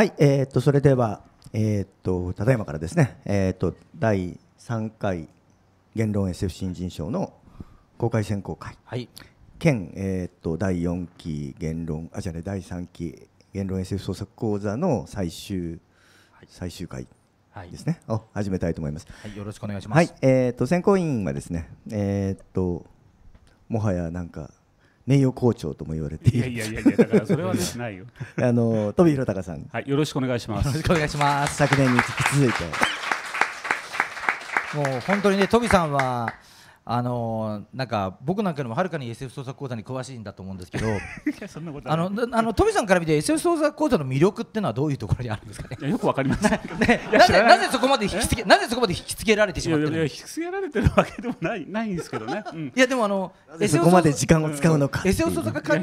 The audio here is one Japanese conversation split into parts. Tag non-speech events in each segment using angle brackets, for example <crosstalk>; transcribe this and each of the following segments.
はい、えー、っとそれでは、えー、っとただいまからですね、えー、っと第3回言論 SF 新人賞の公開選考会、はい、県、えっと第4期言論あじゃあね第3期言論 SF 創作講座の最終、はい、最終回はい、ですね、を、始めたいと思います、はい、よろしくお願いします、はいえっと選考委員はですね、えっともはやなんか名誉校長とも言われていやいやいやだからそれはできないよ <laughs> あの飛弘隆さんはいよろしくお願いしますよろしくお願いします昨年に引き続いてもう本当にね飛さんはあのなんか僕なんかよりもはるかに SF 創作講座に詳しいんだと思うんですけど <laughs> あのあの富さんから見て SF 創作講座の魅力っていうのはどういうところにあるんですかねよくわかります <laughs> ね、なぜなぜそこまで引きつけなぜそこまで引きつけられてしまったるいや引きつけられてるわけでもない <laughs> ないんですけどね、うん、いやでもあのそこまで時間を使うのか SF 創作かか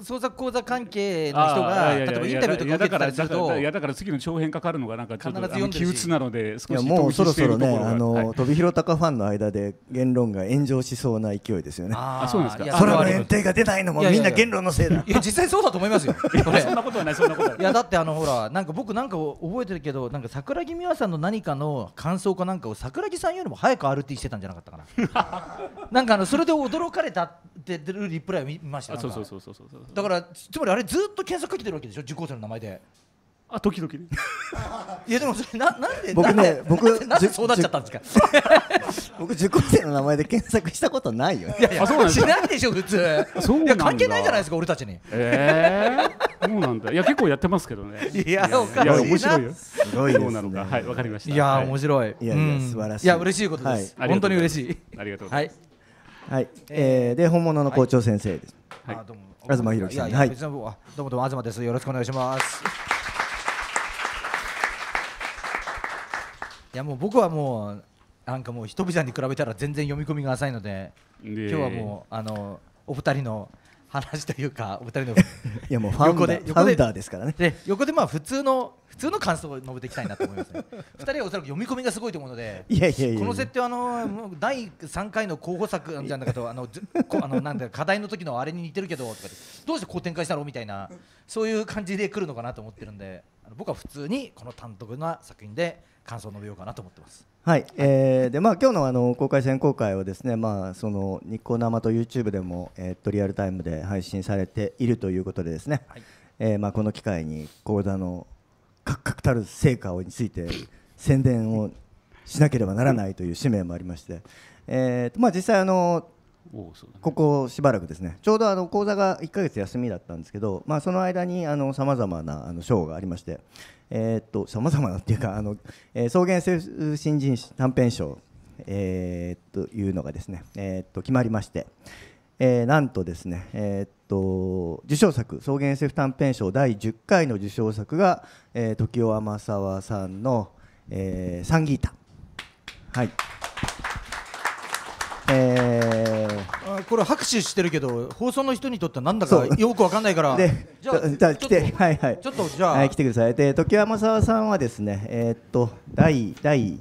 創作講座関係の人が例えばインタビューとか受けてたりするといやだから次の長編かかるのがなんかちょっと憂鬱なので少しもうそろそろねあの飛び広高ファンの間で現言論が炎上しそうな勢いですよね。あそうですか。空の炎天が出ないのもみんな言論のせいだ。いや実際そうだと思いますよ。<laughs> そんなことはないそんなことい。やだってあのほらなんか僕なんか覚えてるけどなんか桜木美和さんの何かの感想かなんかを桜木さんよりも早く RT してたんじゃなかったかな。<laughs> なんかあのそれで驚かれたってるリプライを見ました。そうそうそうそうそう。だからつまりあれずっと検索かけてるわけでしょ受講生の名前で。あ時々 <laughs> いやでもそれななんで僕ね僕なんでそうなっちゃったんですか <laughs> 僕受講生の名前で検索したことないよ、いやいやそうなんしないでしょ普通いや関係ないじゃないですか俺たちにええそうなんだいや結構やってますけどねいやおかしい面白いよすごいそうなのかはいわかりましたいや面白いいやいや素晴らしいいや嬉しいことです、はい、本当に嬉しいありがとうございますはい、えー、で本物の校長先生です、はい、あどうも東博さんはいどうもどうも東ですよろしくお願いしますいやもう僕はもうなんかもう人ぶじゃに比べたら全然読み込みが浅いので今日はもうあのお二人の <laughs> 話というかお二人の <laughs> いやもうファンダでファウンダーですからねで横でまあ普通の普通の感想を述べていきたいなと思います、ね、2人はおそらく読み込みがすごいと思うのでいやいやいやこの設定はあの第3回の候補作じゃなかとあのあのなんだ課題の時のあれに似てるけどとかどうしてこう展開したのみたいなそういう感じで来るのかなと思ってるんで僕は普通にこの単独な作品で感想を述べようかなと思ってます。はい、はい、えー、でまあ今日のあの公開選考会はですねまあその日光生と YouTube でもえー、とリアルタイムで配信されているということでですね、はい、えー、まあこの機会に講座の確々たる成果をについて宣伝をしなければならないという使命もありまして、えー、まあ実際あのここしばらくですねちょうどあの講座が1か月休みだったんですけど、まあ、その間にさまざまなあの賞がありましてさまざまなっていうかあの、えー、草原新人短編賞、えー、というのがですね、えー、と決まりまして、えー、なんとですね、えー、と受賞作草原政府短編賞第10回の受賞作が、えー、時尾天沢さんの「えー、サンギータ」はい。えー、あこれ拍手してるけど放送の人にとってはなんだかよくわかんないからでじゃあ来てはいはいちょっとじゃあ、はい、来てくださいで時山沢さんはですねえー、っと第第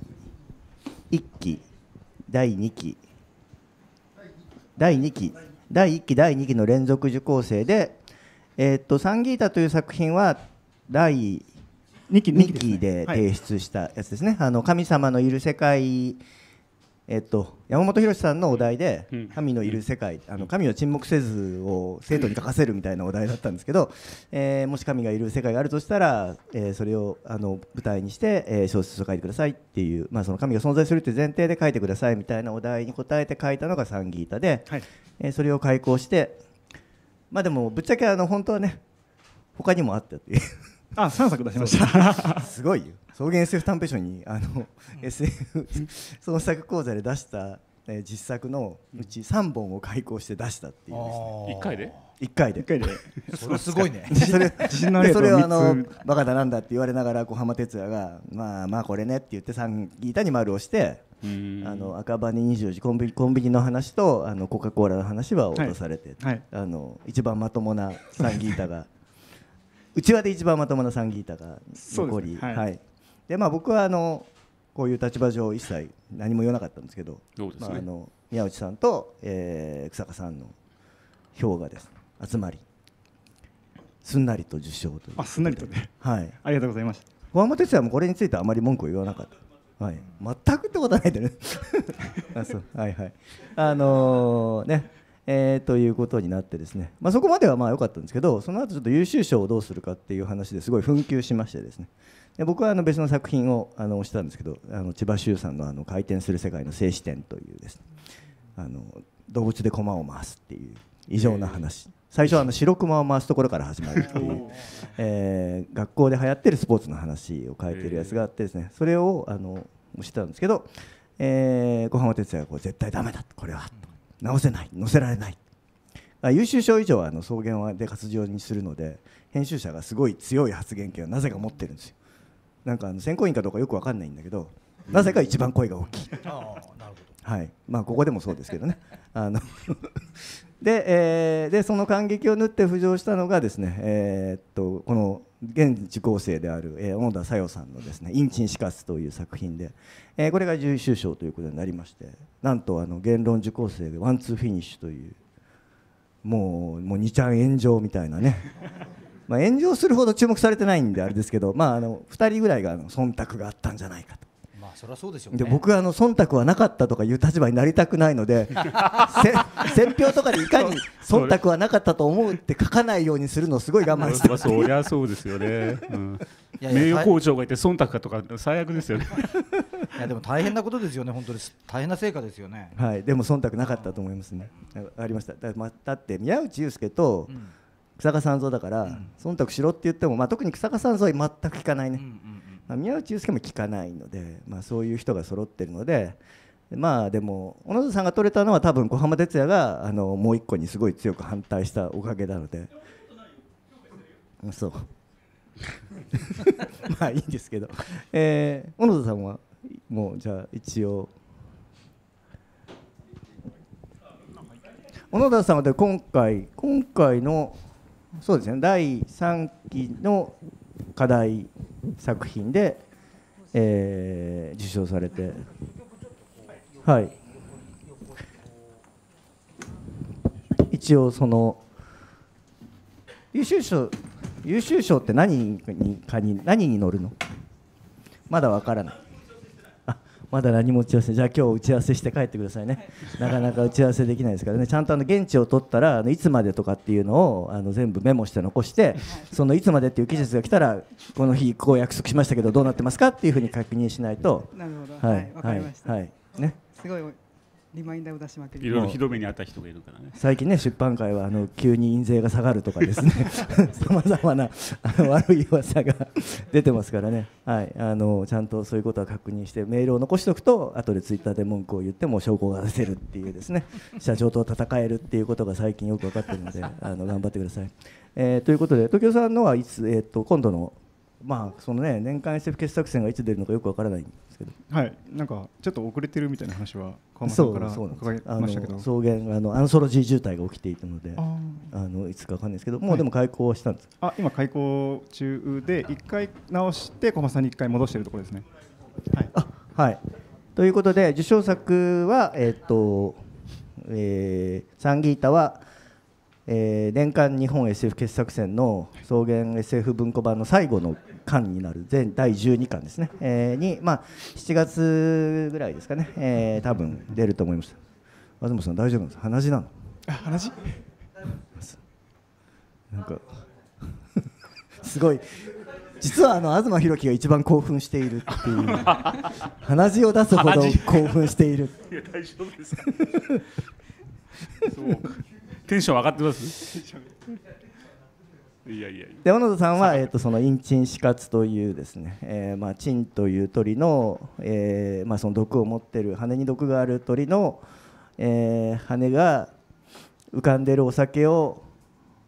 一期第二期第二期第一期第二期の連続受講生でえー、っとサンギータという作品は第二期二期で提出したやつですね「はい、あの神様のいる世界」えっと、山本博さんのお題で「神のいる世界」あの「神を沈黙せず」を生徒に書かせるみたいなお題だったんですけど、えー、もし神がいる世界があるとしたら、えー、それをあの舞台にして、えー、小説を書いてくださいっていう、まあ、その神が存在するっていう前提で書いてくださいみたいなお題に答えて書いたのが「サンギータで」はい、えー、それを開講してまあでもぶっちゃけあの本当はね他にもあったっていうあ、三作出しました。すごいよ。草原 SF 短編賞にあの、うん、SF 創作講座で出したえー、実作のうち三本を開講して出したっていうですね。1回で一回で ,1 回で <laughs> それすごいねそれ <laughs> それをあのバカだなんだって言われながら小浜哲也がまあまあこれねって言ってギ3板に丸をしてあの赤羽24時コンビコンビニの話とあのコカ・コーラの話は落とされて、はいはい、あの一番まともな3ギータがうちわで一番まともな参議ーが残り、ね、はい、はい、でまあ僕はあのこういう立場上一切何も言わなかったんですけど、ね、まあ、あの宮内さんと、えー、草加さんの票がです、集まりすんなりと受賞というあすんなりとねはいありがとうございました小浜哲也もこれについてあまり文句を言わなかったはい、全くってことはないでね <laughs> あそうはいはいあのー、ねえー、ということになってですね、まあ、そこまではまあ良かったんですけどその後ちょっと優秀賞をどうするかっていう話ですごい紛糾しましてですねで僕はあの別の作品をあのしたんですけどあの千葉修さんのあの「回転する世界の静止点」というですねあの動物で駒を回すっていう異常な話。最初はあの白熊を回すところから始まるっていう、<laughs> え学校で流行ってるスポーツの話を書いてるやつがあってですねそれをあのしてたんですけど、え小浜哲也がこう絶対ダメだこれはと直せない載せられない優秀賞以上はあの草原で活用にするので編集者がすごい強い発言権をなぜか持ってるんですよなんかあの選考委員かどうかよく分かんないんだけどなぜか一番声が大きい、はいまあ、ここでもそうですけどねあので,、えー、でその感激を縫って浮上したのがですね、えー、っとこの現受講生である、えー、小野田小夜さんのですね「インチンシカス」という作品で、えー、これが優秀賞ということになりましてなんとあの言論受講生でワンツーフィニッシュというもうもう2ちゃん炎上みたいなね <laughs> まあ炎上するほど注目されてないんであれですけど、まあ、あの2人ぐらいがあの忖度があったんじゃないかと。そりゃそうでしょう、ね、で僕あの忖度はなかったとかいう立場になりたくないので <laughs> 選票とかでいかに忖度はなかったと思うって書かないようにするのすごい我慢してそりゃそうですよね、うん、いやいや名誉校長がいて忖度かとか最悪ですよね <laughs> いやでも大変なことですよね本当です大変な成果ですよねはいでも忖度なかったと思いますねありましただ,、まあ、だって宮内雄介と、うん、草加三蔵だから、うん、忖度しろって言っても、まあ、特に草加三蔵は全く聞かないね、うんうんまあ、宮内祐介も聞かないので、まあ、そういう人が揃ってるので。まあでも小野田さんが取れたのは多分小浜哲也があのもう一個にすごい強く反対したおかげなのでそう <laughs> まあいいんですけど、えー、小野田さんはもうじゃあ一応小野田さんはで今回今回のそうですね第3期の課題作品で、えー、受賞されて。はい、一応その優秀賞優秀賞って何にかに何に乗るのまだわからないまだ何も打ち合わせじゃあ今日打ち合わせして帰ってくださいね、はい、なかなか打ち合わせできないですからねちゃんとあの現地を取ったらあのいつまでとかっていうのをあの全部メモして残して、はい、そのいつまでっていう期日が来たらこの日こう約束しましたけどどうなってますかっていうふうに確認しないとなるほどはい、はい、はい、はい、ねすごいリマインダーを出しまくりいろいろひどめにあった人がいるからね最近ね出版界はあの急に印税が下がるとかですねさまざまなあの悪い噂が出てますからね、はい、あのちゃんとそういうことは確認してメールを残しておくと後でツイッターで文句を言っても証拠が出せるっていうですね社長と戦えるっていうことが最近よく分かってるのであの頑張ってください。えー、ということで東京さんのはいつ、えーと今度のまあそのね年間 SF 決作戦がいつ出るのかよくわからないんですけどはいなんかちょっと遅れてるみたいな話は川間さんから伺いましたけど草原あのアンソロジー渋滞が起きていたのであのいつかわかんないですけどもうでも開校したんです、はい、あ今開校中で1回直して駒さんに1回戻してるところですねはいあはいということで受賞作はえっ、と、えー、サンギータは「えー、年間日本 SF 傑作選の草原 SF 文庫版の最後の巻になる全第12巻ですね、えー、に、まあ、7月ぐらいですかね、えー、多分出ると思いますた東さん大丈夫なんです鼻血なのあ鼻血なんか <laughs> すごい実はあの東博樹が一番興奮しているっていう鼻血を出すほど興奮しているいや大丈夫です <laughs> テンション上がってますいやいやで小野田さんは、えーと、そのインチン死活というですね、えーまあ、チンという鳥の,、えーまあ、その毒を持ってる羽に毒がある鳥の、えー、羽が浮かんでるお酒を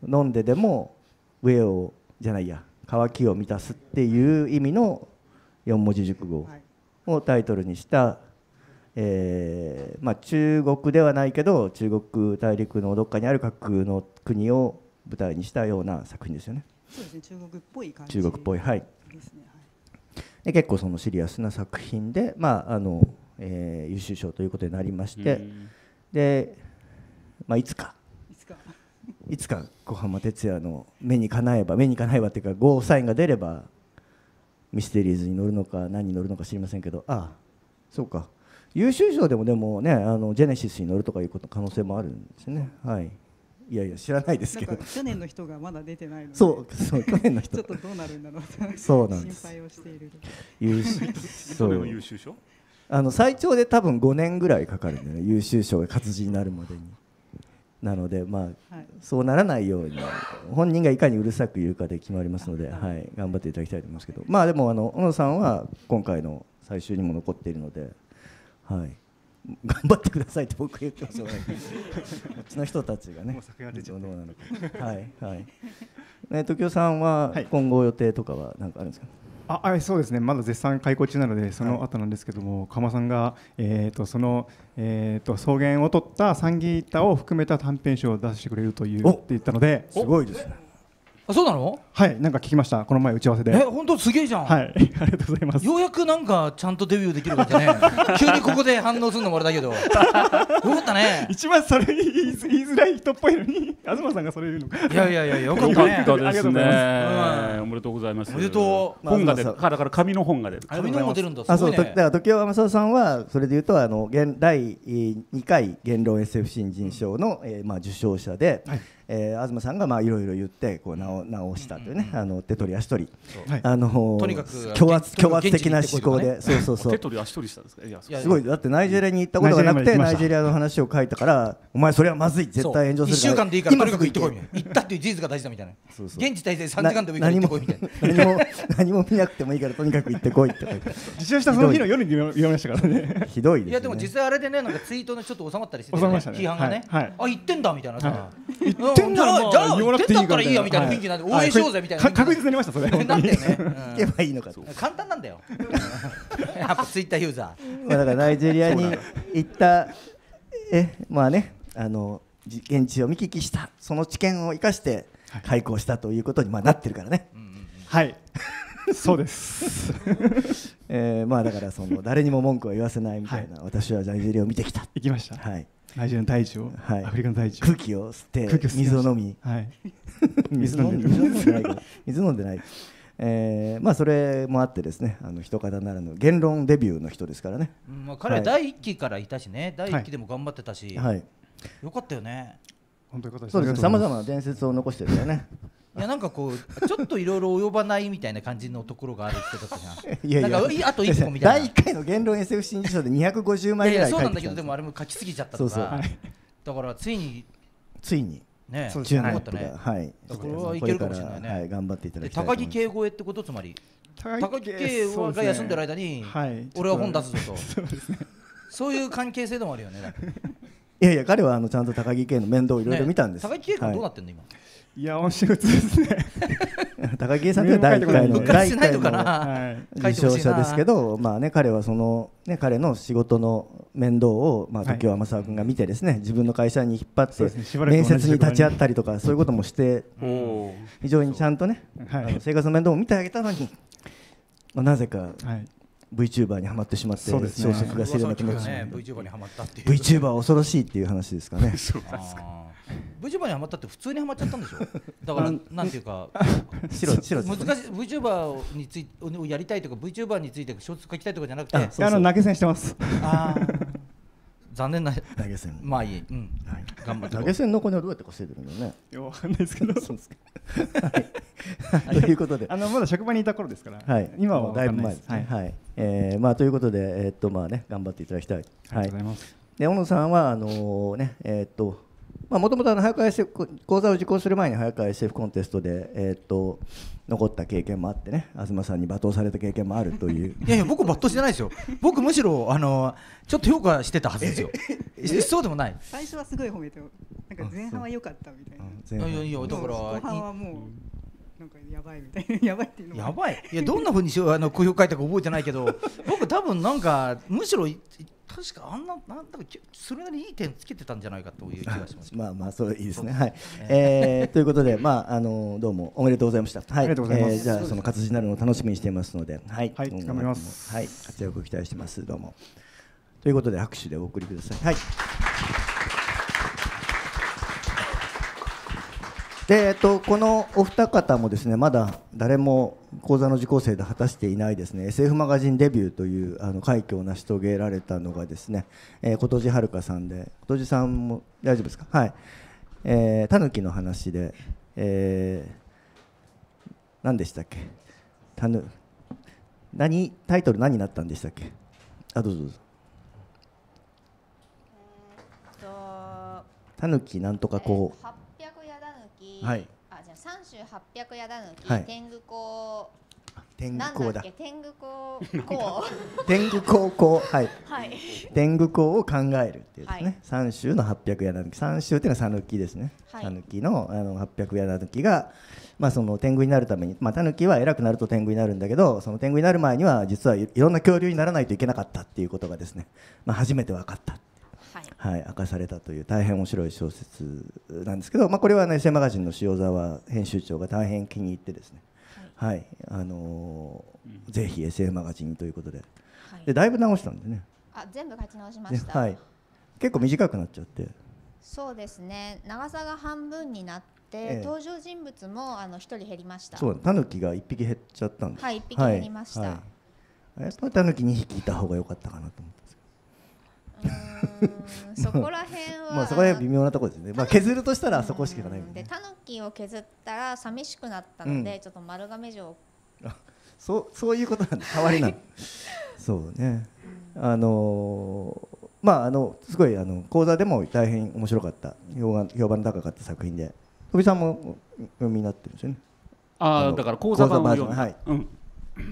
飲んででも上をじゃないや渇きを満たすっていう意味の四文字熟語をタイトルにした、えーまあ、中国ではないけど中国大陸のどっかにある架空の国を舞台にしたような作品ですよね。そうですね中国っぽい感じ、中国っぽいはいですね、はい、で結構そのシリアスな作品で、まああのえー、優秀賞ということになりまして、で、まあ、いつか。いつかいつか小浜哲也の目にかなえば目にかなえばっていうかゴーサインが出ればミステリーズに乗るのか何に乗るのか知りませんけどああそうか優秀賞でもでもねあのジェネシスに乗るとかいうこと可能性もあるんですねはいいやいや知らないですけど去年の人がまだ出てないのでそうそう去年の人 <laughs> ちょっとどうなるんだろうそうなんです心配をしている優秀そう優秀賞あの最長で多分5年ぐらいかかるんだよね優秀賞が活字になるまでになのでまあ、はい、そうならないように本人がいかにうるさく言うかで決まりますので、はい、頑張っていただきたいと思いますけどまあでもあの小野さんは今回の最終にも残っているのではい頑張ってくださいって僕言ってますよね <laughs> こっちの人たちがねうはいはいね時代さんは今後予定とかは何かあるんですか、はい、ああそうですねまだ絶賛開校中なのでその後なんですけども、はい、さんが、えーと、その、えーと、と草原を取ったサンギータを含めた短編集を出してくれるというって言ったのですごいですねあそうなのはいなんか聞きましたこの前打ち合わせでえ本当すげえじゃんはい <laughs> ありがとうございますようやくなんかちゃんとデビューできるわけね <laughs> 急にここで反応するのもあれだけど <laughs> よかったね一番それ言いづらい人っぽいのに東さんがそれ言うのいやいやいやよかったねよかったですね、うん、おめでとうございますおめでとう本が出るだから紙の本が出る紙の本も出るんだすごい、ね、あそうだから時生沢さんはそれで言うとあの現第2回言論 SF 新人賞の、えー、まあ受賞者で、はいえー、東さんがいろいろ言ってこう直直したというね、うんうん、あの手取り足取り、あのー、とにかく <laughs> 強圧的な思考で、ね、そうそうそう手取り足取りしたんですかいやすごいだってナイジェリアに行ったことがなくてナイジェリアの話を書いたからお前それはまずい絶対炎上するから1週間でいいから今とにかく行ってこい行ったっていう事実が大事だみたいなそうそう現地滞在3時間でもいいから行ってこいみたいな何も何も見なくてもいいからとにかく行ってこいって実写したその日の夜に読みましたからね <laughs> ひどいです、ね、いやでも実際あれでねなんかツイートのちょっと収まったりして、ね、収まりましたね批判がね、はいはい、あ行ってんだみたいな、はいってんならじゃあ言わなくていいからいいやみたいな雰囲気なんで応援しようぜみたいな確実になりましたそれなったよね聞け <laughs> ばいいのか簡単なんだよ <laughs> やっぱツイッターユーザーだからナイジェリアに行ったえまあねあの現地を見聞きしたその知見を生かして開校したということにまあなってるからねはい <laughs> そうです <laughs> えー、まあだからその誰にも文句は言わせないみたいな、はい、私はナイジェリアを見てきた行きましたはいナイジェリアの大地を、はい、アフリカの大地を空気を吸って水を飲み、はい、<laughs> 水飲んでない水飲んでないえーまあ、それもあってですねあの人方ならぬ言論デビューの人ですからね、まあ、彼は第一期からいたしね、はい、第一期でも頑張ってたし、はい、よかったよね本当よかったですそうですさまざまな伝説を残してるよねいやなんかこうちょっといろいろ及ばないみたいな感じのところがある人だっじゃん。<laughs> いやいやなんかあと一個みたいな。第1回の言論 SF 新書で250枚ぐらい書いてきたそうなんだけどでもあれも書きすぎちゃったとか。そうそうだからついについにね、そうですね。はい。これはいけるかもしれないね。はい、頑張っていただきたい高木慶吾えってことつまり高木慶が休んでる間に、はい、俺は本出すぞと。そうですね。そういう関係性でもあるよね。いやいや彼はあのちゃんと高木慶の面倒をいろいろ見たんです。高木慶吾どうなってんの今。いや、音信不通ですね。<laughs> 高木さんと <laughs> いうのは第1回の第1回の、受賞者ですけど、まあね、彼はその、ね、彼の仕事の面倒を、まあ、時生沢君が見てですね自分の会社に引っ張って、面接に立ち会ったりとかそういうこともして非常にちゃんとね、生活の面倒を見てあげたのに、まあ、なぜか。はい v チューバーにはまってしまって、ね、消息が知れなくな持ちゃう VTuber は恐ろしいっていう話ですかね。<laughs> そうですか VTuber にはまったって普通にはまっちゃったんでしょ <laughs> だからなんていうか <laughs> 白白難しい VTuber についをやりたいとか VTuber について小説書きたいとかじゃなくてあそうあの投げ銭してますあ残念な投げ銭まあいい、うん、はい、頑張って投げ銭の子にはどうやって稼いでるんだろうねいやわかんないですけどそうですかということであのまだ職場にいた頃ですから、はい、今はだいぶ前ですね、はいはいえーまあ、ということで、えー、っとまあね、頑張っていただきたい。はい、ありがとうございます、で小野さんはあのー、ねえー、っとまあ、もともと早川 SF 講座を受講する前に早川 SF コンテストで、えー、っと残った経験もあってね東さんに罵倒された経験もあるといういやいや僕罵倒してないですよ僕むしろあのちょっと評価してたはずですよそうでもない最初はすごい褒めてなんか前半は良かったみたいないやいやだから後半はもうなんかやばいみたいな <laughs> やばいっていうのやばいいやどんなふうにしようあの公表書いたか覚えてないけど僕多分なんかむしろ確かあんななんだかそれなりにいい点つけてたんじゃないかという気がします。<laughs> まあまあそういいですね。はい。えー、ということでまああのどうもおめでとうございました。はい。ありがとうございます。えー、じゃあその活字になるのを楽しみにしていますので、はい。はい。頑張ります。はい。活躍を期待してます。どうも。ということで拍手でお送りください。はい。で、えっと、このお二方もですねまだ誰も講座の受講生で果たしていないですね SF マガジンデビューというあの快挙を成し遂げられたのがですね、えー、琴路遥さんで琴路さんも大丈夫ですかはい、えー、タヌキの話で、えー、何でしたっけタヌ何タイトル何になったんでしたっけあどうぞどうぞタヌキなんとかこう、えーはい、あじゃあ三種八百屋だの木、はい、天狗校天狗校だ天狗校校天狗校校はい、はい、天狗校を考えるっていうですね、三、は、種、い、の八百屋だの木三州っていうのは讃岐ですね讃岐、はのあの八百屋だの木がまあその天狗になるためにまあ狸は偉くなると天狗になるんだけどその天狗になる前には実はいろんな恐竜にならないといけなかったっていうことがですねまあ初めて分かったはい、明かされたという大変面白い小説なんですけど、まあ、これはね「セマガジン」の塩沢編集長が大変気に入ってですね、はい、はい、あのーうん、ぜひ SF マガジンということではい、でだいぶ直したんでねあ全部書き直しました、はい、結構短くなっちゃってそうですね長さが半分になって、ええ、登場人物もあの1人減りましたそうタヌキが一匹減っちゃったんですはい一匹減りました、やっぱりタヌキ2匹いた方が良かったかなと思って。<laughs> そこら辺は、まあ、そこら辺微妙なところですね、まあ、削るとしたらそこしかない、ね、でタヌキを削ったら寂しくなったので、うん、ちょっと丸亀城そうそういうことなんで変わりなの <laughs> そうね、うん、あのー、まああのすごいあの講座でも大変面白かった評判評判高かった作品で飛さんも読みになってるんですよねああだから講座版を読んはい、うん、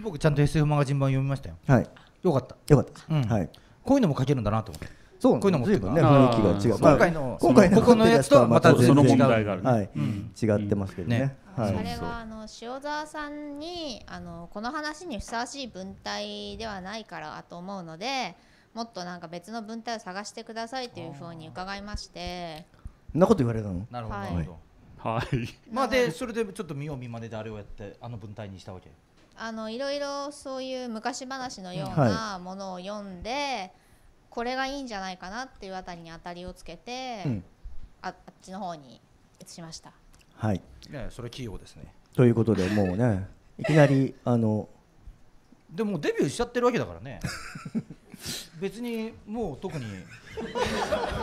僕ちゃんと SF マガジン版読みましたよはいよかったよかった、うん、はいこういうのも書けるんだなと思って。そうこういうのも随分ね雰囲気が違う。今回の今回のここのやつとはまた全然違う。はい、違ってますけどね。はい。あれはあの塩沢さんにあのこの話にふさわしい文体ではないからと思うので、もっとなんか別の文体を探してくださいというふうに伺いまして。なこと言われたの。なるほど。はい。まあでそれでちょっと見よう見まねであれをやってあの文体にしたわけ。あのいろいろそういう昔話のようなものを読んで、はい、これがいいんじゃないかなっていうあたりに当たりをつけて、うん、あっちの方に移しました。はい、ね、それ企業ですねということでもうね <laughs> いきなりあのでもデビューしちゃってるわけだからね <laughs> 別にもう特に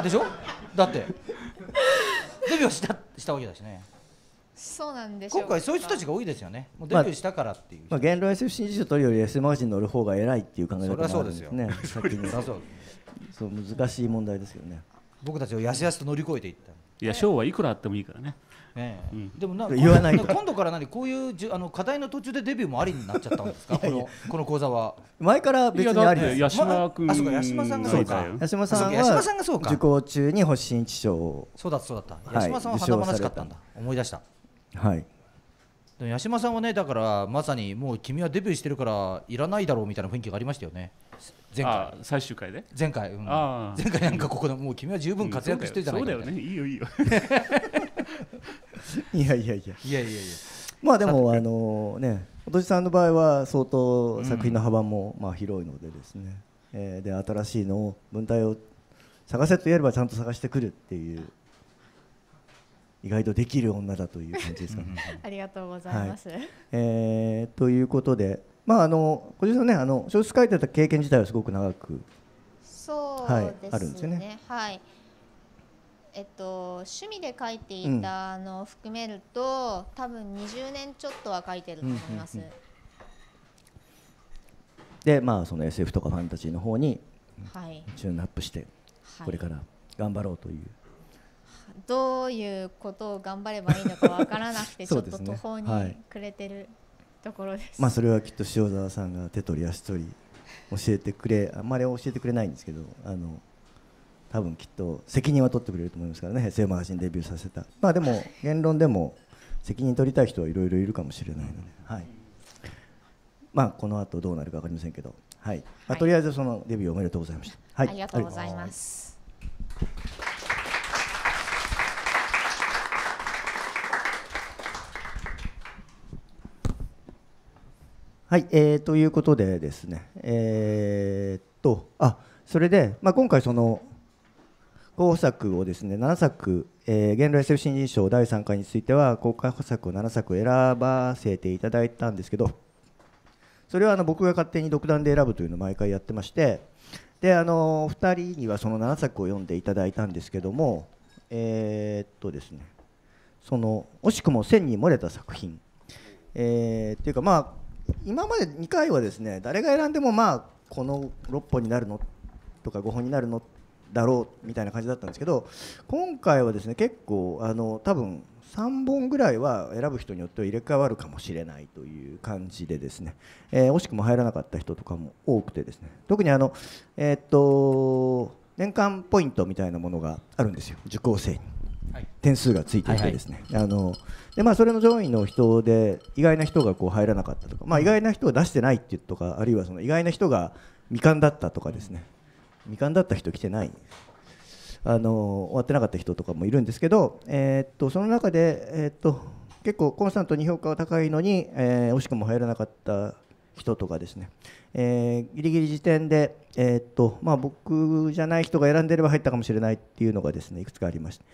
でしょだってデビューしたしたわけだしねそうなんでし今回そういう人たちが多いですよね。もうデビューしたからっていう。まあ、まあ、言論 SF 新人賞取るより S マージン乗る方が偉いっていう考え方があるんですね。それはそうですよ。そう難しい問題ですよね。僕たちをやすやすと乗り越えていった。いや賞はいくらあってもいいからね。ええ、うん、でもな言わない今度から何こういうじあの課題の途中でデビューもありになっちゃったんですか <laughs> このこの講座は前から別にありです八島君、まあ、あそうか八島さんがそうか受講中に発疹一賞そうだそうだった八島さんは花々しかったんだ、はい、思い出したはい八嶋さんはねだからまさにもう君はデビューしてるからいらないだろうみたいな雰囲気がありましたよね前回最終回で前回、うん、前回なんかここでもう君は十分活躍してるじゃないか、うん、そうだよねいいよいいよ <laughs> いやいやいやいやいやいやまあでもあのねおとしさんの場合は相当作品の幅もまあ広いのでですね、うん、えー、で新しいのを文体を探せと言えばちゃんと探してくるっていう意外とできる女だという感じですか、ね、ありがとうございます、はい、えー、ということで、まあ、あの小島さんねあの小説書いてた経験自体はすごく長くそう、ね、はい、あるんですよね。はいえっと、趣味で書いていたのを含めると、うん、多分20年ちょっとは書いてると思います。うんうんうん、でまあその SF とかファンタジーの方にチューンアップして、はい、これから頑張ろうという。どういうことを頑張ればいいのか分からなくて <laughs> ちょっと途方にくれてるところです、まあそれはきっと塩澤さんが手取り足取り教えてくれあんまり教えてくれないんですけどあの多分きっと責任は取ってくれると思いますからね「平成マガジン」デビューさせたまあでも言論でも責任取りたい人はいろいろいるかもしれないので、はい、まあこの後どうなるか分かりませんけど、はいまあ、とりあえずそのデビューおめでとうございました、はい、ありがとうございます、はいはい、えー、ということでですね、えー、っとあそれで、まあ、今回その候補作をですね7作、えー、現代 SF 新人賞第3回については公開補作を7作選ばせていただいたんですけどそれはあの僕が勝手に独断で選ぶというのを毎回やってましてであの2人にはその7作を読んでいただいたんですけどもえー、っとですねその惜しくも1000に漏れた作品えー、っていうかまあ今まで2回はですね誰が選んでもまあこの6本になるのとか5本になるのだろうみたいな感じだったんですけど今回はですね結構あの多分3本ぐらいは選ぶ人によっては入れ替わるかもしれないという感じでですね、えー、惜しくも入らなかった人とかも多くてですね特にあの、えー、っと年間ポイントみたいなものがあるんですよ受講生に。点数がついていてですね、あのでまあ、それの上位の人で意外な人がこう入らなかったとか、まあ、意外な人を出してないっていうとかあるいはその意外な人が未完だったとかですね未完だった人来てないあの終わってなかった人とかもいるんですけど、えっとその中で、えっと結構コンスタントに評価が高いのに、え惜しくも入らなかった人とかですね、えー、ギリギリ時点で、えっとま僕じゃない人が選んでれば入ったかもしれないっていうのがですねいくつかありました。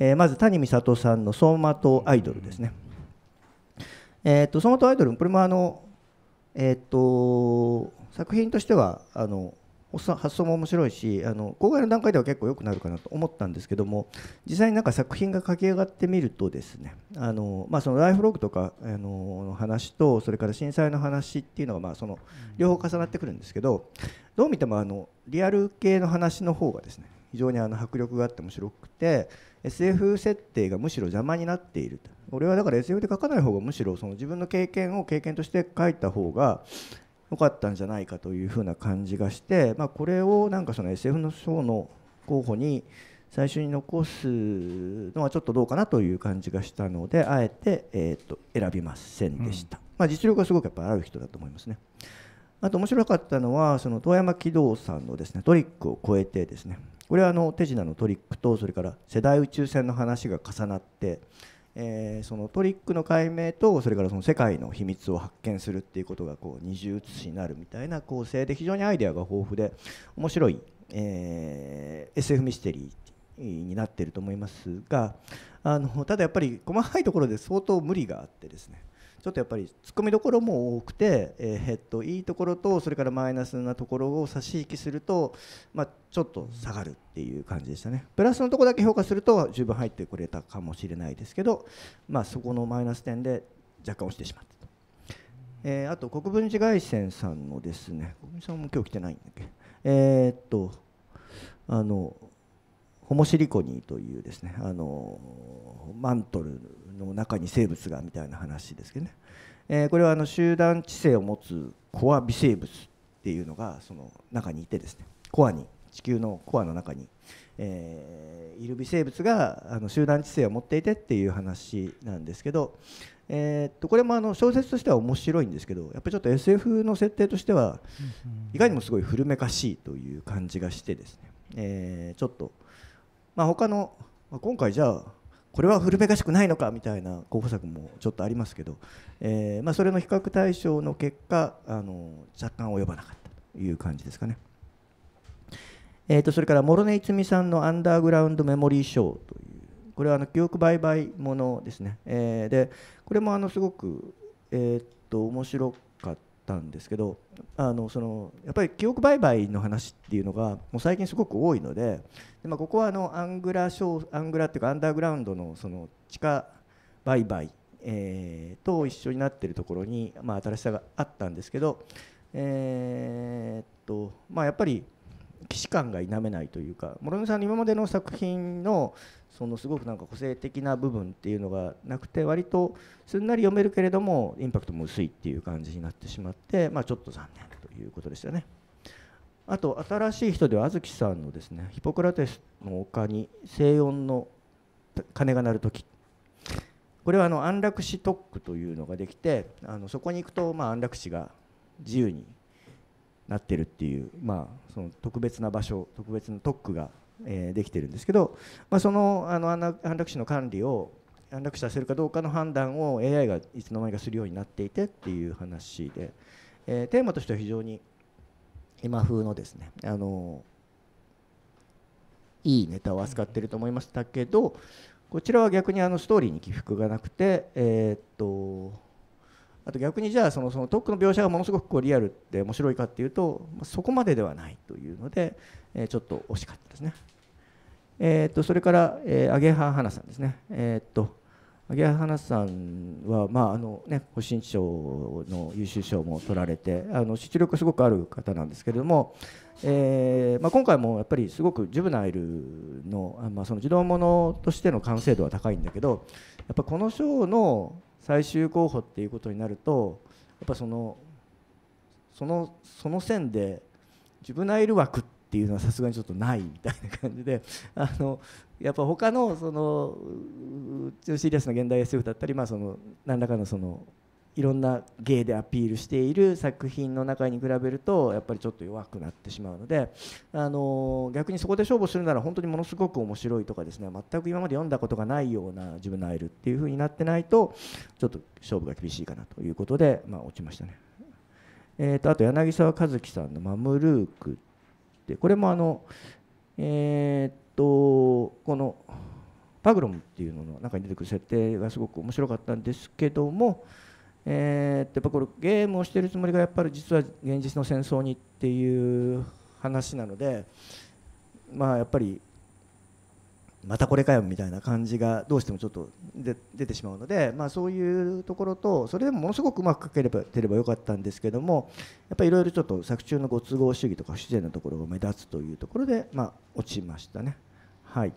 えー、まず谷美里さんの「走馬灯アイドル」ですね。えっと、相走馬灯アイドルこれもあの、えーと、と作品としてはあの発想も面白いしあの公開の段階では結構良くなるかなと思ったんですけども実際になんか作品が書き上がってみるとですねあの、まあ、そのライフログとかあのの話とそれから震災の話っていうのがまあその両方重なってくるんですけどどう見てもあのリアル系の話の方がですね非常にあの迫力があって面白くて SF 設定がむしろ邪魔になっている俺はだから SF で書かない方がむしろその自分の経験を経験として書いた方が良かったんじゃないかというふうな感じがして、まあ、これをなんかその SF の賞の候補に最初に残すのはちょっとどうかなという感じがしたのであえて、えと選びませんでした、うん、まあ、実力がすごくやっぱある人だと思いますねあと面白かったのはその遠山喜道さんのですねトリックを超えてですねこれはあの手品のトリックとそれから世代宇宙船の話が重なって、えー、そのトリックの解明とそれからその世界の秘密を発見するっていうことがこう二重写しになるみたいな構成で非常にアイデアが豊富で面白い、えー、SF ミステリーになっていると思いますがあのただやっぱり細かいところで相当無理があってですねちょっとやっぱりツッコミどころも多くて、えー、っといいところとそれからマイナスなところを差し引きすると、まあ、ちょっと下がるっていう感じでしたねプラスのとこだけ評価すると十分入ってくれたかもしれないですけど、まあ、そこのマイナス点で若干落ちてしまったと、えー、あと国分寺外線さんのですね国分寺さんも今日来てないんだっけえー、っとあのホモシリコニーというですねあのマントルの中に生物がみたいな話ですけどね、えー、これはあの集団知性を持つコア微生物っていうのがその中にいてですねコアに地球のコアの中に、えー、いる微生物があの集団知性を持っていてっていう話なんですけど、えー、っとこれもあの小説としては面白いんですけどやっぱちょっと SF の設定としてはい外にもすごい古めかしいという感じがしてですね、えー、ちょっと、まあ、他の今回じゃあこれは古めかしくないのかみたいな候補作もちょっとありますけど、えーまあ、それの比較対象の結果あの若干及ばなかったという感じですかね。えー、とそれから諸根逸美さんの「アンダーグラウンドメモリーショー」というこれはあの記憶売買ものですね、えー、でこれもあのすごく、えー、と面白くたんですけどあのそのやっぱり記憶売買の話っていうのがもう最近すごく多いのでで、まあ、ここはあのアングラショアングラっていうかアンダーグラウンドのその地下売買、えー、と一緒になってるところに、まあ、新しさがあったんですけど、えー、っとまあ、やっぱり既視感が否めないというか諸富さん今までの作品のそのすごくなんか個性的な部分っていうのがなくて割とすんなり読めるけれどもインパクトも薄いっていう感じになってしまって、まあ、ちょっと残念ということでしたね。あと新しい人では安月さんのですねヒポクラテスの丘に静音の鐘が鳴る時これはあの安楽死特区というのができてあのそこに行くとまあ安楽死が自由になってるっていうまあその特別な場所特別な特区がえー、できてるんですけど、まあ、そのあの安楽死の管理を安楽死させるかどうかの判断を AI がいつの間にかするようになっていてっていう話で、えー、テーマとしては非常に今風のですねあのいいネタを扱ってると思いましたけどこちらは逆にあのストーリーに起伏がなくてえー、っとあと逆にじゃあそのそのトックの描写がものすごくこうリアルで面白いかっていうとそこまでではないというので、えちょっと惜しかったですね。えっとそれから、えアゲハハナさんですね。えっとアゲハハナさんは、まああのね、保身賞の優秀賞も取られてあの出力すごくある方なんですけれども、えーまあ、今回もやっぱりすごくジュブナイルの,、まあその児童ものとしての完成度は高いんだけどやっぱこの賞の最終候補っていうことになるとやっぱそのそのその線でジュブナイル枠っていうのはさすがにちょっとないみたいな感じで <laughs> あのやっぱ他のそのシリアスな現代 SF だったり、まあ、その何らかのそのいろんな芸でアピールしている作品の中に比べるとやっぱりちょっと弱くなってしまうので、あの逆にそこで勝負するなら本当にものすごく面白いとかですね全く今まで読んだことがないような自分のアイルっていう風になってないとちょっと勝負が厳しいかなということで、まあ、落ちましたね。えー、とあと柳沢和樹さんの「マムルーク」ってこれもあのえっとこの「パグロム」っていうのの中に出てくる設定がすごく面白かったんですけどもえー、やっぱこれゲームをしているつもりがやっぱり実は現実の戦争にっていう話なのでまあやっぱりまたこれかよみたいな感じがどうしてもちょっとで出てしまうので、まあ、そういうところとそれでもものすごくうまく書ければ出ればよかったんですけどもやっぱりいろいろちょっと作中のご都合主義とか不自然なところが目立つというところで、まあ、落ちましたね。はい、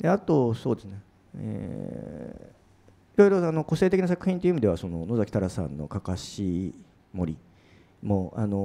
であとそうですね、えろいろあの個性的な作品という意味ではその野崎太郎さんの「かかし森」もあの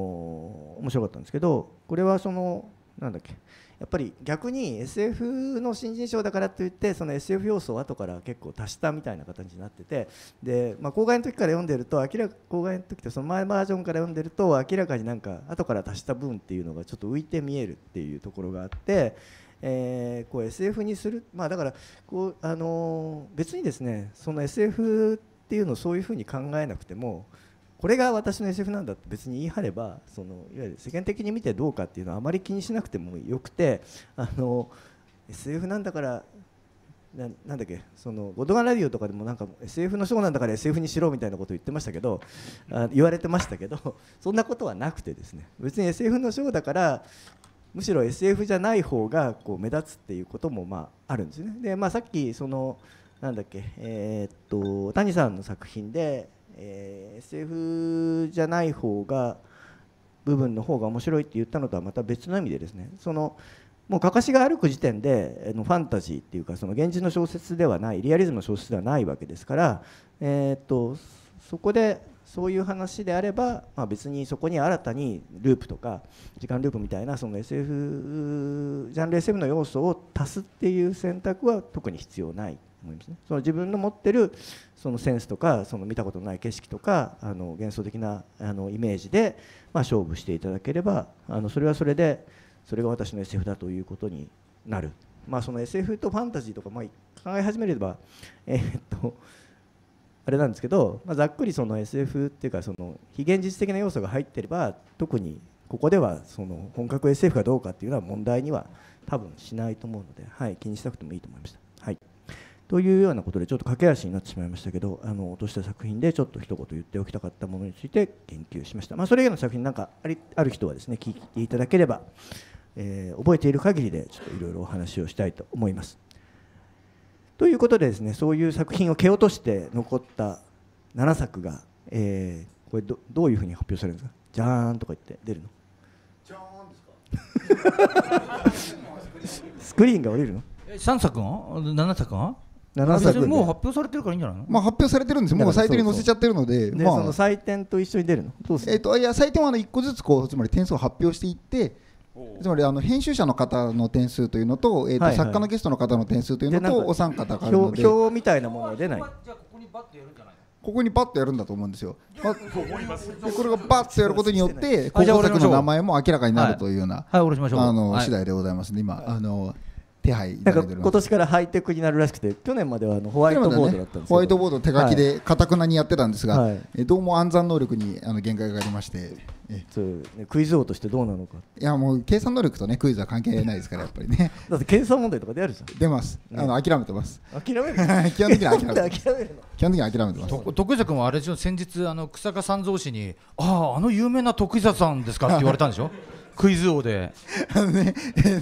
面白かったんですけどこれはそのなんだっけやっぱり逆に SF の新人賞だからといってその SF 要素を後から結構足したみたいな形になっててで、まあ、公害の時から読んでると明らか公害の時ってその前バージョンから読んでると明らかになんか後から足した分っていうのがちょっと浮いて見えるっていうところがあってえー、こう SF にする、まあ、だからこう、あのー、別にですねその SF っていうのをそういうふうに考えなくてもこれが私の SF なんだって別に言い張ればそのいわゆる世間的に見てどうかっていうのはあまり気にしなくてもよくて、あのー、SF なんだからななんだっけそのゴドガンラディオとかでもなんか SF のショーなんだから SF にしろみたいなことを言ってましたけどあ言われてましたけどそんなことはなくてですね別に SF のショーだからむしろ SF じゃない方がこう目立つっていうこともまああるんですね。でまあ、さっきそのなんだっけ、えー、っと谷さんの作品で、えー、SF じゃない方が部分の方が面白いって言ったのとはまた別の意味でですねそのもうかかしが歩く時点でファンタジーっていうかその現実の小説ではないリアリズムの小説ではないわけですから、えー、っとそこでそういう話であれば、まあ、別にそこに新たにループとか時間ループみたいなその SF ジャンル SF の要素を足すっていう選択は特に必要ない思いますね。その自分の持ってるそのセンスとかその見たことのない景色とかあの幻想的なあのイメージでまあ勝負していただければあのそれはそれでそれが私の SF だということになる。まあ、その SF とファンタジーとかまあ考え始めればえー、っとあれなんですけど、まあ、ざっくりその SF っていうかその非現実的な要素が入ってれば特にここではその本格 SF かどうかっていうのは問題には多分しないと思うので、はい、気にしなくてもいいと思いました。はいというようなことでちょっと駆け足になってしまいましたけどあの落とした作品でちょっと一言言っておきたかったものについて言及しました、まあ、それ以外の作品なんかありある人はですね聞いていただければ、えー、覚えている限りでちょっといろいろお話をしたいと思います。ということでですねそういう作品を蹴落として残った7作が、えー、これどどういうふうに発表されるんですかじゃーんとか言って出るのじゃーんですか <laughs> スクリーンが降りるのえ3作が7作が7作もう発表されてるからいいんじゃないの、まあ、発表されてるんですもうサイトに載せちゃってるのでで、まあ、その採点と一緒に出るのどうする、えーと、いや採点はあ1個ずつこうつまり点数を発表していってつまりあの編集者の方の点数というのと,、えと、作家のゲストの方の点数というのとお三方があるので表みたいなものは出ないここにバッとやるんじゃないここにバッやるんだと思うんですよ。あ、でこれがバッとやることによって候補作の名前も明らかになるというような、はいい、あの、次第でございますね今、あの手配なんか今年からハイテクになるらしくて去年まではあのホワイトボードだったんです、ホワイトボード手書きでかたくなにやってたんですが、えどうも暗算能力にあの限界がありまして。そういう、ね、クイズ王としてどうなのかいやもう計算能力とねクイズは関係ないですからやっぱりね <laughs> だって計算問題とか出るじゃん出ます、あの諦めてます諦める <laughs> 基本的に諦めてます諦めるの基本的に諦めてます徳井君はあれでしょ先日あの草加三蔵氏にあああの有名な徳井さんですかって言われたんでしょクイズ王であのね、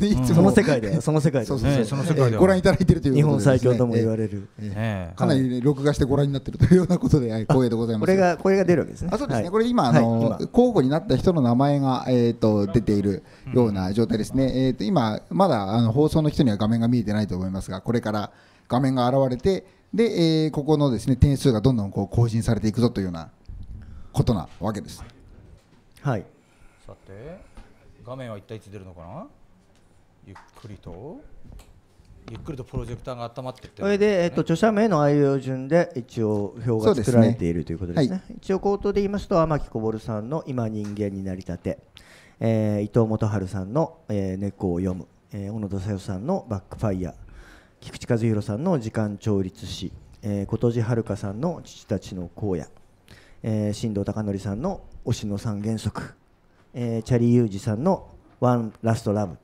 いつもその世界で <laughs> その世界でそうそうそう、ね、その世界でご覧いただいてるという、ね、日本最強とも言われる、えー、かなり、ね、録画してご覧になってるというようなことで、はい、光栄でございますこれがこれが出るわけですねあそうですね、はい、これ今あの、はい、候補になった人の名前がえっ、ー、と出ているような状態ですね、うん、えっ、ー、と今まだあの放送の人には画面が見えてないと思いますがこれから画面が現れてで、えー、ここのですね点数がどんどんこう更新されていくぞというようなことなわけですはいさて画面は一体いつ出るのかなゆっくりとゆっくりとプロジェクターが温まってそれで、えっと、著者名の愛用順で一応表が作られている、ということですね、はい、一応口頭で言いますと天木ぼるさんの「今人間になりたて」えー、伊藤元春さんの、えー「猫を読む」えー、小野田さよさんの「バックファイヤー」菊池和弘さんの「時間調律師」えー、琴路遥さんの「父たちの荒野」えー、新藤孝則さんの「推しの三原則」えー、チャリー・ユージさんの「ワン・ラスト・ラム」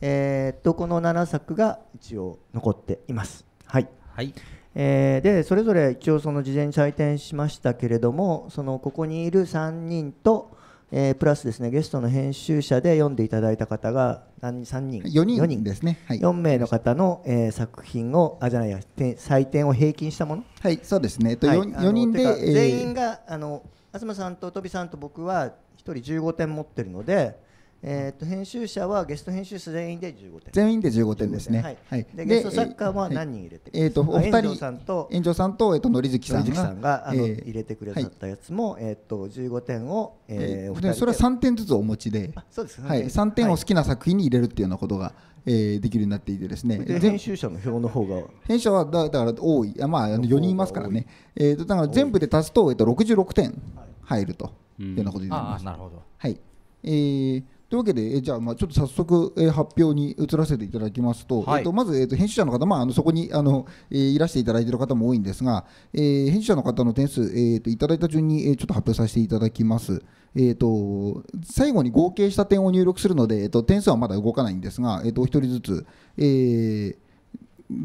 えー、とこの7作が一応残っています。はい、はいえー、でそれぞれ一応その事前に採点しましたけれどもそのここにいる3人と、えー、プラスですねゲストの編集者で読んでいただいた方が何3人4人 ,4 人ですね、はい、4名の方の、えー、作品をあじゃないや採点を平均したものはいそうですね、えっとはい、4, 4人で全員があの東さんととびさんと僕は1人15点持ってるので、えー、と編集者はゲスト編集者全員で15点全員で15点ですね、はい、はい、でゲスト作家は何人入れてえー、とお二人炎上さんと炎上えー、とのりずきさんがさんがあの、入れてくだったやつも、えー、と15点を、えー、お二人それは3点ずつお持ちでそうです、はい、3点を好きな作品に入れるっていうようなことが、えー、できるようになっていてですね編集者の票の方が編集者はだだから多いいまあ4人いますからね、えー、とだから全部で足すと,、えー、と66点入ると。いうようなことになります。なるほどはいえー、というわけで、えじゃあ、まあ、ちょっと早速、えー、発表に移らせていただきますと、はい、えー、とまず、えーと、編集者の方、まあ、あのそこにあの、えー、いらしていただいている方も多いんですが、えー、編集者の方の点数、えーと、いただいた順に、えー、ちょっと発表させていただきます。えーと、と最後に合計した点を入力するので、えー、と点数はまだ動かないんですが、えー、とお一人ずつ、えー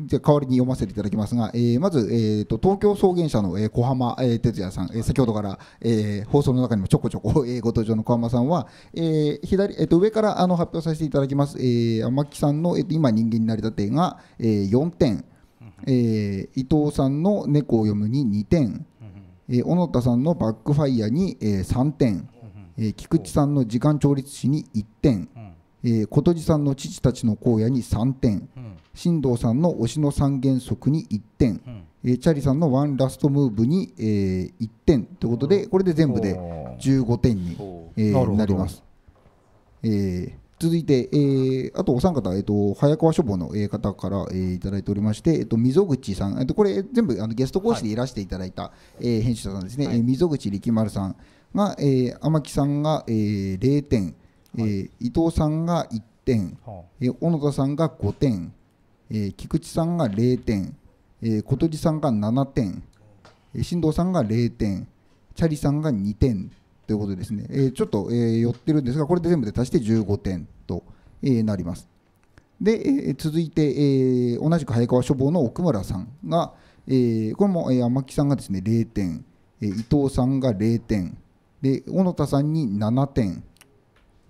じゃ代わりに読ませていただきますが、えー、まず、えーと、東京創原社の、えー、小浜、えー、哲也さん、えー、先ほどから、えー、放送の中にもちょこちょこ、<laughs> えー、ご登場の小浜さんは、えー左えーと、上からあの発表させていただきます、えー、天木さんの、えー、今人間になりたてが、えー、4点、えー、伊藤さんの猫を読むに2点、えー、小野田さんのバックファイヤーに、えー、3点、えー、菊池さんの時間調律師に1点、えー、琴路さんの父たちの荒野に3点、うん新藤さんの推しの三原則に1点、うん、えー、チャリさんのワンラストムーブに、えー、1点ということでこれで全部で15点に、えー、なります。えー、続いて、えー、あとお三方、えーと、早川書房の、え方から、えー、いただいておりまして、えーと、溝口さん、えーと、とこれ全部あのゲスト講師でいらしていただいた、はい、えー、編集者さんですね、はい、えー、溝口力丸さんが、えー、天木さんが、えー、0点、えー、はい、伊藤さんが1点、はあ、えー、小野田さんが5点、えー、菊池さんが0点、えー、小鳥さんが7点、えー、新藤さんが0点、チャリさんが2点ということですね、えー、ちょっと、えー、寄ってるんですが、これで全部で足して15点と、えー、なります。で、えー、続いて、えー、同じく早川書房の奥村さんが、えー、これも、えー、天木さんがですね0点、えー、伊藤さんが0点、で小野田さんに7点、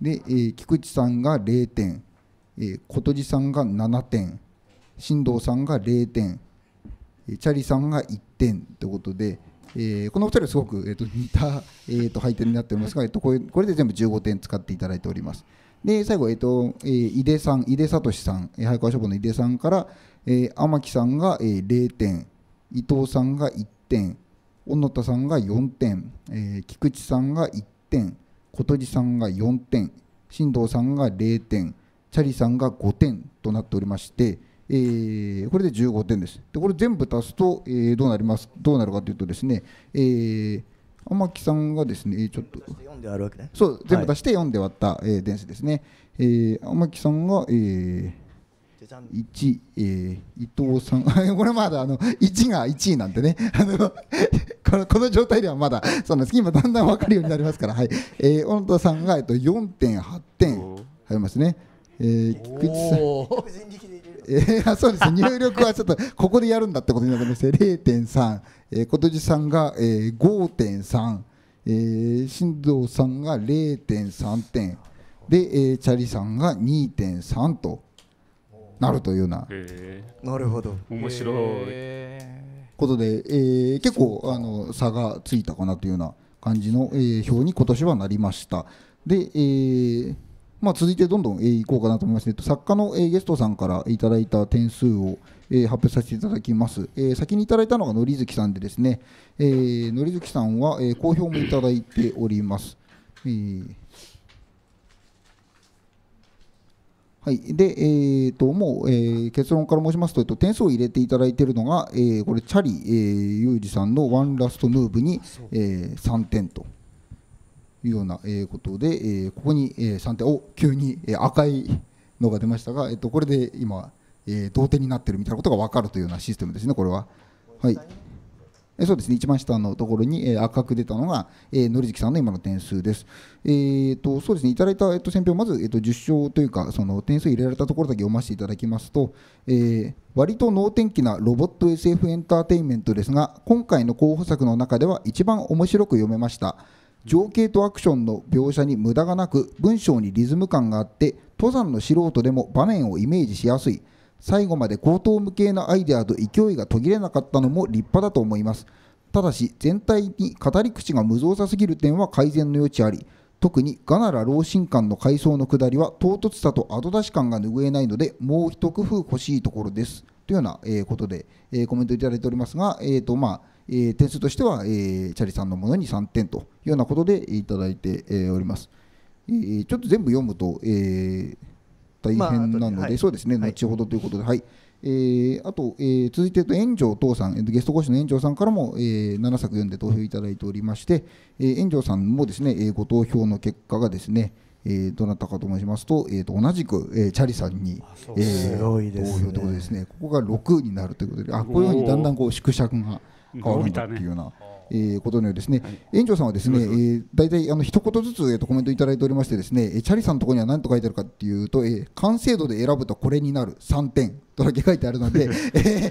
で、えー、菊池さんが0点、えー、小鳥さんが7点、進藤さんが0点、チャリさんが1点ということで、えー、このお二人はすごく、えーと、似た、えーと、配点になっておりますが、えーとこれ、これで全部15点使っていただいております。で最後、えーとえー、井出さん、井出聡さん、早川書分の井出さんから、えー、天木さんが、えー、0点、伊藤さんが1点、小野田さんが4点、えー、菊池さんが1点、小鳥さんが4点、進藤さんが0点、チャリさんが5点となっておりまして、えー、これで15点です。でこれ全部足すと、えー、どうなりますどうなるかというとですね、えー、天木さんがですねちょっと4で割るわけね。そう全部出して読んで割った、はい、えー、電子ですね。えー、天木さんが、えー1、えー、伊藤さん、<laughs> これまだあの一が一位なんでね、<laughs> あの <laughs> このこの状態ではまだ、そうなんです今、だんだんわかるようになりますから、はいえー、小野田さんが、えっと、四点八点入りますね、えー、菊池さん。えー、そうです、ね、<laughs> 入力はちょっとここでやるんだってことになりまして0.3、えー、琴路さんが、えー、5.3、えー、新藤さんが0.3点で、えー、チャリさんが2.3となるというような。なるほど面白い、ことで、えー、結構あの差がついたかなというような感じの、えー、表に今年はなりました。で、えーまあ、続いてどんどん、えー、いこうかなと思いますね。作家の、えー、ゲストさんからいただいた点数を、えー、発表させていただきます。えー、先にいただいたのがのりづきさんでですね、えー、のりづきさんは、えー、好評もいただいております。えーはい、で、えーと、ともう、えー、結論から申しますと、えっと、点数を入れていただいているのが、えー、これ、チャリ、えー、ユージさんのワンラストムーブに、えー、3点というようなことで、えー、ここに3点、を急に赤いのが出ましたが、えっと、これで今、えー、同点になってるみたいなことが分かるというようなシステムですね、これは。はいそうですね一番下のところに、えー、赤く出たのが、えー、則さんの今の点数です。えーと、そうですねいただいた、えー、と選票、まず、えーと、と10勝というか、その点数入れられたところだけ読ませていただきますと、えー、割と能天気なロボット SF エンターテインメントですが、今回の候補作の中では一番面白く読めました。情景とアクションの描写に無駄がなく文章にリズム感があって登山の素人でも場面をイメージしやすい最後まで口頭無形なアイデアと勢いが途切れなかったのも立派だと思いますただし全体に語り口が無造作すぎる点は改善の余地あり特にガナラ老神官の階層の下りは唐突さと後出し感が拭えないのでもう一工夫欲しいところですというような、ことで、コメントいただいておりますが、えーとまあえ点数としては、えチャリさんのものに3点というようなことでいただいて、えおります、えちょっと全部読むと、え大変なので、そうですね、後ほどということで、はいえー、あと、えー、続いて炎上父さん、ゲスト講師の炎上さんからも、えー、7作読んで投票いただいておりまして、えー、炎上さんもですね、えー、ご投票の結果がですね、えー、どなたかと申しますと、えー、と同じく、えー、チャリさんに、えー、いですね投票ということですね、ここが6になるということで、あこういうふうにだんだんこう縮尺が。伸びたっていうな、えー、ことのようですね、はい、園長さんはですね、えー、大体あの一言ずつ、えー、とコメントいただいておりましてですねチャリさんのところには何と書いてあるかっていうと、えー、完成度で選ぶとこれになる3点とだけ書いてあるので、<laughs> えーえ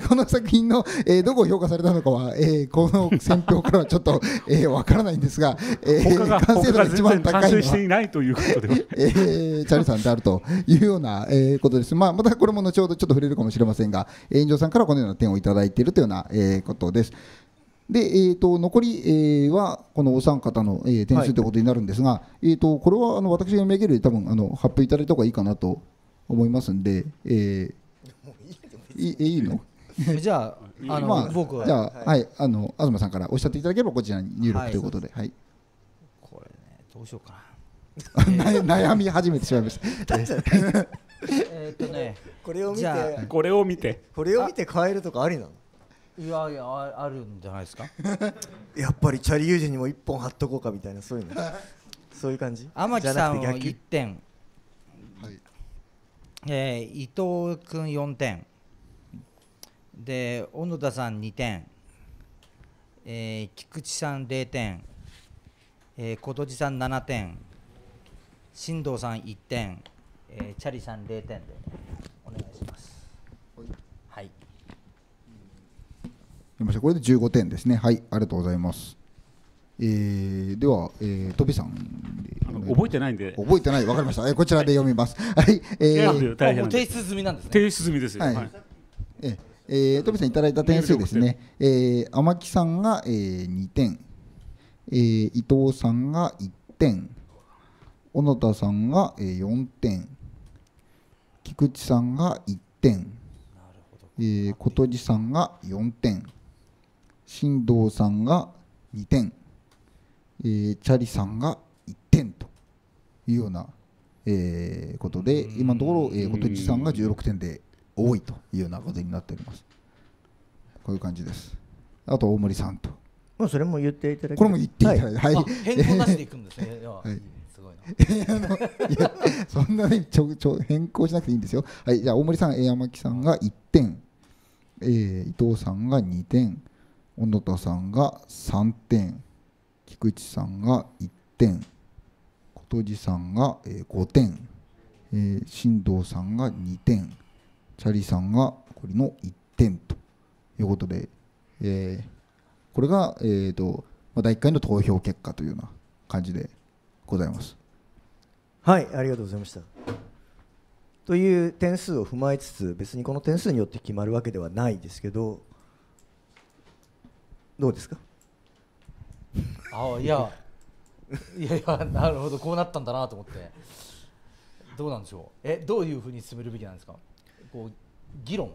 ー、この作品の、えー、どこを評価されたのかは、えー、この選評からはちょっとわ、えー、からないんですが、えー、完成度が一番高いのはしていないということで、<laughs> えー、チャリさんであるというような、えー、ことです、まあ、またこれも後ほどちょっと触れるかもしれませんが、園長さんからこのような点をいただいているというような、えー、ことです。で、えーと、残り、えー、はこのお三方の、えー、点数ということになるんですが、はい、えーと、これはあの私が見上げる多分あの発表いただいた方がいいかなと思いますんで、えー、いいいいの <laughs> じゃあ、<laughs> あの、まあ、僕は。じゃあ、はい、はい、あの、東さんからおっしゃっていただければ、こちらに入力ということで、はい。はい、これね、どうしようか <laughs> な。悩み始めてしまいました。えっとね、これを見て、これを見て、これを見て変えるとかありなの。いやいやあるんじゃないですか <laughs> やっぱりチャリ友人にも1本貼っとこうかみたいなそういうの <laughs> そういう感じ天木さんは1点、はいえー、伊藤君4点で小野田さん2点、えー、菊池さん0点、えー、琴路さん7点進藤さん1点、えー、チャリさん0点で。ました。これで15点ですね。はい、ありがとうございます。えー、では、えー、トビさん覚えてないんで覚えてないわかりました、えー、こちらで読みます <laughs> はい、えー、提出済みなんですね提出済みですはい、はい、えー、トビさんいただいた点数ですね、えー、天木さんが、えー、2点、えー、伊藤さんが1点小野田さんが、えー、4点菊池さんが1点、えー、小鳥さんが4点新藤さんが2点、えー、チャリさんが1点というような、えー、ことで今のところ、えー、琴市さんが16点で多いというようなことになっておりますこういう感じですあと大森さんともうそれも言っていただきこれも言っていただいはい、はい、変更なしでいくんですね <laughs> はいすごいないやそんなにちょちょ変更しなくていいんですよはいじゃあ大森さん山木さんが1点、えー、伊藤さんが2点小野田さんが3点菊池さんが1点琴路さんが5点、えー、新藤さんが2点チャリさんがこれの1点ということで、えー、これが、えーとまあ、第1回の投票結果というような感じでございます。はいありがとうございましたという点数を踏まえつつ別にこの点数によって決まるわけではないですけどどうですかああ <laughs> いやいやいやなるほどこうなったんだなと思ってどうなんでしょうえどういうふうに進めるべきなんですかこう議論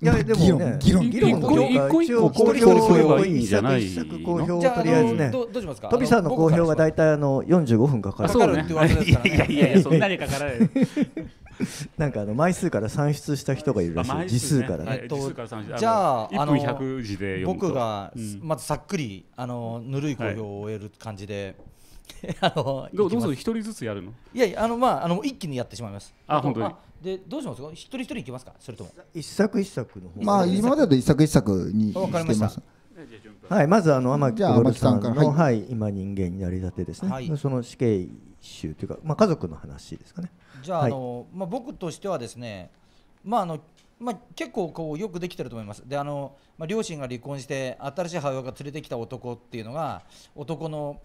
いやでも、ね、議論議論議論議論一応公表を一作一作公表をとりあえずねビさんの公表は大体あの45分かかるそうね <laughs> いやいやいやそんなにかからない <laughs> なんかあの枚数から算出した人がいるらしい、字数からね、えっと、じゃああの僕が、まずさっくりあのぬるい工業を終える感じで、い、<laughs> あのどうぞ一人ずつやるのいやあのまああの一気にやってしまいますあ本当にでどうしますか一人一人いきますかそれとも一作一作の方まあ今までだと一作一作に分かりましたはいまずあの天木さんの、はい、今人間になりたてですね、その死刑週というか、まあ、家族の話ですかね。じゃあはい、あのまあ、僕としてはですね、まあ、あのまあ、結構こうよくできてると思います。であの、まあ、両親が離婚して新しい母親が連れてきた男っていうのが男の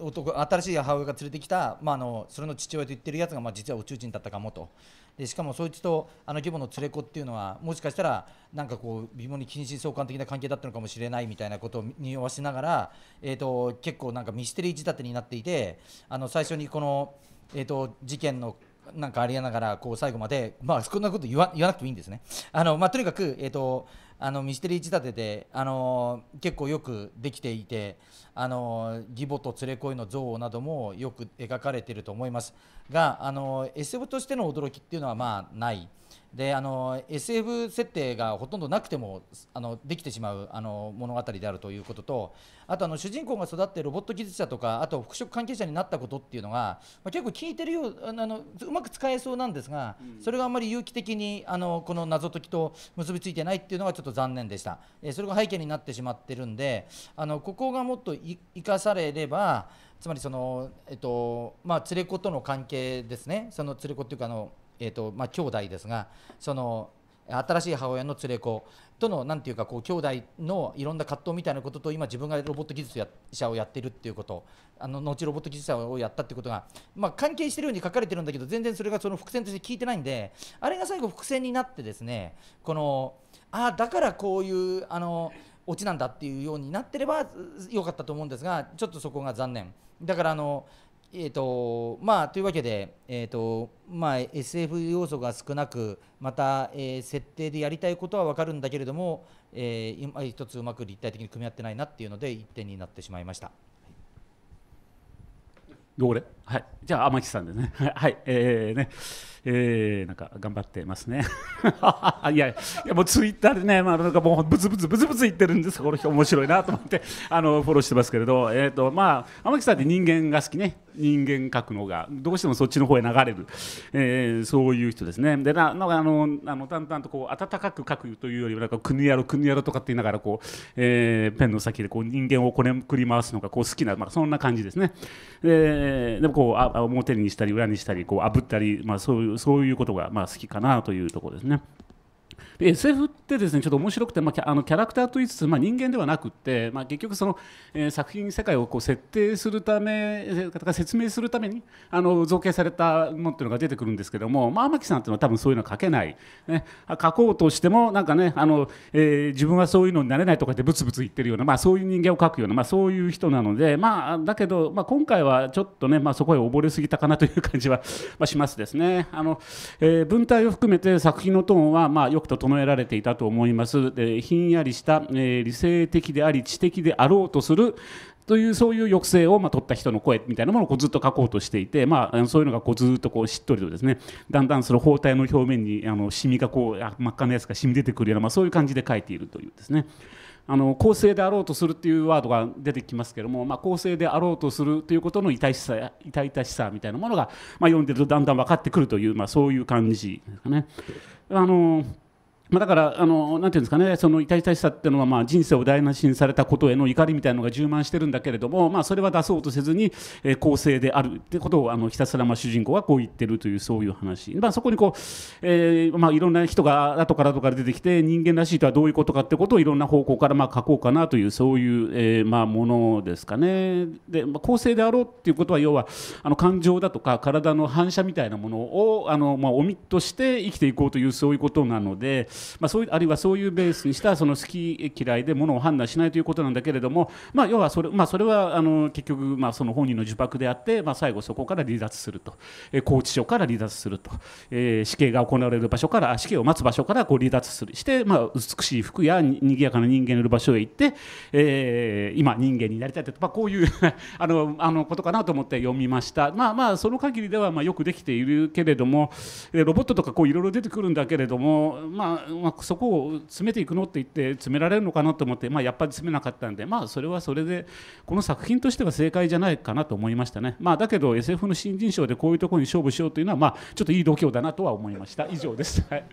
男新しい母親が連れてきた、まあ、のそれの父親と言ってるやつが、まあ、実は宇宙人だったかもとでしかもそいつとあの義母の連れ子っていうのはもしかしたらなんかこう微妙に近親相関的な関係だったのかもしれないみたいなことを匂わしながら、えーと、結構なんかミステリー仕立てになっていてあの最初にこの、えーと事件のなんかありながらこう最後まで、まあ、そんなこと言わ言わなくてもいいんですね。あのまあ、とにかく、えーと、あのミステリー仕立てで、あの結構よくできていて、あの義母と連れ子への憎悪などもよく描かれていると思いますが、あの SF としての驚きっていうのはまあない。であの SF 設定がほとんどなくてもあのできてしまうあの物語であるということとあとあの主人公が育ってロボット技術者とかあと服飾関係者になったことっていうのが、まあ、結構聞いてるようあのうまく使えそうなんですが、うん、それがあんまり有機的にあのこの謎解きと結びついてないっていうのがちょっと残念でした、えそれが背景になってしまってるんであのここがもっと生かされればつまりその、えっとまあ、連れ子との関係ですねその連れ子っていうかあのえーとまあ、兄弟ですがその新しい母親の連れ子との何ていうかこう兄弟のいろんな葛藤みたいなことと今自分がロボット技術者をやってるっていうことあの後ロボット技術者をやったってことが、まあ、関係してるように書かれてるんだけど全然それがその伏線として聞いてないんであれが最後伏線になってですねこのああだからこういうあのオチなんだっていうようになってればよかったと思うんですがちょっとそこが残念。だからあのえーとまあ、というわけで、えーとまあ、SF 要素が少なくまた、えー、設定でやりたいことは分かるんだけれども、えー、今一つうまく立体的に組み合ってないなっていうので一点になってしまいました。どれはい、じゃあ天木さんでね、はい、えー、ね、えー、なんか頑張ってますね。<laughs> いや、いやもうツイッターでね、まあ、なんかもうブツブツブツブツ言ってるんです、この人面白いなと思って、あのフォローしてますけれど、えっ、ー、と、まあ、天木さんって人間が好きね、人間くのがどうしてもそっちの方へ流れる、えー、そういう人ですねでなんかあのあのだんだんとこう温かく書くというよりはなんか国やろ国やろとかって言いながらこう、えー、ペンの先でこう人間をこねくり回すのがこう好きな、まあ、そんな感じですね、えー、でもこうあ表にしたり裏にしたりこう炙ったり、まあ、そういうそういうことがまあ好きかなというところですね。SF ってですねちょっと面白くて、まあ、あのキャラクターと言いつつ、まあ、人間ではなくって、まあ、結局その、えー、作品世界をこう設定するため説明するためにあの造形されたものっていうのが出てくるんですけども、まあ、天木さんっていうのは多分そういうのは書けない、ね、書こうとしてもなんかねあの、えー、自分はそういうのになれないとかってブツブツ言ってるような、まあ、そういう人間を書くような、まあ、そういう人なので、まあ、だけど、まあ、今回はちょっとね、まあ、そこへ溺れすぎたかなという感じは、まあ、しますですね。あのえー、文体を含めて作品のトーンは、まあ、よくと唱められていたと思います、えひんやりした、え理性的であり知的であろうとするというそういう抑制をまあ取った人の声みたいなものをこうずっと書こうとしていて、まあ、そういうのがこうずっとこうしっとりとですねだんだんその包帯の表面にあのシミがこうあ真っ赤なやつが染み出てくるような、まあ、そういう感じで書いているというですね。あの公正であろうとするっていうワードが出てきますけども、まあ、公正であろうとするということの痛々しさ痛々しさみたいなものが、まあ、読んでるとだんだん分かってくるという、まあ、そういう感じですかね。あのーまあ、だから、あのなんていうんですかね、その痛々しさっていうのは、まあ、人生を台無しにされたことへの怒りみたいなのが充満してるんだけれども、まあ、それは出そうとせずに、えー、公正であるってことをあのひたすらまあ主人公はこう言ってるという、そういう話、まあ、そこにこう、えーまあ、いろんな人が後から後から出てきて、人間らしいとはどういうことかってことをいろんな方向からまあ書こうかなという、そういう、えーまあ、ものですかね。でまあ、公正であろうっていうことは、要はあの感情だとか、体の反射みたいなものをあの、まあ、オミットして生きていこうという、そういうことなので。まあ、そういうあるいはそういうベースにしたその好き嫌いでものを判断しないということなんだけれども、まあ、要はそれ,、まあ、それはあの結局、まあ、その本人の呪縛であって、まあ、最後そこから離脱すると、えー、拘置所から離脱すると、えー、死刑が行われる場所から死刑を待つ場所からこう離脱するして、まあ、美しい服やにぎやかな人間のいる場所へ行って、えー、今人間になりたいと、まあ、こういう <laughs> あのあのことかなと思って読みました。まあまあその限りではまあよくできているけれどもロボットとかこういろいろ出てくるんだけれどもまあまあ、そこを詰めていくのって言って詰められるのかなと思って、まあ、やっぱり詰めなかったんで、まあ、それはそれでこの作品としては正解じゃないかなと思いましたね、まあ、だけど SF の新人賞でこういうところに勝負しようというのは、まあ、ちょっといい度胸だなとは思いました以上です。はい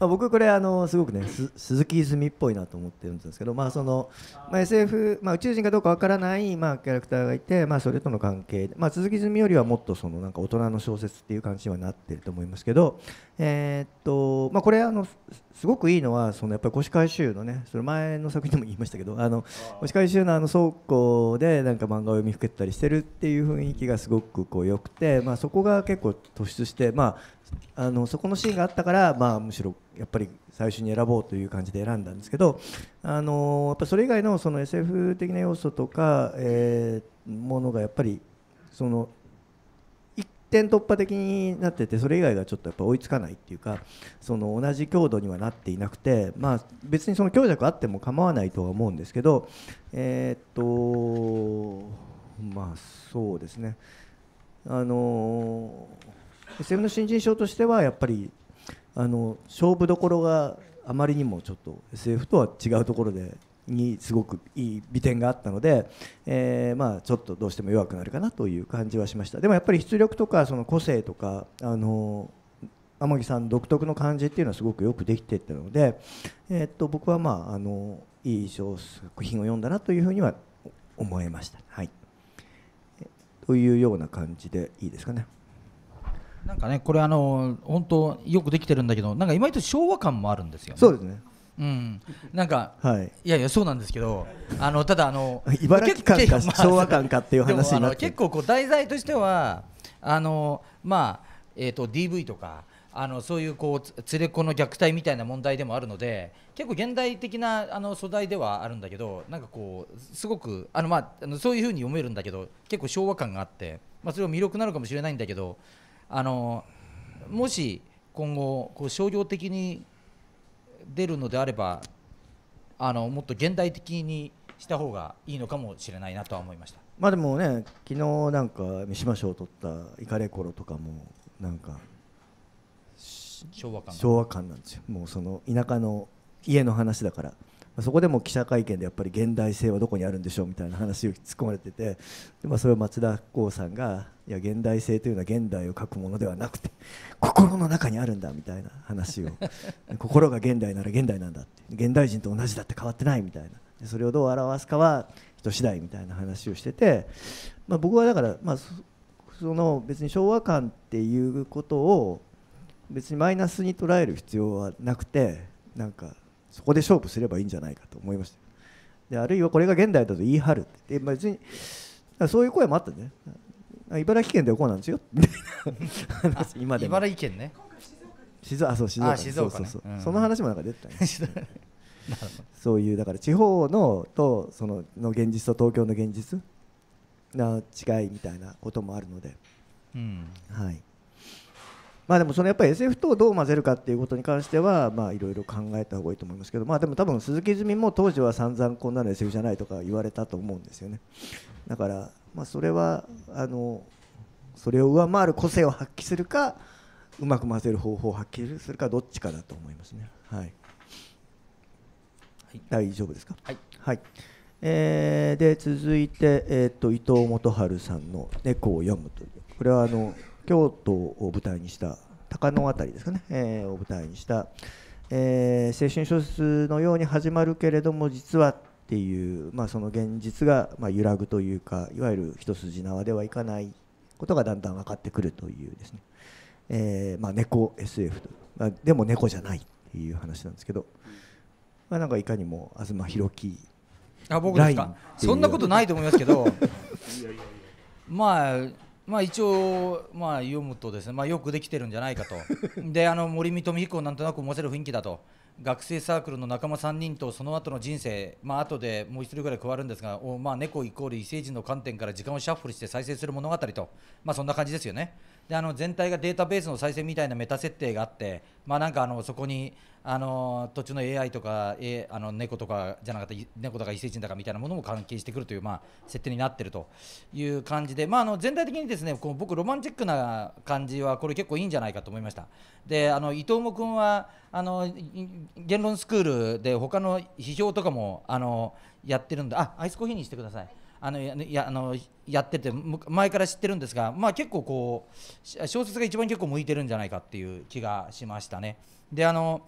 まあ、僕これあのすごくね鈴木泉っぽいなと思ってるんですけど、まあそのまあ、SF、まあ、宇宙人かどうかわからない、まあ、キャラクターがいて、まあ、それとの関係で、まあ、鈴木泉よりはもっとそのなんか大人の小説っていう感じにはなってると思いますけど、えー、っとまあ、これあのすごくいいのはそのやっぱり腰回収のねそれ前の作品でも言いましたけどあの腰回収のあの倉庫でなんか漫画を読みふけたりしてるっていう雰囲気がすごくこう良くて、まあ、そこが結構突出して、まあ、あのそこのシーンがあったから、まあ、むしろやっぱり最初に選ぼうという感じで選んだんですけどあのやっぱそれ以外のその SF 的な要素とか、えものがやっぱりその点突破的になっててそれ以外がちょっとやっぱ追いつかないっていうかその同じ強度にはなっていなくてまあ別にその強弱あっても構わないとは思うんですけどえっとまあそうですねあの SM の新人賞としてはやっぱりあの勝負どころがあまりにもちょっと SF とは違うところでにすごくいい美点があったので、えー、まあちょっとどうしても弱くなるかなという感じはしましたでもやっぱり出力とかその個性とかあの天城さん独特の感じっていうのはすごくよくできていたので、えー、っと僕はまああのいい小作品を読んだなというふうには思いました。はい、というような感じでいいですかね。なんかねこれあの本当よくできてるんだけどなんかいまいち昭和感もあるんですよね。そうですねうん、なんか、はい、いやいやそうなんですけどあのただあの <laughs> 茨城感か昭和感かっていう話になって結構こう題材としてはあのまあ、えーと、DV とかあのそういうこう連れ子の虐待みたいな問題でもあるので結構現代的なあの素材ではあるんだけどなんかこうすごくあの、まあ、あのそういうふうに読めるんだけど結構昭和感があって、まあ、それは魅力なのかもしれないんだけどあのもし今後こう商業的に出るのであればあのもっと現代的にした方がいいのかもしれないなとは思いました。まあでもね昨日なんか三島賞を取ったイカレコロとかもなんか昭和感昭和感なんですよもうその田舎の家の話だからそこでも記者会見でやっぱり現代性はどこにあるんでしょうみたいな話を突っ込まれててで、まあ、それを松田光さんがいや現代性というのは現代を書くものではなくて心の中にあるんだみたいな話を <laughs> 心が現代なら現代なんだって現代人と同じだって変わってないみたいなそれをどう表すかは人次第みたいな話をしてて、まあ、僕はだから、まあ、その別に昭和感っていうことを別にマイナスに捉える必要はなくてなんかそこで勝負すればいいんじゃないかと思いましたであるいはこれが現代だと言い張るってで別にそういう声もあったんね茨城県ではこうなんですよ今で <laughs> 茨城県ね静岡そう静岡、ね、そうそうそう、うん、その話もなんか出てた、ね、<laughs> そういうだから地方のとそのの現実と東京の現実の違いみたいなこともあるので、うん、はいまあでもそのやっぱり SF とどう混ぜるかっていうことに関してはまあいろいろ考えた方がいいと思いますけどまあでも多分鈴木泉も当時は散々こんなの SF じゃないとか言われたと思うんですよねだからまあそれはあのそれを上回る個性を発揮するかうまく混ぜる方法を発揮するかどっちかだと思いますねはい、はい、大丈夫ですかはい、はいえー、で続いて、えーと伊藤元春さんの「猫を読む」というこれはあの京都を舞台にした高野辺りですかね、えー、を舞台にした、えー、青春小説のように始まるけれども実はっていう、まあ、その現実が、ま揺らぐというかいわゆる一筋縄ではいかないことがだんだん分かってくるというですね、えー、まあ、猫 SF と、まあ、でも猫じゃないっていう話なんですけど、まあ、なんかいかにも東博樹あ僕ですかそんなことないと思いますけど <laughs> まあまあ、一応、まあ、読むとですね、まあ、よくできてるんじゃないかと <laughs> であの森見富彦をなんとなく思わせる雰囲気だと学生サークルの仲間3人とその後の人生、まあ後でもう1人ぐらい加わるんですが、まあ、猫イコール異星人の観点から時間をシャッフルして再生する物語と、まあ、そんな感じですよね。であの全体がデータベースの再生みたいなメタ設定があって、まあ、なんかあのそこにあの土地の AI とか、A、あの猫とかじゃなかった猫とか異星人だかみたいなものも関係してくるという、まあ、設定になってるという感じで、まあ、あの全体的にですねこう僕ロマンチックな感じはこれ結構いいんじゃないかと思いましたであの伊藤も君はあの言論スクールで他の批評とかもあのやってるんであアイスコーヒーにしてくださいあのやあのやってて前から知ってるんですが、まあ、結構こう小説が一番結構向いてるんじゃないかっていう気がしましたね。であの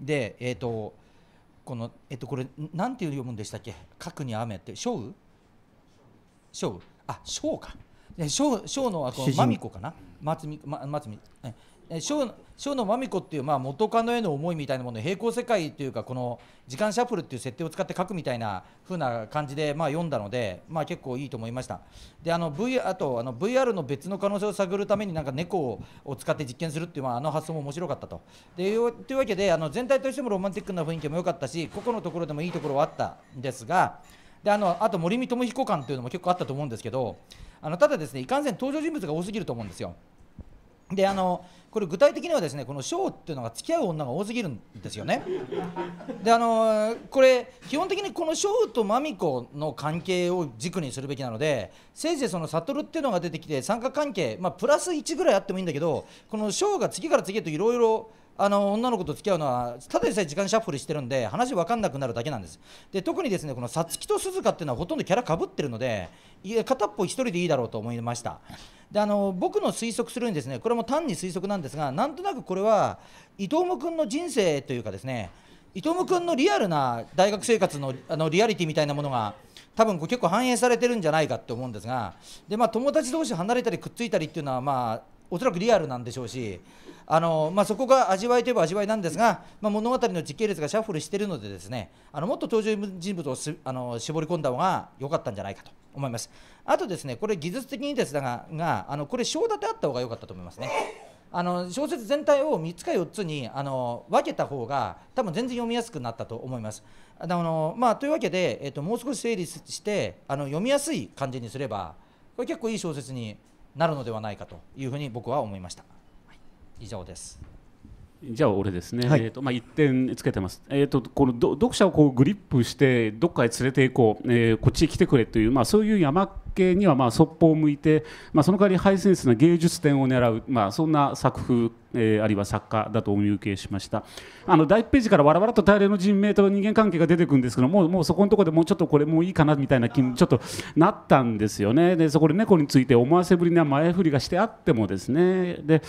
でえっ、ー、とこのえっ、ー、とこれなんて読むんでしたっけ「核に雨」って「小雨」「小雨」あ「小」か。ショーショーのはこのマミコかな松見、ま、松見生野真美子っていう、まあ、元カノへの思いみたいなもの平行世界というかこの時間シャッフルっていう設定を使って書くみたいな風な感じで、まあ、読んだので、まあ、結構いいと思いましたであの、v、あとあの VR の別の可能性を探るためになんか猫を使って実験するっていう、まあ、あの発想も面白かったとでというわけであの全体としてもロマンティックな雰囲気も良かったし個々のところでもいいところはあったんですがであのあと森見智彦感というのも結構あったと思うんですけどあのただですねいかんせん登場人物が多すぎると思うんですよ。であのこれ具体的にはですねこのショーっていうのが付き合う女が多すぎるんですよね。であのこれ基本的にこのショーとマミコの関係を軸にするべきなのでせいぜいその悟っていうのが出てきて三角関係、まあ、プラス1ぐらいあってもいいんだけどこのショーが次から次へといろいろあの女の子と付き合うのはただでさえ時間シャッフルしてるんで話分かんなくなるだけなんですで特にですねこのさつきと鈴鹿っていうのはほとんどキャラかぶってるので片っぽ1人でいいだろうと思いましたであの僕の推測するにですねこれも単に推測なんですがなんとなくこれは伊藤夢君の人生というかですね伊藤夢君のリアルな大学生活のあのリアリティみたいなものが多分結構反映されてるんじゃないかって思うんですがで、まあ、友達同士離れたりくっついたりっていうのは、まあ、おそらくリアルなんでしょうしあの、まあ、そこが味わいといえば味わいなんですが、まあ、物語の時系列がシャッフルしているのでですねあのもっと登場人物をあの絞り込んだ方が良かったんじゃないかと思いますあとですねこれ技術的にですががあのこれ章立てあった方が良かったと思いますねあの小説全体を3つか4つにあの分けた方が多分全然読みやすくなったと思います。あのまあ、というわけで、えっと、もう少し整理してあの読みやすい感じにすればこれ結構いい小説になるのではないかというふうに僕は思いました。はい、以上です。じゃあ俺ですね、はい、えーとまあ、1点つけてます、えーと、この読者をこうグリップしてどっかへ連れて行こう、えー、こっちへ来てくれという、まあ、そういう山系にはまあそっぽを向いて、まあ、その代わりハイセンスな芸術展を狙う、まあ、そんな作風えー、あるいは作家だとお見受けしましたあの第1ページからわらわらと大量の人命と人間関係が出てくるんですけどもうもうそこのところでもうちょっとこれもういいかなみたいな気にちょっとなったんですよねでそこで猫について思わせぶりな前振りがしてあってもですねで、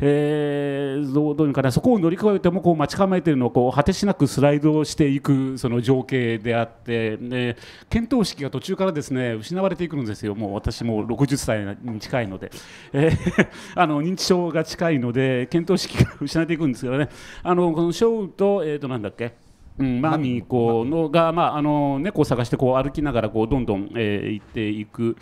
えー、どうどうかなそこを乗り越えてもこう待ち構えているのをこう果てしなくスライドをしていくその情景であって、ね、見当識が途中からですね失われていくんですですよもう私も60歳に近いので、えー、あの認知症が近いので見当識が失われていくんですけどねあのこのショウと,、えー、となんだっけうん、マミーこのが、まあ、あの猫を探してこう歩きながらこうどんどん、えー、行っていく。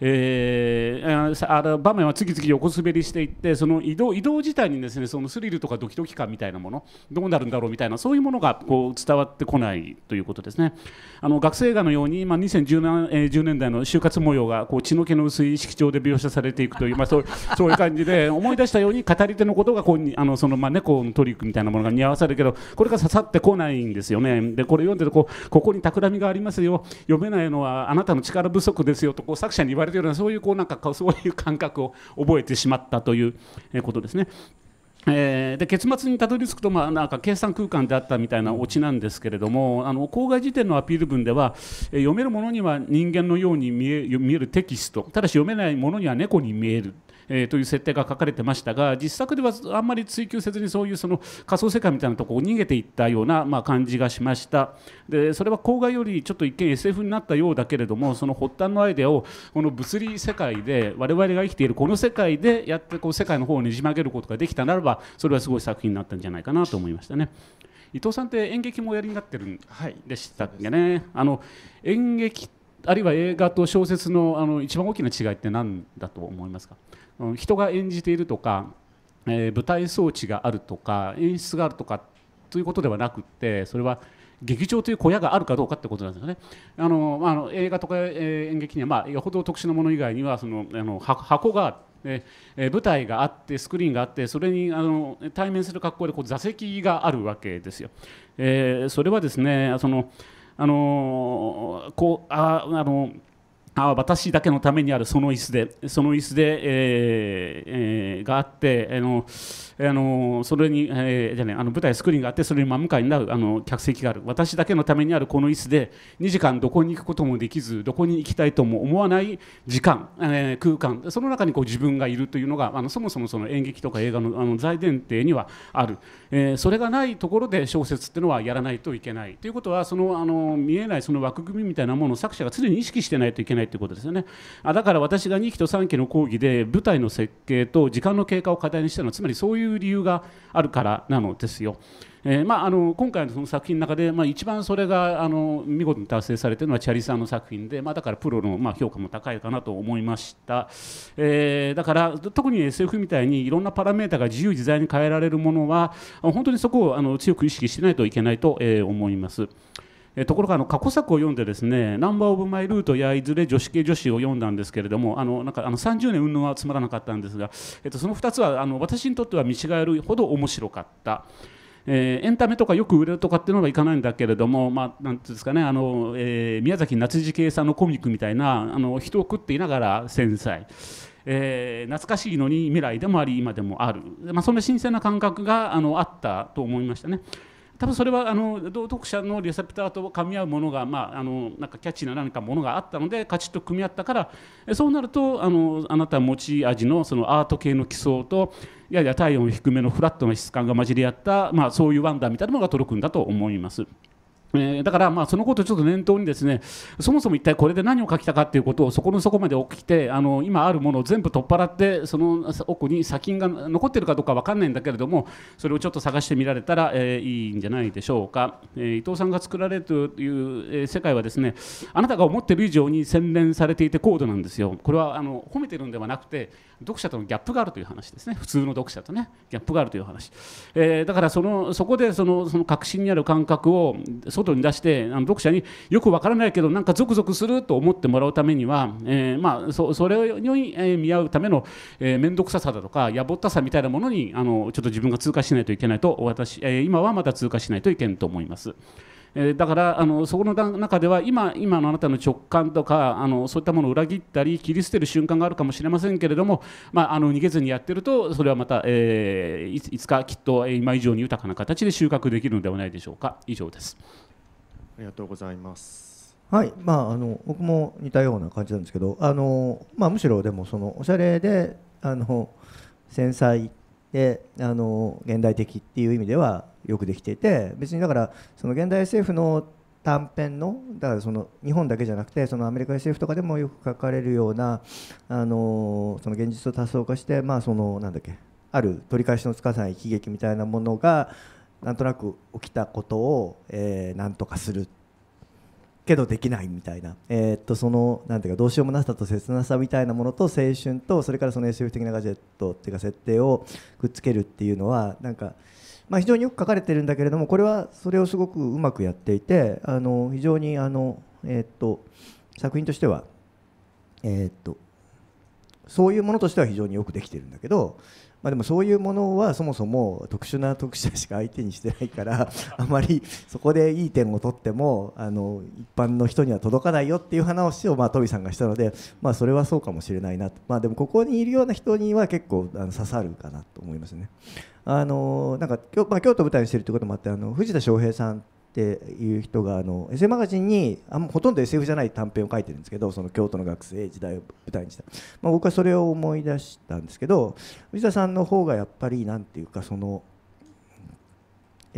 えー、あの場面は次々横滑りしていってその移動移動自体にですねそのスリルとかドキドキ感みたいなものどうなるんだろうみたいなそういうものがこう伝わってこないということですね。あの学生映画のように、まあ、2010年,、えー、年代の就活模様がこう血の気の薄い色調で描写されていくという、まあ、そうそういう感じで思い出したように語り手のことがこうあのその、まあ、猫のトリックみたいなものが似合わされるけどこれが刺さってこないんですよね。でこれ読んでるとこここに企みがありますよ読めないのはあなたの力不足ですよとこう作者に言われわれているようなそういうこうなんかそういう感覚を覚えてしまったということですね。えー、で結末にたどり着くと、まあ、なんか計算空間であったみたいなオチなんですけれどもあの郊外辞典のアピール文では、え読めるものには人間のように見えるテキストただし読めないものには猫に見えるえー、という設定が書かれてましたが実作ではあんまり追求せずにそういうその仮想世界みたいなとこを逃げていったような、まあ、感じがしましたでそれは郊外よりちょっと一見 SF になったようだけれどもその発端のアイデアをこの物理世界で我々が生きているこの世界でやってこう世界の方をねじ曲げることができたならばそれはすごい作品になったんじゃないかなと思いましたね。伊藤さんって演劇もおやりになってるんでしたっけね、はい、あの演劇あるいは映画と小説のあの一番大きな違いって何だと思いますか人が演じているとか、えー、舞台装置があるとか演出があるとかということではなくってそれは劇場という小屋があるかどうかってことなんですよね。あのあの映画とか、えー、演劇には、まあ、よほど特殊なもの以外にはそのあの箱がえー、舞台があってスクリーンがあってそれにあの対面する格好でこう座席があるわけですよ。えー、それはですねそのあのこうああのあ私だけのためにあるその椅子でその椅子で、えーえー、があってあの、えーあのそれに、えー、じゃねあの舞台スクリーンがあってそれに真向かいになるあの客席がある私だけのためにあるこの椅子で2時間どこに行くこともできずどこに行きたいとも思わない時間、えー、空間その中にこう自分がいるというのがあのそもそもその演劇とか映画のあの大前提にはある、えー、それがないところで小説っていうのはやらないといけないということはそのあの見えないその枠組みみたいなものを作者が常に意識してないといけないということですよねあだから私が2期と3期の講義で舞台の設計と時間の経過を課題にしたのはつまりそういういう理由があるからなのですよ。えー、まあ、あの今回のその作品の中で、まあ、一番それがあの見事に達成されているのはチャリさんの作品で、まあ、だからプロの、まあ、評価も高いかなと思いました、えー、だから特に SF みたいにいろんなパラメータが自由自在に変えられるものは本当にそこをあの強く意識しないといけないと、えー、思います。えところがあの過去作を読んでですね「ナンバー・オブ・マイ・ルート」やいずれ女子系女子を読んだんですけれどもあのなんかあの30年云々はつまらなかったんですが、えと、その2つはあの私にとっては見違えるほど面白かった。えー、エンタメとかよく売れるとかっていうのはいかないんだけれども、まあ、なんていうんですかねあの、えー、宮崎夏次系さんのコミックみたいなあの人を食っていながら繊細。えー、懐かしいのに未来でもあり今でもある、まあ、そんな新鮮な感覚があのあったと思いましたね。多分それはあの徳者のレセプターと噛み合うものが、まあ、あのなんかキャッチーな何かものがあったのでカチッと組み合ったからそうなるとあのあなた持ち味のそのアート系の基礎とやや体温低めのフラットな質感が混じり合った、まあ、そういうワンダーみたいなものが届くんだと思います。えー、だからまあそのことをちょっと念頭にですねそもそも一体これで何を書きたかということをそこのそこまで起きてあの今あるものを全部取っ払ってその奥に砂金が残ってるかどうか分かんないんだけれどもそれをちょっと探してみられたら、えー、いいんじゃないでしょうか、えー、伊藤さんが作られるという、えー、世界はですねあなたが思っている以上に洗練されていて高度なんですよこれはあの褒めてるんではなくて読者とのギャップがあるという話ですね普通の読者とねギャップがあるという話、えー、だからそのそこでそのその核心にある感覚を外外に出してあの読者によくわからないけどなんかゾクゾクすると思ってもらうためには、えー、まあ、そそれに、え見合うための面倒、えー、くささだとかやぼったさみたいなものにあのちょっと自分が通過しないといけないと私、えー、今はまだ通過しないといけんと思います。えだからあのそこの中では今今のあなたの直感とかあのそういったものを裏切ったり切り捨てる瞬間があるかもしれませんけれども、まあ、あの逃げずにやってるとそれはまた、えー、いつかきっと今以上に豊かな形で収穫できるのではないでしょうか以上です。ありがとうございます。はい、まああの僕も似たような感じなんですけど、あのまあ、むしろでもそのおしゃれであの繊細であの現代的っていう意味ではよくできていて、別にだからその現代政府の短編のだからその日本だけじゃなくてそのアメリカ SF とかでもよく書かれるようなあのその現実を多層化してまあそのなんだっけある取り返しのつかない喜劇みたいなものがなんとなく起きたことを、えー、なんとかするけどできないみたいな、えー、っとそのなんていうかどうしようもなさと切なさみたいなものと青春とそれからその SF 的なガジェットっていうか設定をくっつけるっていうのはなんか、まあ、非常によく書かれてるんだけれどもこれはそれをすごくうまくやっていてあの非常にあの、えー、っと作品としては、えっとそういうものとしては非常によくできてるんだけどまあ、でもそういうものはそもそも特殊な特殊者しか相手にしてないから <laughs> あまりそこでいい点を取ってもあの一般の人には届かないよっていう話をまあトビさんがしたので、まあ、それはそうかもしれないなまあ、でもここにいるような人には結構あの刺さるかなと思いますね。あのなんか、まあ、京都舞台にしてるってこともあってあの藤田翔平さんっていう人があの SF マガジンにあほとんど SF じゃない短編を書いてるんですけどその京都の学生時代を舞台にした、まあ、僕はそれを思い出したんですけど藤田さんの方がやっぱり何て言うかその。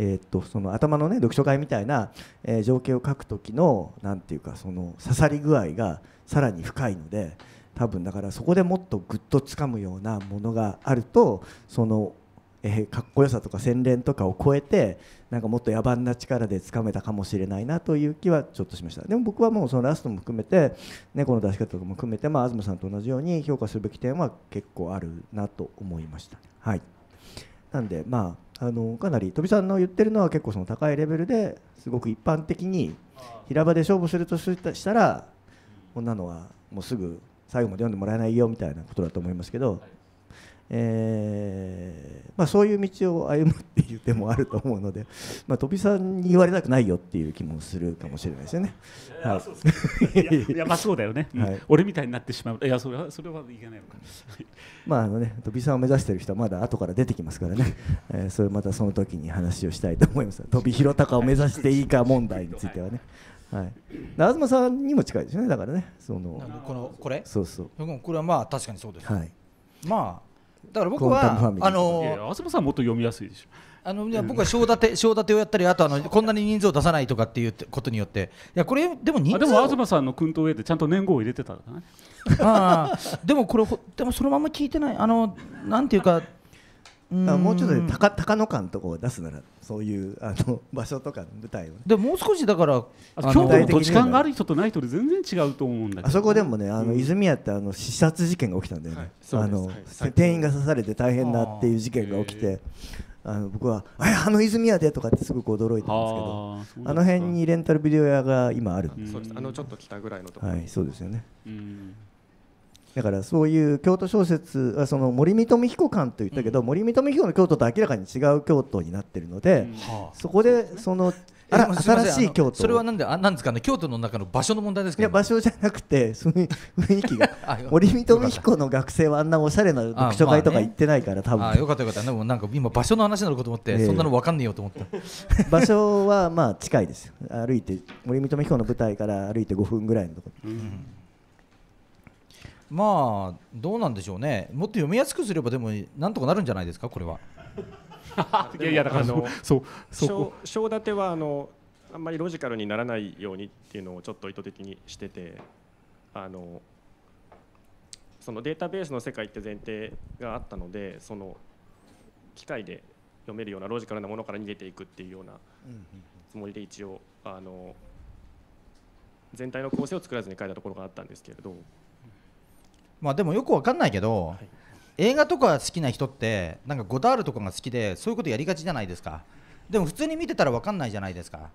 えー、っとその頭の、ね、読書会みたいな、えー、情景を書く時の何て言うかその刺さり具合がさらに深いので多分だからそこでもっとぐっとつかむようなものがあるとそのえー、かっこよさとか洗練とかを超えてなんかもっと野蛮な力でつかめたかもしれないなという気はちょっとしましたでも僕はもうそのラストも含めて猫、ね、の出し方とかも含めて、まあ、東さんと同じように評価するべき点は結構あるなと思いました。はいなんでまああのかなり飛さんの言ってるのは結構その高いレベルですごく一般的に平場で勝負するとしたらこんなのはもうすぐ最後まで読んでもらえないよみたいなことだと思いますけど、えーまあ、そういう道を歩むっていう手もあると思うので、まあ、飛びさんに言われたくないよっていう気もするかもしれないですよね。い、や <laughs> まあそうだよね、はい、俺みたいになってしまういやそれはそれはいけないのかまああのね飛びさんを目指してる人はまだ後から出てきますからね、<laughs> えー、それまたその時に話をしたいと思います飛び広高を目指していいか問題についてはね。はい、東さんにも近いですよねだからねそのこのこれそうそうこれはまあ確かにそうです、はい、まあだから僕はあの東さんもっと読みやすいでしょあのいや僕は小立て小 <laughs> 立てをやったりあとあのこんなに人数を出さないとかっていうことによっていやこれでも人数でも東さんの訓導上でちゃんと年号を入れてたからね <laughs> あでもこれでもそのまま聞いてないあのなんていうかだもうちょっとで高高野館とかを出すならそういうあの場所とか舞台を、ね、でもう少しだから京都と時間がある人とない人で全然違うと思うんだけどあそこでもねあの、うん、泉谷ってあの刺殺事件が起きたんだよね、はい、あの、はい、店員が刺されて大変だっていう事件が起きてあの僕は「あの泉谷で」とかってすごく驚いたんですけどあの辺にレンタルビデオ屋が今ある、そうですあのちょっと北ぐらいのところ、はい、そうですよね、うんだからそういう京都小説はその森見富彦館と言ったけど、うん、森見富彦の京都と明らかに違う京都になってるので、うん、そこでその。あ新しい京都それはなんであなんですかね京都の中の場所の問題ですか、ね、いや場所じゃなくてそういう雰囲気が <laughs> 森見富彦の学生はあんなおしゃれな読書会とか行ってないから、まあね、多分あよかったよかったでもなんか今場所の話になるかと思って、えー、そんなの分かんねえよと思った <laughs> 場所はまあ近いです歩いて森見富彦の舞台から歩いて5分ぐらいのところ、うんまあどうなんでしょうねもっと読みやすくすればでもなんとかなるんじゃないですかこれは <laughs> いやいやだからあの <laughs> そうそう章立てはあのあんまりロジカルにならないようにっていうのをちょっと意図的にしててあのそのデータベースの世界って前提があったのでその機械で読めるようなロジカルなものから逃げていくっていうようなつもりで一応あの全体の構成を作らずに書いたところがあったんですけれど。まあでもよくわかんないけど、はい、映画とか好きな人ってなんかゴダールとかが好きでそういうことやりがちじゃないですかでも普通に見てたらわかんないじゃないですか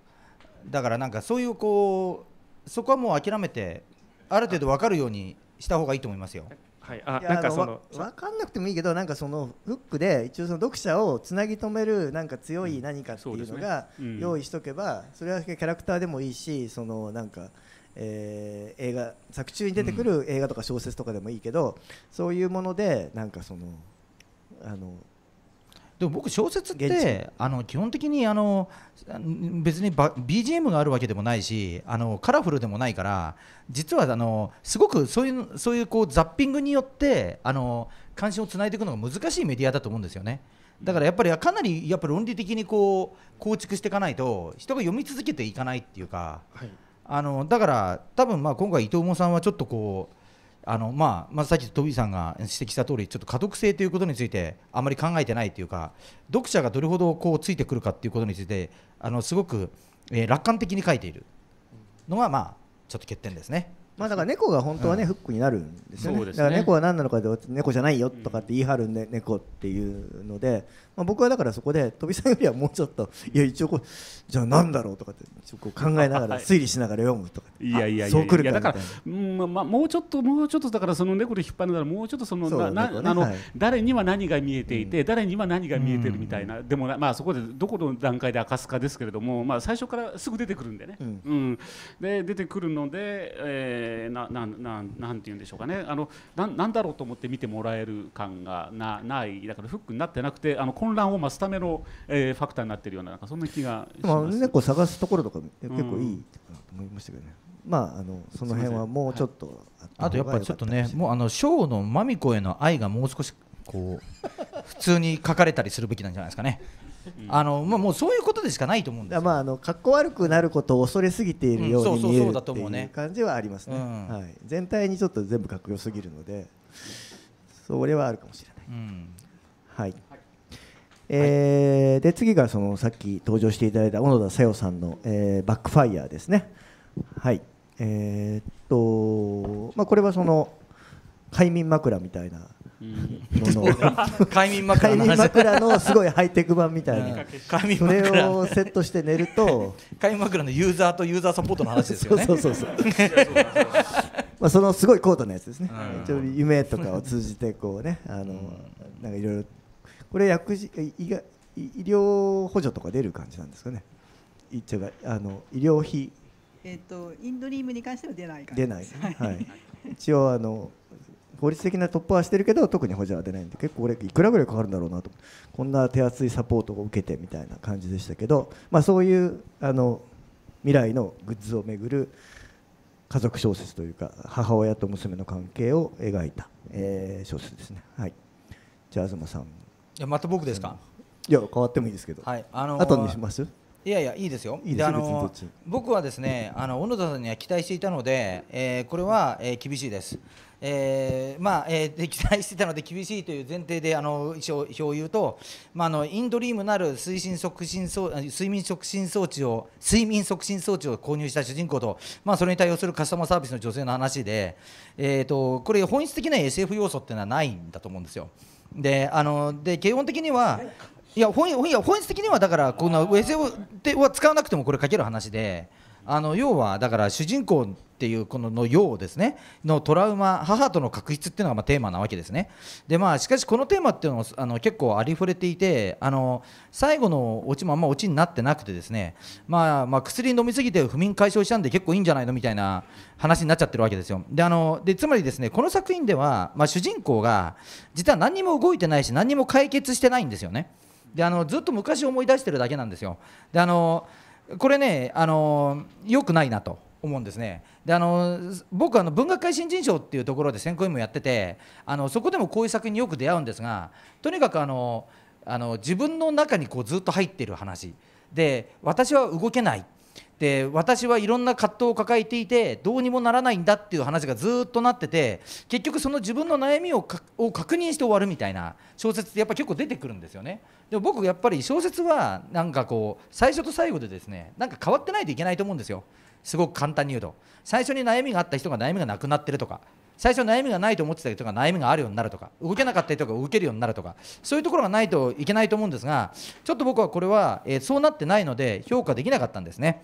だからなんかそういうこうそこはもう諦めてある程度わかるようにした方がいいと思いますよ。はい、あか分かんなくてもいいけどなんかそのフックで一応その読者をつなぎ止めるなんか強い何かっていうのが用意しとけばそれはキャラクターでもいいしそのなんかえー、映画作中に出てくる映画とか小説とかでもいいけど、うん、そういうものでなんかそのあのでも僕小説ってあの基本的にあの別に BGM があるわけでもないしあのカラフルでもないから実はあのすごくそういうそういうこうザッピングによってあの関心をつないでいくのが難しいメディアだと思うんですよね。だからやっぱりかなりやっぱ論理的にこう構築していかないと人が読み続けていかないっていうか、はい、あのだから多分まあ今回伊藤萌さんはちょっとこうあのまあまずさっきトビーさんが指摘した通りちょっと可読性ということについてあまり考えてないというか読者がどれほどこうついてくるかということについてあのすごく、えー、楽観的に書いているのがまあちょっと欠点ですね。まあだから猫が本当はね、うん、フックになるんですよね、ね、だから猫は何なのかで猫じゃないよとかって言い張るね、猫っていうのでまあ、僕はだからそこで飛びさんよりはもうちょっといや一応こうじゃあ何だろうとかってちょこう考えながら推理しながら読むとか、い、やいやいやそうくるだから、うんまあ、もうちょっともうちょっとだからその猫で引っ張るならもうちょっとそのななあの、誰には何が見えていて、誰には何が見えてるみたいな、でもまあそこでどこの段階で明かすかですけれども、まあ、最初からすぐ出てくるんでね、うんで出てくるので、えー、ななななんて言うんでしょうかねあのななんだろうと思って見てもらえる感がなないだからフックになってなくてあの混乱を増すための、えー、ファクターになっているようななんかそんな気がします。猫探すところとか結構いいかなと思いましたけどね。うん、まああのその辺はもうちょっと、はい、あとやっぱりちょっとねもうあのショーのマミコへの愛がもう少しこう普通に書かれたりするべきなんじゃないですかね。あのまあ、もうそういうことでしかないと思うんですまあ、あのっこ悪くなることを恐れすぎているように見えるっていう感じはありますね、うんはい、全体にちょっと全部かっこよすぎるのでそれはあるかもしれない、うん、はいえー、で次がそのさっき登場していただいた小野田瀬尾さんの、えー、バックファイヤーですね。はいえー、っとまあ、これはその快眠枕みたいなも <laughs> 快眠枕の枕のすごいハイテク版みたいなそれをセットして寝ると <laughs> 快眠枕のユーザーとユーザーサポートの話ですよねそうそうそう <laughs> まあそのすごい高度なやつですね、夢とかを通じてこうねあのなんかいろいろこれ薬事医が医療補助とか出る感じなんですかね一応あの医療費えっ、とインドリームに関しては出ない出ない、はい、一応あの法律的な突破はしてるけど特に補助は出ないんで結構れいくらぐらいかかるんだろうなとこんな手厚いサポートを受けてみたいな感じでしたけど、まあ、そういうあの未来のグッズをめぐる家族小説というか母親と娘の関係を描いた、えー、小説ですね。はい、じゃあ東さんやまた僕ですかいや変わってもいいですけど、はいあのー、後にしますいやいやいいですよ僕はですねあの小野田さんには期待していたので、えー、これは、えー、厳しいです。えーまあえー、期待してたので厳しいという前提であの一応表を言うと、まあ、あのインドリームなる推進促進装睡眠促進装置を睡眠促進装置を購入した主人公と、まあ、それに対応するカスタマーサービスの女性の話で、えーと、とこれ本質的な SF 要素っていうのはないんだと思うんですよ。であので基本的にはいや本いや本質的にはだからこの SF は使わなくてもこれ書ける話であの要はだから主人公っていうこののようですねのトラウマ母との確執っていうのがまテーマなわけですねでまあしかしこのテーマっていうのはあの結構ありふれていてあの最後のオチもあんまオチになってなくてですね、まあ、まあ、薬飲みすぎて不眠解消したんで結構いいんじゃないのみたいな話になっちゃってるわけですよであのでつまりですねこの作品では、まあ、主人公が実は何も動いてないし何も解決してないんですよねであのずっと昔思い出してるだけなんですよであのこれねあのよくないなと思うんですねであの僕あの文学界新人賞っていうところで選考委員もやっててあのそこでもこういう作品によく出会うんですがとにかくあのあの自分の中にこうずっと入ってる話で私は動けないで私はいろんな葛藤を抱えていてどうにもならないんだっていう話がずっとなってて結局その自分の悩みを確認して終わるみたいな小説ってやっぱ結構出てくるんですよねでも僕やっぱり小説はなんかこう最初と最後でですねなんか変わってないといけないと思うんですよすごく簡単に言うと最初に悩みがあった人が悩みがなくなってるとか最初悩みがないと思ってた人が悩みがあるようになるとか動けなかった人が動けるようになるとかそういうところがないといけないと思うんですがちょっと僕はこれは、えー、そうなってないので評価できなかったんですね。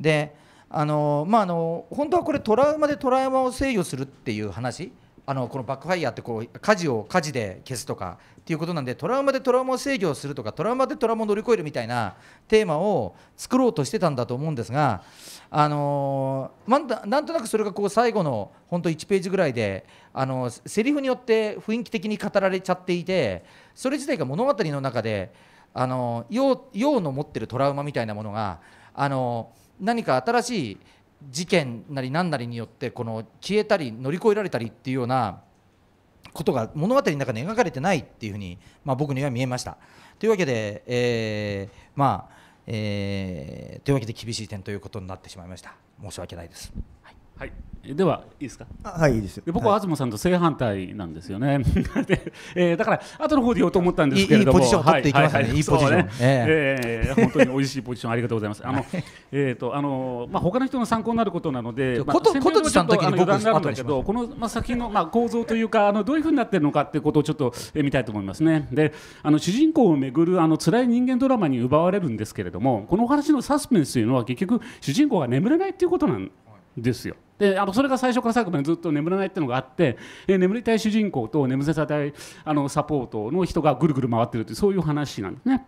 であのまあ、あの本当はこれトラウマでトラウマを制御するっていう話あのこのバックファイヤーってこう火事を火事で消すとかっていうことなんでトラウマでトラウマを制御するとかトラウマでトラウマを乗り越えるみたいなテーマを作ろうとしてたんだと思うんですが、あのなんとなくそれがこう最後の本当1ページぐらいで、あのセリフによって雰囲気的に語られちゃっていてそれ自体が物語の中で、あのー、の持ってるトラウマみたいなものが、あの何か新しい事件なり何なりによってこの消えたり乗り越えられたりっていうようなことが物語の中で描かれてないっていうふうに、まあ、僕には見えました。というわけで、えー、まあ、えー、というわけで厳しい点ということになってしまいました。申し訳ないです。はいはいではいいですかあはいいいですよ僕は東さんと正反対なんですよね、はい、えー、だから後の方で言おうと思ったんですけれどもいいポジション取っていきますね、はいはい、いいポジション、ねえー、えー、本当においしいポジションありがとうございますあの、えっ、とあのまあ他の人の参考になることなので、まあ、ことことちさんの時に僕んだけどこのまあ先のまあ構造というかあのどういうふうになってるのかっていうことをちょっと見たいと思いますねであの主人公をめぐるあの辛い人間ドラマに奪われるんですけれどもこのお話のサスペンスというのは結局主人公が眠れないっていうことなんですよ。であのそれが最初から最後までずっと眠らないっていうのがあって、え眠りたい主人公と眠せたいあのサポートの人がぐるぐる回ってるというそういう話なんですね。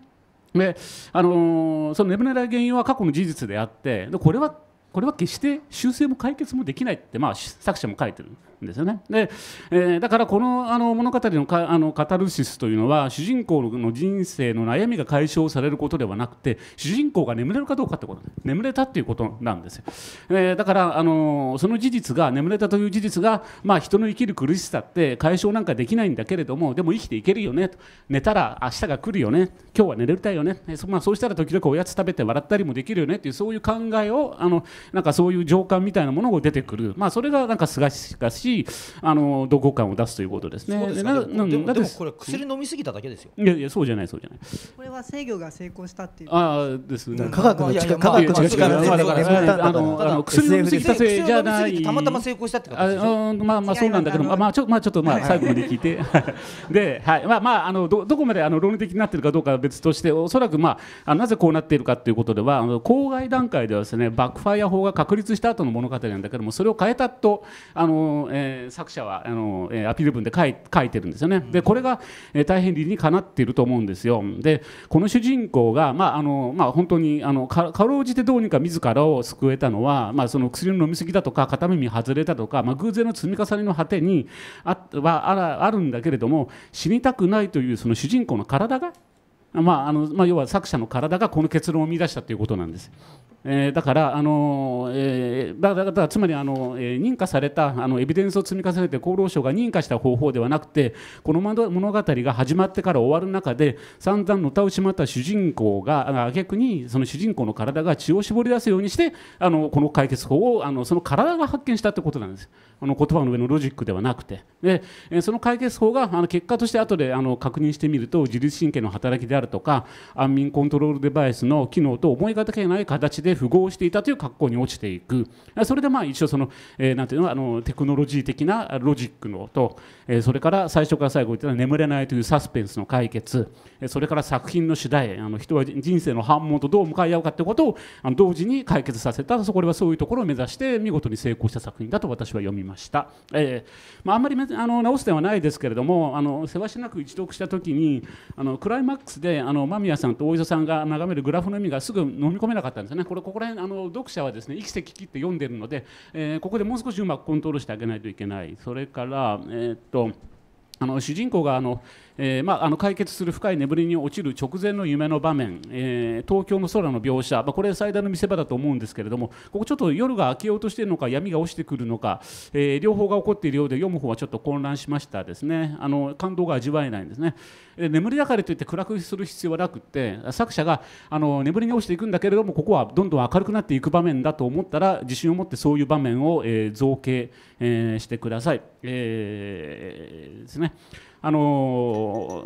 であのー、その眠れない原因は過去の事実であってでこれはこれは決して修正も解決もできないって、まあ、作者も書いてるですよね。で、えー、だからこのあの物語のかあのカタルシスというのは主人公の人生の悩みが解消されることではなくて主人公が眠れるかどうかってこと眠れたっていうことなんですよ。えー、だからあのその事実が眠れたという事実が、まあ、人の生きる苦しさって解消なんかできないんだけれどもでも生きていけるよねと寝たら明日が来るよね今日は寝れたいよね、えー、そまあ、そうしたら時々おやつ食べて笑ったりもできるよねっていうそういう考えをあのなんかそういう情感みたいなものが出てくる、まあ、それがなんかすがしかししあのどこ感を出すということですね。そうででもこれ薬飲みすぎただけですよ。いやいやそうじゃないそうじゃない。これは制御が成功したっていう。ああですね。科学の力科学の力だからあの薬飲みすぎたせいじゃない。たまたま成功したって形でしょ。まあまあそうなんだけどまあちょまあちょっとまあ最後まで聞いて <laughs> ではいまあまああのどどこまであの論理的になってるかどうかは別としておそらくまあなぜこうなっているかということではあの公害段階ではですねバックファイア法が確立した後の物語なんだけどもそれを変えたとあのええー、作者はあの、えアピール文で書い書いてるんですよね。でこれが、え大変理にかなっていると思うんですよ。でこの主人公が、まああのまあ、本当にあのかかろうじてどうにか自らを救えたのは、まあ、その薬の飲み過ぎだとか片耳外れたとか、まあ、偶然の積み重ねの果てにあはあらあるんだけれども死にたくないというその主人公の体がまああのまあ、要は作者の体がこの結論を生み出したということなんです。えー、だから、あのえー、だだだつまりあの、えー、認可されたあのエビデンスを積み重ねて厚労省が認可した方法ではなくてこの物語が始まってから終わる中で散々のたうしまった主人公が逆にその主人公の体が血を絞り出すようにしてあのこの解決法をあのその体が発見したってことなんですあの言葉の上のロジックではなくてで、えその解決法があの結果として後であの確認してみると自律神経の働きであるとか安眠コントロールデバイスの機能と思いがけない形でで符合していたという格好に落ちていくそれでまあ一応その、えー、なんていうのあのテクノロジー的なロジックの音、えー、それから最初から最後言っては、眠れないというサスペンスの解決それから作品の主題あの人は人生の反問とどう向かい合うかってことをあの同時に解決させたそこではそういうところを目指して見事に成功した作品だと私は読みました、えーまあ、あんまりあの直す点はないですけれどもあのせわしなく一読した時にあのクライマックスであの間宮さんと大磯さんが眺めるグラフの意味がすぐ飲み込めなかったんですねこれろここら辺あの読者はですね生きてききって読んでるので、えー、ここでもう少しうまくコントロールしてあげないといけないそれからえー、っとあの主人公があのえー、まあ、あの解決する深い眠りに落ちる直前の夢の場面、えー、東京の空の描写、まあ、これ最大の見せ場だと思うんですけれどもここちょっと夜が明けようとしているのか闇が落ちてくるのか、えー、両方が起こっているようで読む方はちょっと混乱しましたですねあの感動が味わえないんですね。で眠りだかりといって暗くする必要はなくって作者があの眠りに落ちていくんだけれどもここはどんどん明るくなっていく場面だと思ったら自信を持ってそういう場面を、え造形、えしてください。えですねあの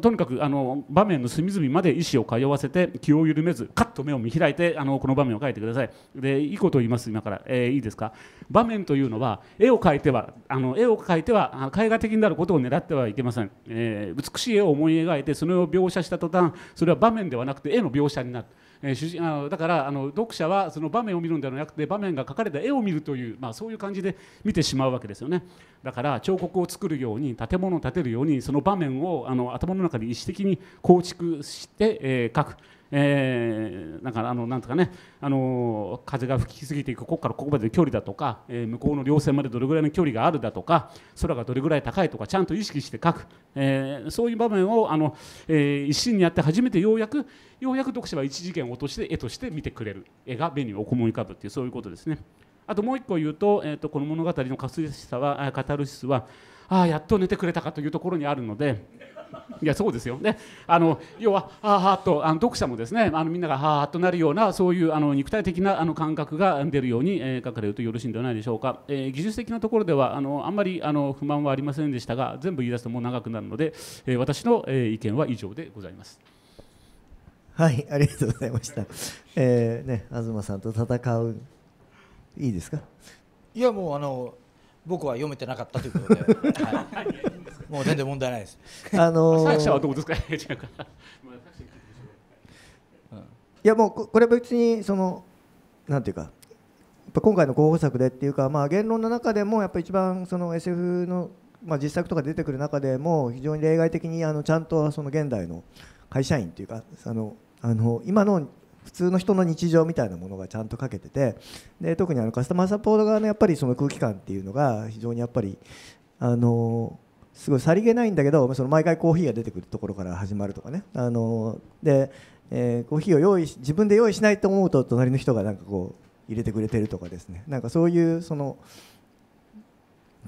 とにかくあの場面の隅々まで意思を通わせて気を緩めずカッと目を見開いてあのこの場面を描いてくださいでいいことを言います今から、えー、いいですか場面というのは絵を描いてはあの絵を描いては絵画的になることを狙ってはいけません、えー、美しい絵を思い描いてそれを描写した途端それは場面ではなくて絵の描写になる。えー、主人あだからあの読者はその場面を見るんではなくて場面が描かれた絵を見るという、まあ、そういう感じで見てしまうわけですよねだから彫刻を作るように建物を建てるようにその場面をあの頭の中で意思的に構築して、えー、描くえー、だからあのなんとかねあの風が吹きすぎていくここからここまでの距離だとか、えー、向こうの稜線までどれぐらいの距離があるだとか空がどれぐらい高いとかちゃんと意識して書く、えー、そういう場面をあの、えー、一心にやって初めてようやくようやく読者は一次元を落として絵として見てくれる絵が目に思い浮かぶというそういうことですね。あともう一個言うと,、えーと、とこの物語のカスリスはカタルシスはああやっと寝てくれたかというところにあるので。<laughs> いやそうですよねあの要はははとあの読者もですねあのみんながははとなるようなそういうあの肉体的なあの感覚が出るように、えー、書かれるとよろしいんではないでしょうか、えー、技術的なところではあのあんまりあの不満はありませんでしたが全部言い出すともう長くなるので、えー、私の、え意見は以上でございます。はいありがとうございました、えね、東さんと戦ういいですかいやもうあの僕は読めてなかったということで、はい、もう全然問題ないです。あのー、作はどうですかいやもうこれ別にそのなんていうか今回の候補作でっていうか、まあ、言論の中でもやっぱ一番その SF の、まあ、実作とか出てくる中でも非常に例外的にあのちゃんとその現代の会社員っていうかあのあの今の普通の人の日常みたいなものがちゃんとかけててで特にあのカスタマーサポート側のやっぱりその空気感っていうのが非常にやっぱりあのすごいさりげないんだけどその毎回コーヒーが出てくるところから始まるとかねあので、えー、コーヒーを用意自分で用意しないと思うと隣の人がなんかこう入れてくれてるとかですねなんかそういうその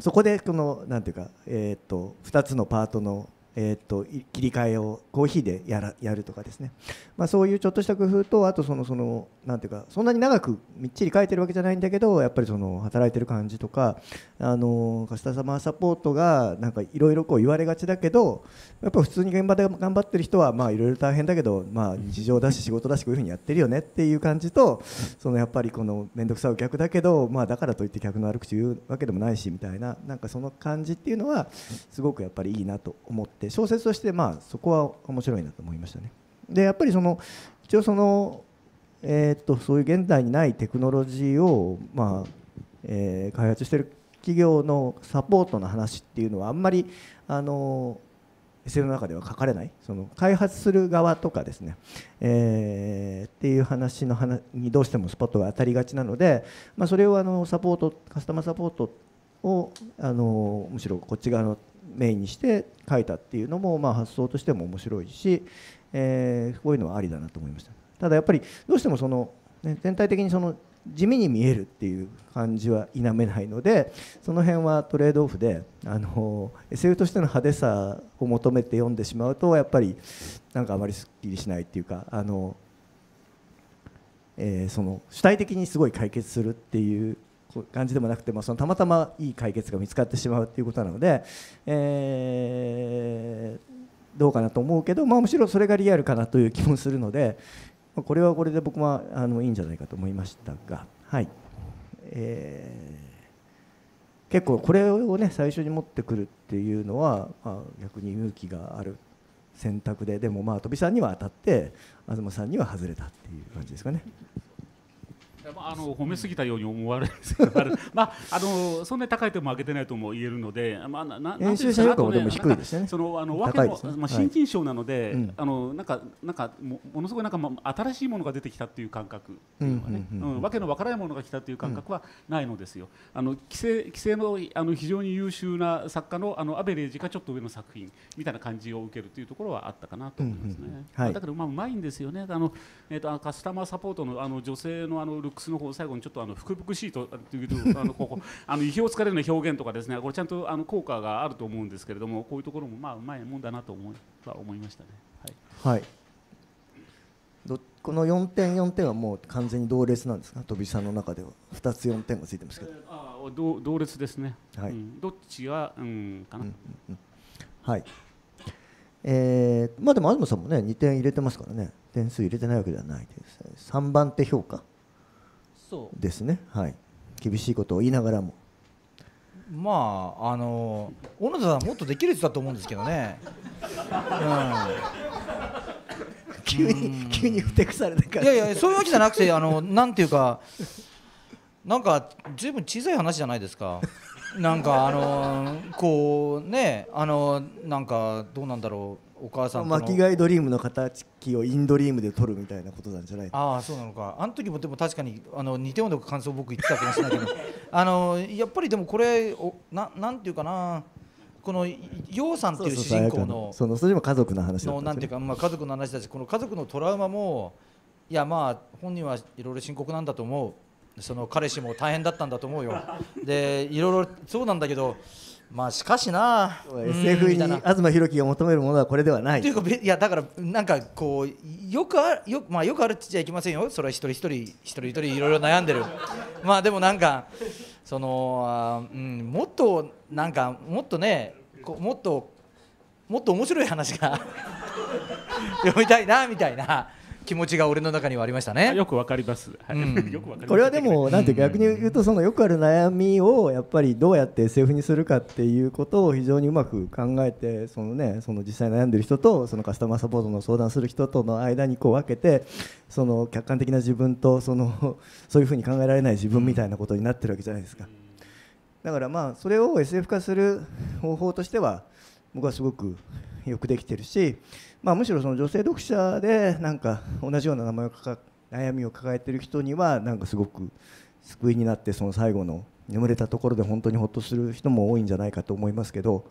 そこでこのなんていうか、えっと2つのパートのえっと切り替えをコーヒーでやらやるとかですね、まあ、そういうちょっとした工夫とあとそのそのなんていうかそんなに長くみっちり書いてるわけじゃないんだけどやっぱりその働いてる感じとかあのカスタマーサポートがなんかいろいろ言われがちだけどやっぱ普通に現場で頑張ってる人はいろいろ大変だけど、まあ、日常だし仕事だしこういうふうにやってるよねっていう感じとそのやっぱりこの面倒くさい客だけど、まあ、だからといって客の悪口言うわけでもないしみたいななんかその感じっていうのはすごくやっぱりいいなと思って。って小説としてまあそこは面白いなと思いましたね。でやっぱりその一応その、えっとそういう現代にないテクノロジーを、まあえー、開発してる企業のサポートの話っていうのはあんまりあの SF の中では書かれないその開発する側とかですね、えっていう話の話にどうしてもスポットが当たりがちなので、まあ、それをあのサポートカスタマーサポートをあのむしろこっち側のメインにして書いたっていうのも、まあ、発想としても面白いし、えー、こういうのはありだなと思いましたただやっぱりどうしてもその、ね、全体的にその地味に見えるっていう感じは否めないのでその辺はトレードオフであの SF としての派手さを求めて読んでしまうとやっぱりなんかあまりすっきりしないっていうかあの、えー、その主体的にすごい解決するっていう感じでもなくてもそのたまたまいい解決が見つかってしまうということなので、えー、どうかなと思うけど、まあ、むしろそれがリアルかなという気もするのでこれはこれで僕もあのいいんじゃないかと思いましたが、はいえー、結構これを、ね、最初に持ってくるっていうのは、まあ、逆に勇気がある選択ででもまあ飛びさんには当たって東さんには外れたっていう感じですかね。あ、の褒めすぎたように思われるんですけど、<laughs> まあ、あのそんなに高い点も上げてないとも言えるので、まあ、なな編者評価もでも低いですね。そのあのわけも、まあ、新人賞なので、はい、あのなんかなんかものすごいなんか、まあ、新しいものが出てきたっていう感覚っのはわけのわからないものが来たという感覚はないのですよ。あの規制規制のあの非常に優秀な作家のあのアベレージがちょっと上の作品みたいな感じを受けるというところはあったかなと思いますね。はい、だけどまあうまいんですよね。あのえっ、ー、とカスタマーサポートのあの女性のあのックスの方最後にちょっとあの福々しいとというあのここあの意表をつかれるような表現とかですねこれちゃんとあの効果があると思うんですけれどもこういうところもまあうまいもんだなと思いは思いましたね。はい、はいどこの四点四点はもう完全に同列なんですか飛びさんの中では二つ四点がついてますけど、えー、あ同同列ですね、はい、うん、どっちが、うん、かな、うんうん、はいえー、まあでも東さんもね2点入れてますからね点数入れてないわけではないです3番手評価ですね、はい、厳しいことを言いながらも。まああの小野田さんもっとできる人だと思うんですけどね。急に急にふてくされたから。いやいやそういうわけじゃなくてあのなんていうかなんかずいぶん小さい話じゃないですか。なんかあのこうねあのなんかどうなんだろう。お母さん巻き貝ドリームの形をインドリームで取るみたいなことなんじゃないああそうなのかあの時もでも確かにあの似たような感想僕言ってたかもしれないけど <laughs> あのやっぱりでもこれおななんていうかなこの陽さんっていう主人公のそのそれも家族の話のなんていうか、まあ、家族の話だしこの家族のトラウマもいやまあ本人はいろいろ深刻なんだと思うその彼氏も大変だったんだと思うよでいろいろそうなんだけどまあしかしな SF に東博樹が求めるものはこれではないというかいやだからなんかこうよくあるまあ、よくあるっちゃいけませんよそれは一人一人一人一人いろいろ悩んでる <laughs> まあでもなんかそのうん、もっとなんかもっとねもっともっと面白い話が <laughs> 読みたいなみたいな気持ちが俺の中にはありましたね。よくわかります。はいうん、<laughs> これはでも、なんて逆に言うと、そのよくある悩みを、やっぱりどうやって SF にするかっていうことを非常にうまく考えて、そのね、その実際悩んでる人と、そのカスタマーサポートの相談する人との間にこう分けて、その客観的な自分と、その、そういうふうに考えられない自分みたいなことになってるわけじゃないですか。だからまあ、それを SF 化する方法としては、僕はすごくよくできてるし、まあ、むしろその女性読者でなんか同じような名前を悩みを抱えている人にはなんかすごく救いになってその最後の眠れたところで本当にほっとする人も多いんじゃないかと思いますけど、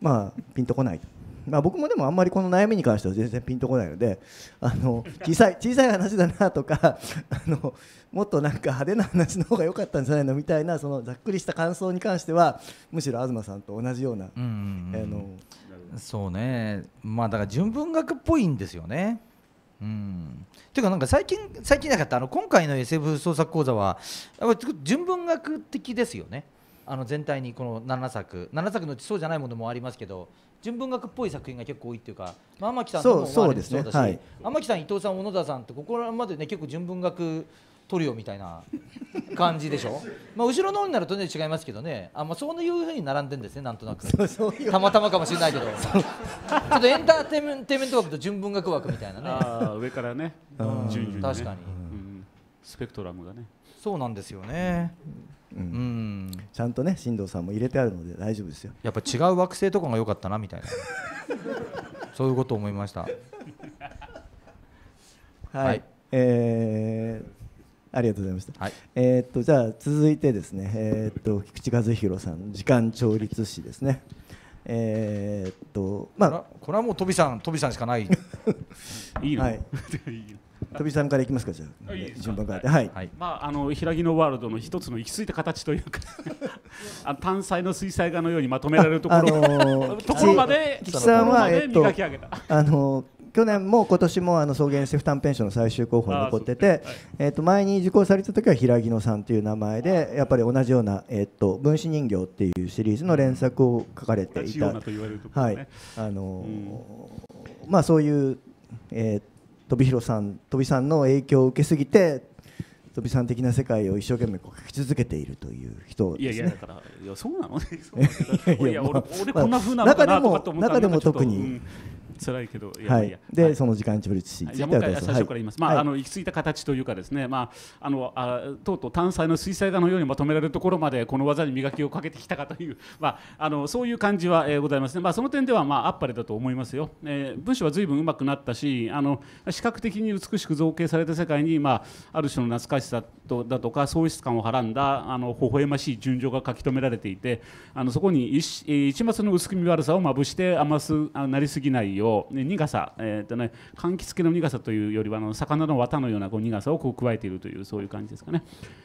まあ、ピンとこない。まあ、僕もでもあんまりこの悩みに関しては全然ピンとこないのであの小さい小さい話だなとかあのもっとなんか派手な話の方が良かったんじゃないのみたいなそのざっくりした感想に関してはむしろ東さんと同じような。あのそうねまあだから純文学っぽいんですよね。うん、ていうかなんか最近最近なかったあの今回の SF 創作講座はやっぱり純文学的ですよねあの全体にこの7作7作のうちそうじゃないものもありますけど純文学っぽい作品が結構多いっていうか、まあ、天木さんともそうだし、ねはい、天木さん伊藤さん小野田さんってここらまでね結構純文学トリオみたいな感じでしょ <laughs> まあ後ろの方になるとね違いますけどねあ、まあ、そういうふうに並んでんですねなんとなくたまたまかもしれないけどちょっとエンターテイメント枠と純文学枠みたいなね上からね順々、ね、確かに、スペクトラムがねそうなんですよね、うん、うん、ちゃんとね進藤さんも入れてあるので大丈夫ですよやっぱ違う惑星とかが良かったなみたいなそういうこと思いましたはい、はい、えーありがとうございました。はい、えっとじゃあ続いてですね、えー、っと菊池和弘さん時間調律師ですね。えー、っとまあこれはもう飛さん飛さんしかない。<laughs> いいの。はい。飛 <laughs> さんからいきますかじゃあ順番からはい、はい、まああの平木のワールドの一つの行き着いた形というか <laughs> あ単細の水彩画のようにまとめられるところ、あのー、ところまで岸さんはえっとあの去年も今年もあの草原セフタンペンションの最終候補に残ってて、えー、と前に受講された時は平木野さんという名前でやっぱり同じような「えー、と分子人形」っていうシリーズの連作を書かれていたそういう、えー、飛広さん飛さんの影響を受けすぎて飛さん的な世界を一生懸命こう書き続けているという人、ね、いやいやだからいやそうなのねいや、まあ、俺こんな風なのかなとかと思った中でも特に、う辛いけど、はい、で、はい、その時間にぶりついて、もう一回最初から言います、はい、まあ、あの行き着いた形というかですね、まあ、あのあとうとう単細の水彩画のようにまとめられるところまでこの技に磨きをかけてきたかという、<laughs> まあ、あのそういう感じは、えー、ございますね、まあ、その点では、まあ、あっぱれだと思いますよ、えー、文章は随分うまくなったしあの視覚的に美しく造形された世界に、まあ、ある種の懐かしさとだとか喪失感をはらんだあの微笑ましい順序が書き留められていてあのそこに一一抹の薄くみ悪さをまぶして甘すなりすぎないようね、苦さ、えーとね、柑橘系の苦さというよりはあの魚の綿のようなこう苦さをこう加えているというそういう感じですかね、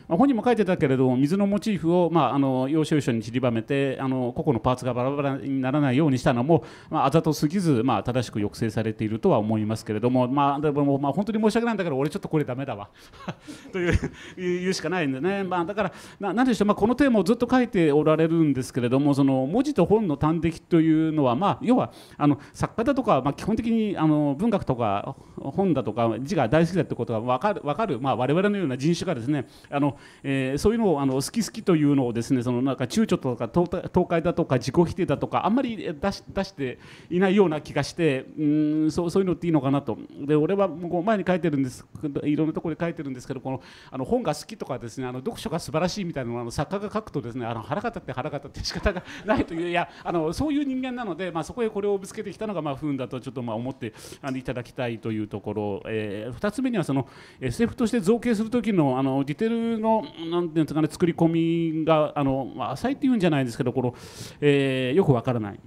まあ、本にも書いてたけれども水のモチーフを、まあ、あの要所要所に散りばめてあの個々のパーツがバラバラにならないようにしたのも、まあ、あざとすぎず、まあ、正しく抑制されているとは思いますけれども、まあ、でもまあ本当に申し訳ないんだけど俺ちょっとこれダメだわ <laughs> という言うしかないんでね、まあ、だからななんでしょう、まあ、このテーマをずっと書いておられるんですけれどもその文字と本の端的というのは、まあ、要はあの作家だとかはま基本的にあの文学とか本だとか字が大好きだってことが分かる分かる、まあ、我々のような人種がですねあの、えー、そういうのをあの好き好きというのをですねそのなんか躊躇とか倒壊だとか自己否定だとかあんまり出し出していないような気がしてうんそうそういうのっていいのかなとで俺はもう前に書いてるんですいろんなところで書いてるんですけどこのあの本が好きとかですねあの読書が素晴らしいみたいなのをあの作家が書くとですねあの腹が立って腹が立って仕方がないといういやあのそういう人間なので、まあ、そこへこれをぶつけてきたのがまあ不運だかとちょっとまあ思ってあのいただきたいというところ、えー、2つ目にはその SF として造形する時のあのディテールのなんていうんですかね作り込みがあの、浅いっていうんじゃないですけどこの、えー、よくわからない。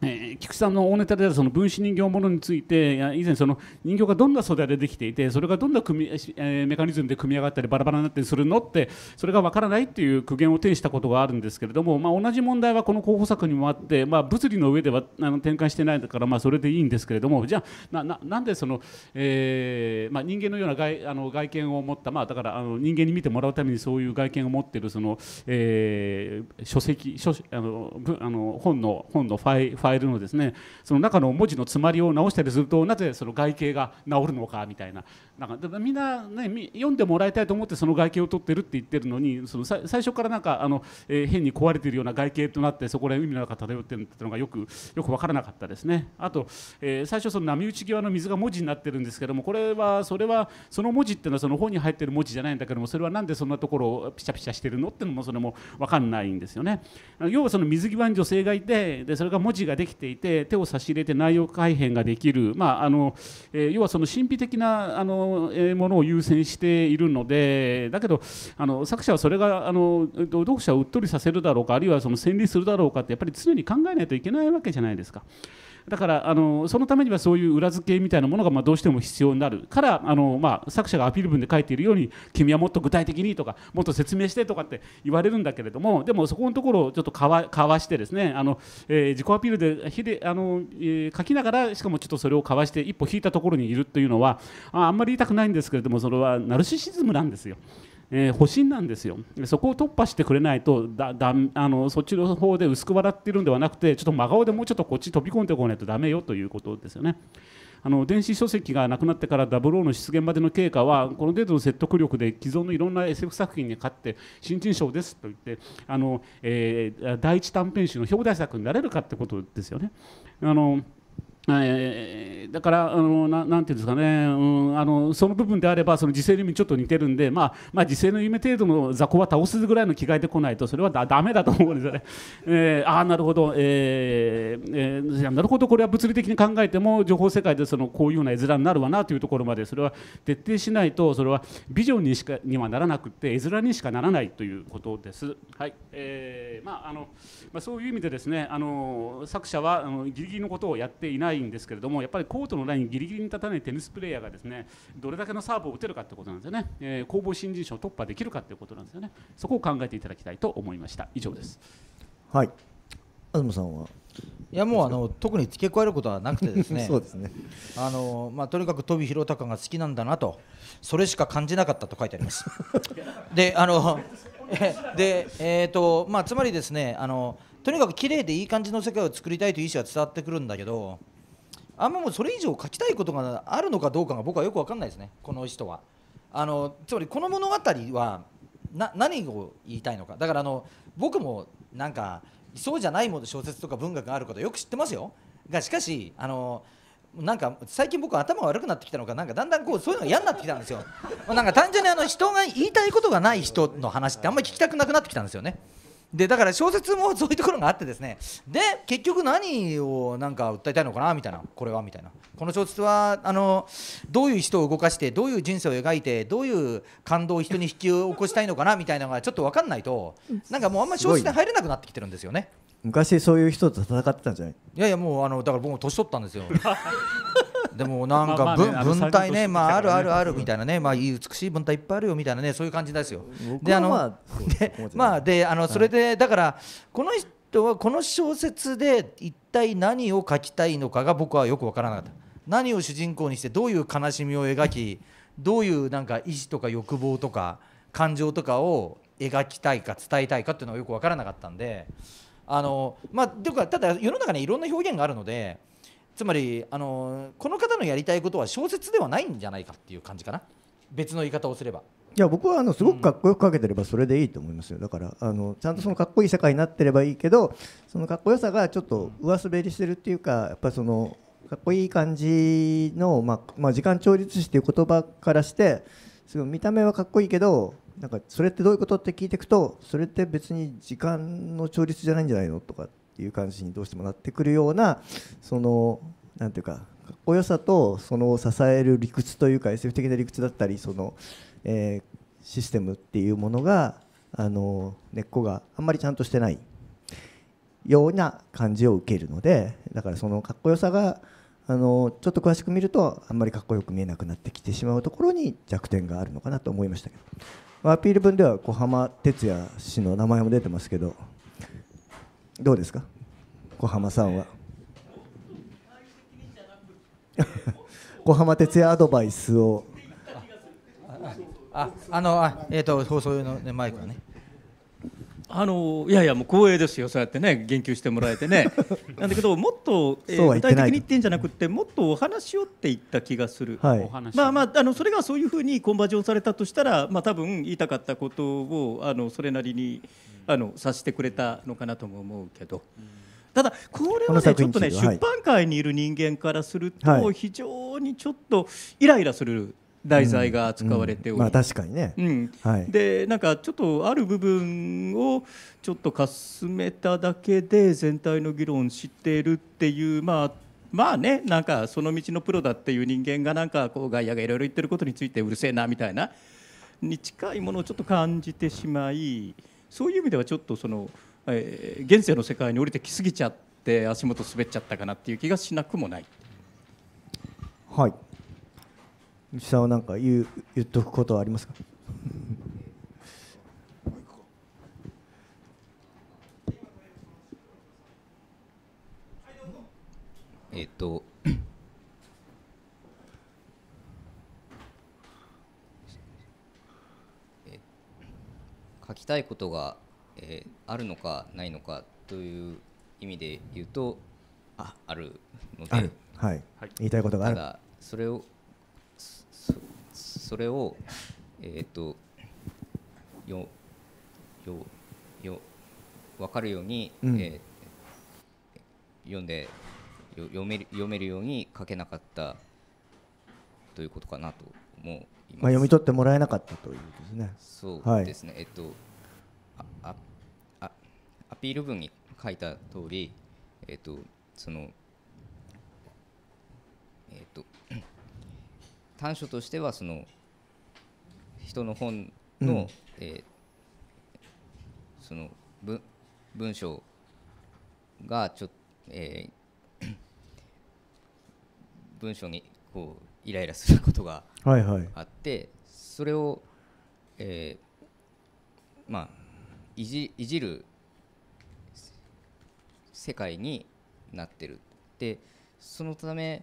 えー、菊池さんの大ネタであるその分子人形ものについて以前その人形がどんな素材でできていてそれがどんな組み、えー、メカニズムで組み上がったりバラバラになったりするのってそれが分からないっていう苦言を呈したことがあるんですけれども、まあ、同じ問題はこの候補作にもあって、まあ、物理の上ではあの展開してないから、まあ、それでいいんですけれどもじゃあななんでその、えーまあ、人間のような外あの外見を持った、まあ、だからあの人間に見てもらうためにそういう外見を持っているその、えー、書籍書あのあの本の本のファイファイ変えるのですねその中の文字の詰まりを直したりするとなぜその外形が治るのかみたいななんかみんな、ね、読んでもらいたいと思ってその外形を取ってるって言ってるのにその最初からなんかあの、えー、変に壊れてるような外形となってそこら辺海の中漂ってるってのがよくよく分からなかったですね。あと、えー、最初その波打ち際の水が文字になってるんですけどもこれはそれはその文字っていうのはその本に入ってる文字じゃないんだけどもそれは何でそんなところをピシャピシャしてるのっていうのもそれも分かんないんですよね。要はその水際に女性がいてでそれが文字ができていて手を差し入れて内容改変ができる、まああのえ要はその神秘的なあの、えものを優先しているのでだけどあの作者はそれがあの読者をうっとりさせるだろうかあるいはその戦利するだろうかってやっぱり常に考えないといけないわけじゃないですか。だからあのそのためにはそういう裏付けみたいなものがまあどうしても必要になるからあの、まあ、作者がアピール文で書いているように君はもっと具体的にとかもっと説明してとかって言われるんだけれどもでもそこのところをちょっとかわかわしてですねあの、えー、自己アピールでひであの、えー、書きながらしかもちょっとそれをかわして一歩引いたところにいるというのはああんまり言いたくないんですけれどもそれはナルシシズムなんですよ。えー、保身なんですよそこを突破してくれないとだだあのそっちの方で薄く笑ってるんではなくてちょっと真顔でもうちょっとこっち飛び込んでこないとだめよということですよね。あの電子書籍がなくなってからダブルーの出現までの経過はこの程度の説得力で既存のいろんな SF 作品に勝って新人賞ですと言ってあの、えー、第一短編集の表題作になれるかってことですよね。あのえー、だからあのな、なんていうんですかね、うん、あのその部分であれば、その時勢の夢にちょっと似てるんで、まあまあ、時勢の夢程度の雑魚は倒すぐらいの着替えてこないと、それはだだめだと思うんですよね。<laughs> えー、ああ、なるほど、えーえー、なるほど、これは物理的に考えても、情報世界でそのこういうような絵面になるわなというところまで、それは徹底しないと、それはビジョンにしかにはならなくて、絵面にしかならないということです。はいえーまああのまあ、そういう意味でですねあの作者はあのギリギリのことをやっていないインですけれどもやっぱりコートのラインギリギリに立たないテニスプレーヤーがですねどれだけのサーブを打てるかってことなんですよね、えー、攻防新人賞を突破できるかっていうことなんですよねそこを考えていただきたいと思いました以上ですはい東さんはいやもうあの特に付け加えることはなくてですね <laughs> そうですねあの、まあ、とにかく飛び広隆が好きなんだなとそれしか感じなかったと書いてあります <laughs> であの <laughs> で、えーとまあ、つまりですねあのとにかく綺麗でいい感じの世界を作りたいという意思は伝わってくるんだけどあんまもうそれ以上書きたいことがあるのかどうかが僕はよく分かんないですねこの人は。あのつまりこの物語はな何を言いたいのかだからあの僕もなんかそうじゃないもの小説とか文学があることよく知ってますよがしかしあのなんか最近僕は頭が悪くなってきたのかなんかだんだんこうそういうのが嫌になってきたんですよなんか単純にあの人が言いたいことがない人の話ってあんまり聞きたくなくなってきたんですよねでだから小説もそういうところがあってですねで結局何をなんか訴えたいのかなみたいなこれはみたいなこの小説はあのどういう人を動かしてどういう人生を描いてどういう感動を人に引き起こしたいのかなみたいなのがちょっと分かんないとなんかもうあんまり小説に入れなくなってきてるんですよね。昔そういう人と戦ってたんじゃないいやいやもうあのだから僕も年取ったんですよ <laughs> でもなんか文,、文体ね、まあ、あるあるあるみたいなね、まあ、美しい文体いっぱいあるよみたいなねそういう感じですよ。であのでまあであのそれで、だからこの人はこの小説で一体何を書きたいのかが僕はよく分からなかった。何を主人公にしてどういう悲しみを描きどういうなんか意志とか欲望とか感情とかを描きたいか伝えたいかっていうのはよく分からなかったんであのまあというかただ世の中にいろんな表現があるのでつまりあのこの方のやりたいことは小説ではないんじゃないかっていう感じかな別の言い方をすれば。いや僕はあのすごくかっこよく描けてればそれでいいと思いますよだからあのちゃんとそのかっこいい世界になってればいいけどそのかっこよさがちょっと上滑りしてるっていうかやっぱそのかっこいい感じの、まあ、まあ時間調律師という言葉からしてすごい見た目はかっこいいけどなんかそれってどういうことって聞いていくとそれって別に時間の調律じゃないんじゃないのとかいう感じにどうしてもなってくるようなそのなんていうかかっこよさとその支える理屈というか SF 的な理屈だったりその、えー、システムっていうものがあの根っこがあんまりちゃんとしてないような感じを受けるのでだからそのかっこよさがあのちょっと詳しく見るとあんまりかっこよく見えなくなってきてしまうところに弱点があるのかなと思いましたけどアピール文では小浜哲也氏の名前も出てますけどどうですか小浜さんは <laughs> 小浜哲也アドバイスをああのあえっ、ー、と放送用の、ね、マイクはねあのいやいやもう光栄ですよそうやってね言及してもらえてね <laughs> なんだけどもっと、えー、具体的に言ってんじゃなくてもっとお話をって言った気がする、はい、まあまああのそれがそういうふうにコンバージョンされたとしたらまあ多分言いたかったことをあのそれなりにあの察してくれたのかなとも思うけど。ただこれはねちょっとね出版界にいる人間からすると非常にちょっとイライラする題材が使われており、まあ、確かにね、うんはい、でなんかちょっとある部分をちょっとかすめただけで全体の議論してるっていうまあまあねなんかその道のプロだっていう人間がなんかこう外野がいろいろ言ってることについてうるせえなみたいなに近いものをちょっと感じてしまいそういう意味ではちょっとその、えー、現世の世界に降りてきすぎちゃって足元滑っちゃったかなっていう気がしなくもない。はい内さは何か言う言っとくことはありますかえっと <coughs> え書きたいことが、えー、あるのかないのかという意味で言うとああるのではい、はい、言いたいことがあるただそれをそそれをえっ、ー、とよよよ分かるように、うん、えー、読んでよ読める読めるように書けなかったということかなと思います。まあ、読み取ってもらえなかったというですね。そうですね。はい、えっとああアピール文に書いた通り、えっとそのえっと短所としてはその人の本の、うん、えー、その文文章がちょっと、えー、<coughs> 文章にこうイライラすることがあって、はいはい、それを、えー、まあいじいじる世界になってるでそのため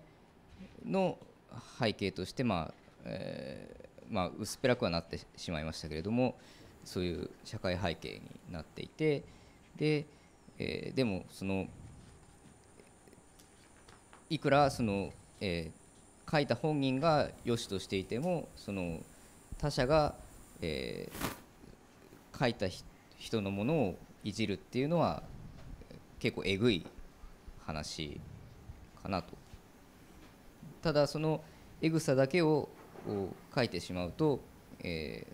の背景として、まあえーまあ、薄っぺらくはなってしまいましたけれどもそういう社会背景になっていてで,、えー、でもそのいくらその、えー、書いた本人が良しとしていてもその他者が、えー、書いた人のものをいじるっていうのは結構えぐい話かなとただそのエグさだけを書いてしまうと、え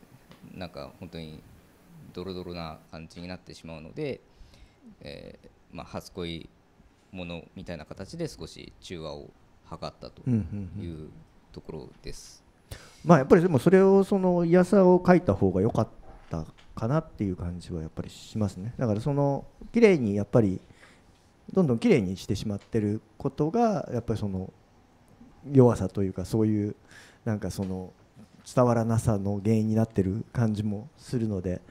ー、なんか本当にドロドロな感じになってしまうので、えー、まあ、初恋ものみたいな形で少し中和を図ったというところです。まあ、やっぱりでもそれをその嫌さを書いた方が良かったかなっていう感じはやっぱりしますね。だからその綺麗にやっぱりどんどん綺麗にしてしまってることがやっぱりその弱さというかそういうなんかその伝わらなさの原因になってる感じもするので。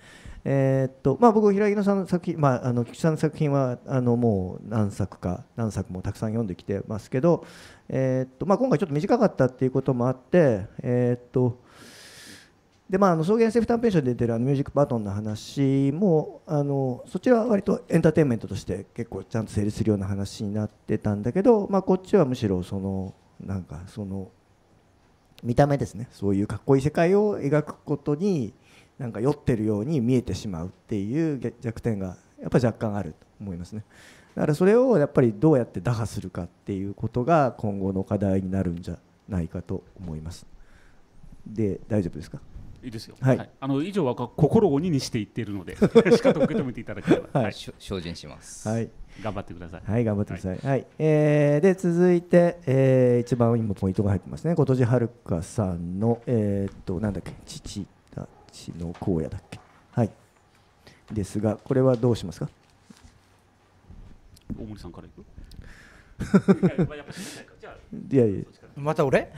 えー、っとまあ、僕平井のさんの作品、まあ、あの菊池さんの作品はあのもう何作か何作もたくさん読んできてますけど、えー、っとまあ、今回ちょっと短かったっていうこともあって、えー、っとでまあ、あの草原セーフ短編集で出てるあのミュージックバトンの話もあのそちらは割とエンターテインメントとして結構ちゃんと成立するような話になってたんだけど、まあ、こっちはむしろそのなんかその見た目ですねそういうかっこいい世界を描くことになんか酔ってるように見えてしまうっていう弱点がやっぱ若干あると思いますねだからそれをやっぱりどうやって打破するかっていうことが今後の課題になるんじゃないかと思いますで大丈夫ですかいいですよ。はい。はい、あの以上は心を鬼にしていっているので、しかと受け止めていただければ。はい、はい、精進します。はい。頑張ってください。はい、頑張ってください。はい、はい、えー、で、続いて、えー、一番今ポイントが入ってますね。今年はるかさんの、えー、っと、なんだっけ、父たちの荒野だっけ。はい。ですが、これはどうしますか。大森さんからいく。<laughs> いやいや、また俺。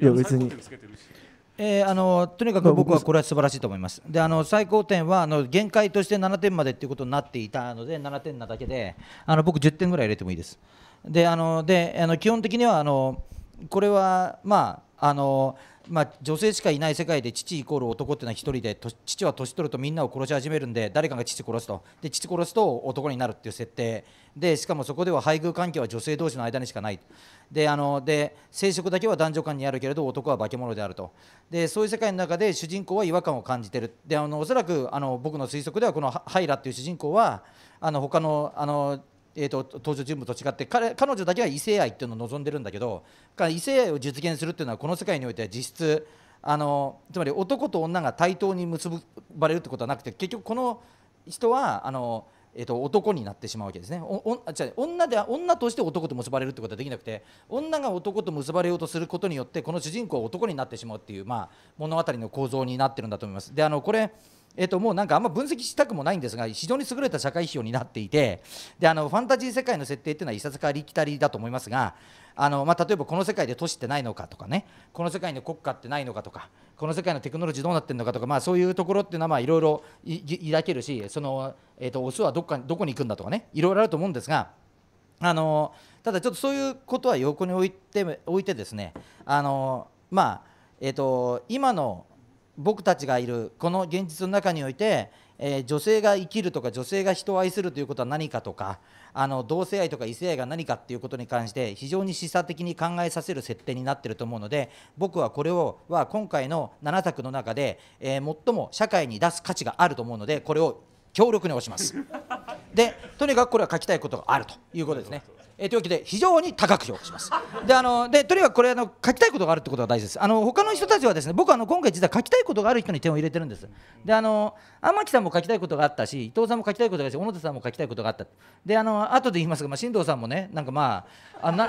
いや、別に。<laughs> えー、あのとにかく僕はこれは素晴らしいと思います、であの最高点はあの限界として7点までということになっていたので、7点なだけで、あの僕、10点ぐらい入れてもいいです。であのであの基本的にはあのこれは、まああのまあ、女性しかいない世界で父イコール男っていうのは1人で父は年取るとみんなを殺し始めるんで誰かが父殺すとで父殺すと男になるっていう設定でしかもそこでは配偶関係は女性同士の間にしかないであので生殖だけは男女間にあるけれど男は化け物であるとでそういう世界の中で主人公は違和感を感じてるであのおそらくあの僕の推測ではこのハイラっていう主人公はあの他のあのえーと、登場人物と違って彼彼女だけは異性愛っていうのを望んでるんだけど異性愛を実現するっていうのはこの世界においては実質あのつまり男と女が対等に結ばれるってことはなくて結局この人はあの、えーと、男になってしまうわけですねおお女で女として男と結ばれるってことはできなくて女が男と結ばれようとすることによってこの主人公は男になってしまうっていう、まあ、物語の構造になってるんだと思います。であのこれえっと、もうなんかあんま分析したくもないんですが非常に優れた社会批評になっていてであのファンタジー世界の設定っていうのはいささかありきたりだと思いますがあの、まあ、例えばこの世界で都市ってないのかとかねこの世界の国家ってないのかとかこの世界のテクノロジーどうなってるのかとか、まあ、そういうところっていうのはいろいろ抱けるしその、えっと、オスはどっかどこに行くんだとかねいろいろあると思うんですが。あのただちょっとそういうことは横に置いて置いてですねあのまあえっと今の僕たちがいるこの現実の中において、えー、女性が生きるとか女性が人を愛するということは何かとかあの同性愛とか異性愛が何かっていうことに関して非常に示唆的に考えさせる設定になってると思うので僕はこれをは今回の7作の中で、えー、最も社会に出す価値があると思うのでこれを強力に押します。でとにかくこれは書きたいことがあるということですね。えー、というわけで非常に高く評価します。であのでとにかくこれあの書きたいことがあるってことが大事です。あの他の人たちはですね僕あの今回実は書きたいことがある人に点を入れてるんです。であの天木さんも書きたいことがあったし伊藤さんも書きたいことがあったし小野田さんも書きたいことがあった。であの後で言いますが、まあ、新藤さんもねなんかまああな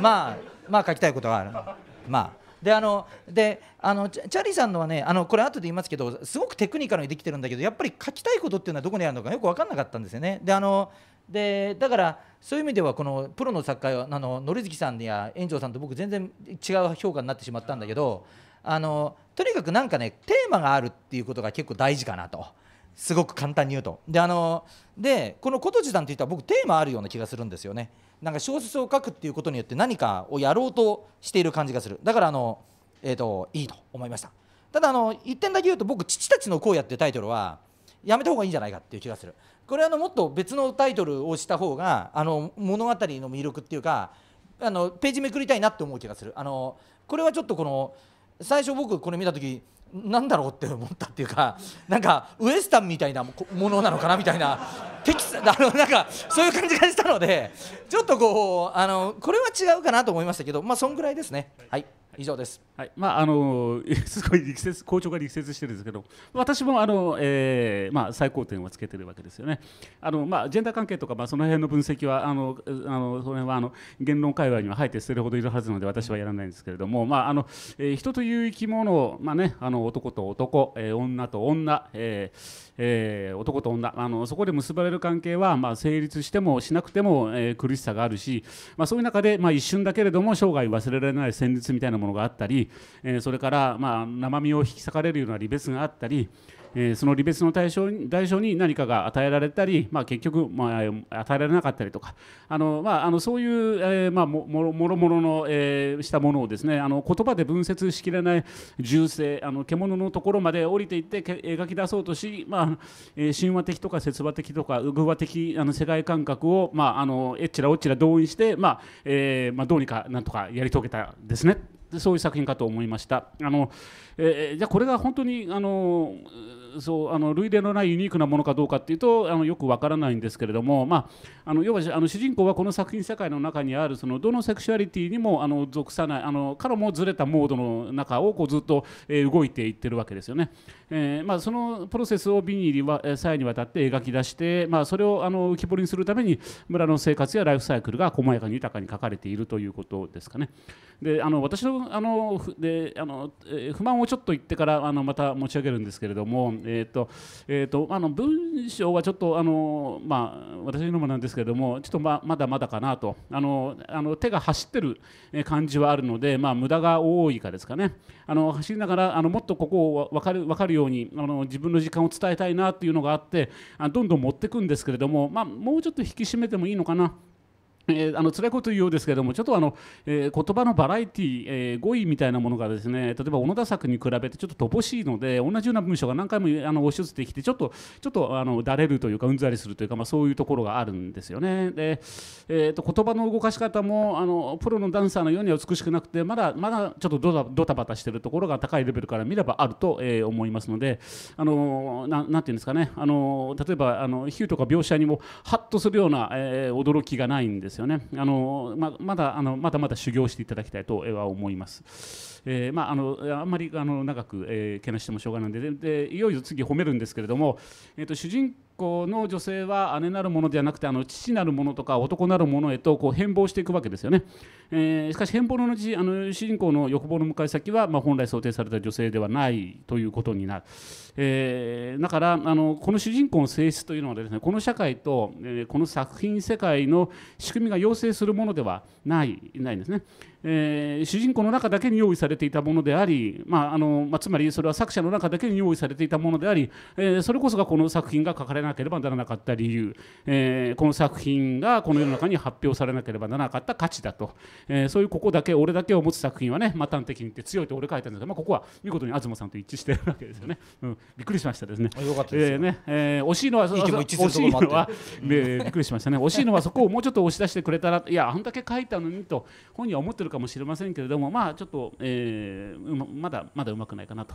まあまあ書きたいことがある。まあであのであのチャーリーさんのはねあのこれ後で言いますけどすごくテクニカルにできてるんだけどやっぱり書きたいことっていうのはどこにあるのかよく分かんなかったんですよね。であのでだからそういう意味ではこのプロの作家あの紀月さんや円城さんと僕全然違う評価になってしまったんだけどあのとにかくなんかねテーマがあるっていうことが結構大事かなと。すごく簡単に言うとであのでこの琴地さんっていったら僕テーマあるような気がするんですよねなんか小説を書くっていうことによって何かをやろうとしている感じがするだからあの、えーと、いいと思いましたただあの一点だけ言うと僕「父たちの荒野」っていうタイトルはやめた方がいいんじゃないかっていう気がするこれあのもっと別のタイトルをした方があの物語の魅力っていうかあのページめくりたいなって思う気がするあのこれはちょっとこの最初僕これ見た時なんだろうって思ったっていうかなんかウエスタンみたいなものなのかなみたいなテキス <laughs> あのなんかそういう感じがしたのでちょっとこうあのこれは違うかなと思いましたけどまあそんぐらいですねはい以上です。はい、まああの <laughs> すごい力説校長が力説してるんですけど、私もあの、えー、まあ最高点をつけてるわけですよね。あのまあジェンダー関係とかまあその辺の分析はあのあのその辺はあの言論界隈には入って捨てるほどいるはずなので私はやらないんですけれども、まああの、えー、人という生き物まあねあの男と男、えー、女と女、えーえー、男と女あのそこで結ばれる関係は、まあ、成立してもしなくても、えー、苦しさがあるし、まあ、そういう中で、まあ、一瞬だけれども生涯忘れられない旋律みたいなものがあったり、えー、それから、まあ、生身を引き裂かれるような離別があったり、えー、その離別の対象に対象に何かが与えられたり、まあ、結局、まあ、与えられなかったりとかあの、まあ、あのそういう、えーまあ、ももろもろの、えー、したものをですねあの言葉で分節しきれない銃声あの獣のところまで降りていって描き出そうとし、まあえー、神話的とか説話的とか偶話的あの世界感覚を、まあ、あのえっちらおっちら動員して、まあえーまあ、どうにかなんとかやり遂げたですね。そういう作品かと思いました。あのえー、じゃこれが本当にあのそうあの類例のないユニークなものかどうかっていうとあのよくわからないんですけれども、まあ、あの要はあの主人公はこの作品世界の中にあるそのどのセクシュアリティにもあの属さないあのからもずれたモードの中をこうずっと、えー、動いていってるわけですよね。えーまあ、そのプロセスをビニーは、え際にわたって描き出して、まあ、それをあの浮き彫りにするために村の生活やライフサイクルが細やかに豊かに書かれているということですかね。であの私のあのであの、えー、不満をちょっと言ってからあのまた持ち上げるんですけれどもえー、と、えー、と、あの文章はちょっと、あの、まあ、私のもなんですけれども、ちょっとま、まだまだかなと。あの、あの、手が走ってる感じはあるので、まあ、無駄が多いかですかね。あの、走りながら、あの、もっとここを分かる、分かるように、あの、自分の時間を伝えたいなっていうのがあって、あどんどん持ってくんですけれども、まあ、もうちょっと引き締めてもいいのかな。えー、あの辛いこと言うようですけれども、ちょっとあの、えー、言葉のバラエティー、えー、語彙みたいなものがですね、例えば小野田作に比べてちょっと乏しいので、同じような文章が何回もあの押し寄せてきて、ちょっと、ちょっとあのだれるというか、うんざりするというか、まあ、そういうところがあるんですよね。で、えーと、言葉の動かし方もあの、プロのダンサーのようには美しくなくて、まだまだちょっとドタドタバタしてるところが高いレベルから見ればあると、えー、思いますので、あのななんていうんですかね、あの例えばあの比喩とか描写にも、はっとするような、えー、驚きがないんです。ですよねあのままだあのまだまだ修行していただきたいとは思います。えー、まああのあんまりあの長く、えー、けなしてもしょうがないのででいよいよ次褒めるんですけれども、えーと、と主人公の女性は姉なるものではなくてあの父なるものとか男なるものへとこう変貌していくわけですよね、えー、しかし変貌の後あの主人公の欲望の向かい先は、まあ、本来想定された女性ではないということになる、えー、だからあのこの主人公の性質というのはですねこの社会と、えー、この作品世界の仕組みが要請するものではないないんですねえー、主人公の中だけに用意されていたものであり、まああのまあ、つまりそれは作者の中だけに用意されていたものであり、えー、それこそがこの作品が書かれなければならなかった理由、えー、この作品がこの世の中に発表されなければならなかった価値だと、えそういうここだけ俺だけを持つ作品はね、まあ、端的に言って強いと俺書いたんですが、まあ、ここは見事に東さんと一致してるわけですよね、うん、びっくりしましたですね。ええ惜しいのは惜しいのは、えびっくりしましたね惜しいのはそこをもうちょっと押し出してくれたらいやあんだけ書いたのにと本人は思ってるかもしれませんけれどもまあちょっと、えー、まだまだうまくないかなと。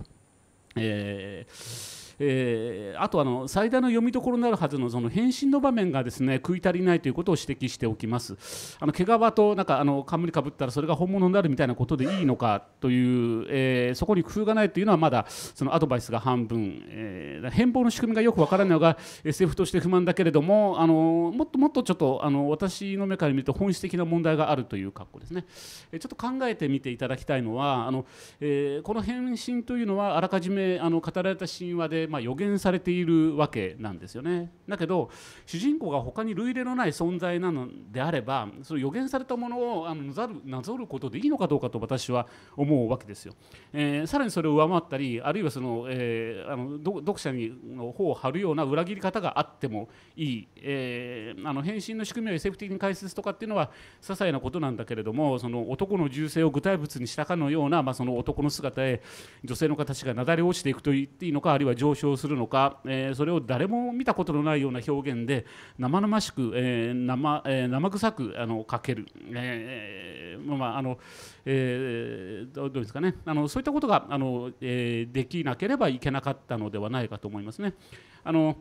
えーえー、あとあの最大の読みどころになるはずのその返信の場面がですね食い足りないということを指摘しておきます。あの毛皮となんかあの冠かぶったらそれが本物になるみたいなことでいいのかという、えー、そこに工夫がないというのはまだそのアドバイスが半分、えー、変貌の仕組みがよくわからないのが SF として不満だけれどもあのもっともっとちょっとあの私の目から見ると本質的な問題があるという格好ですね。えちょっと考えてみていただきたいのはあの、えー、この返信というのはあらかじめあの語られた神話でまあ、予言されているわけなんですよねだけど主人公が他に類例のない存在なのであればその予言されたものをあのなぞることでいいのかどうかと私は思うわけですよ、えー、さらにそれを上回ったりあるいはその、えー、あの読者にの方を張るような裏切り方があってもいい、えー、あの返信の仕組みを SF 的に解説とかっていうのは些細なことなんだけれどもその男の銃声を具体物にしたかのような、まあ、その男の姿へ女性の形がなだれ落ちていくと言っていいのかあるいは上昇称するのか、えー、それを誰も見たことのないような表現で生々しく、えー生えー、生臭くあの書ける、えー、まああの、えー、どうですかねあのそういったことがあの、えー、できなければいけなかったのではないかと思いますね。あの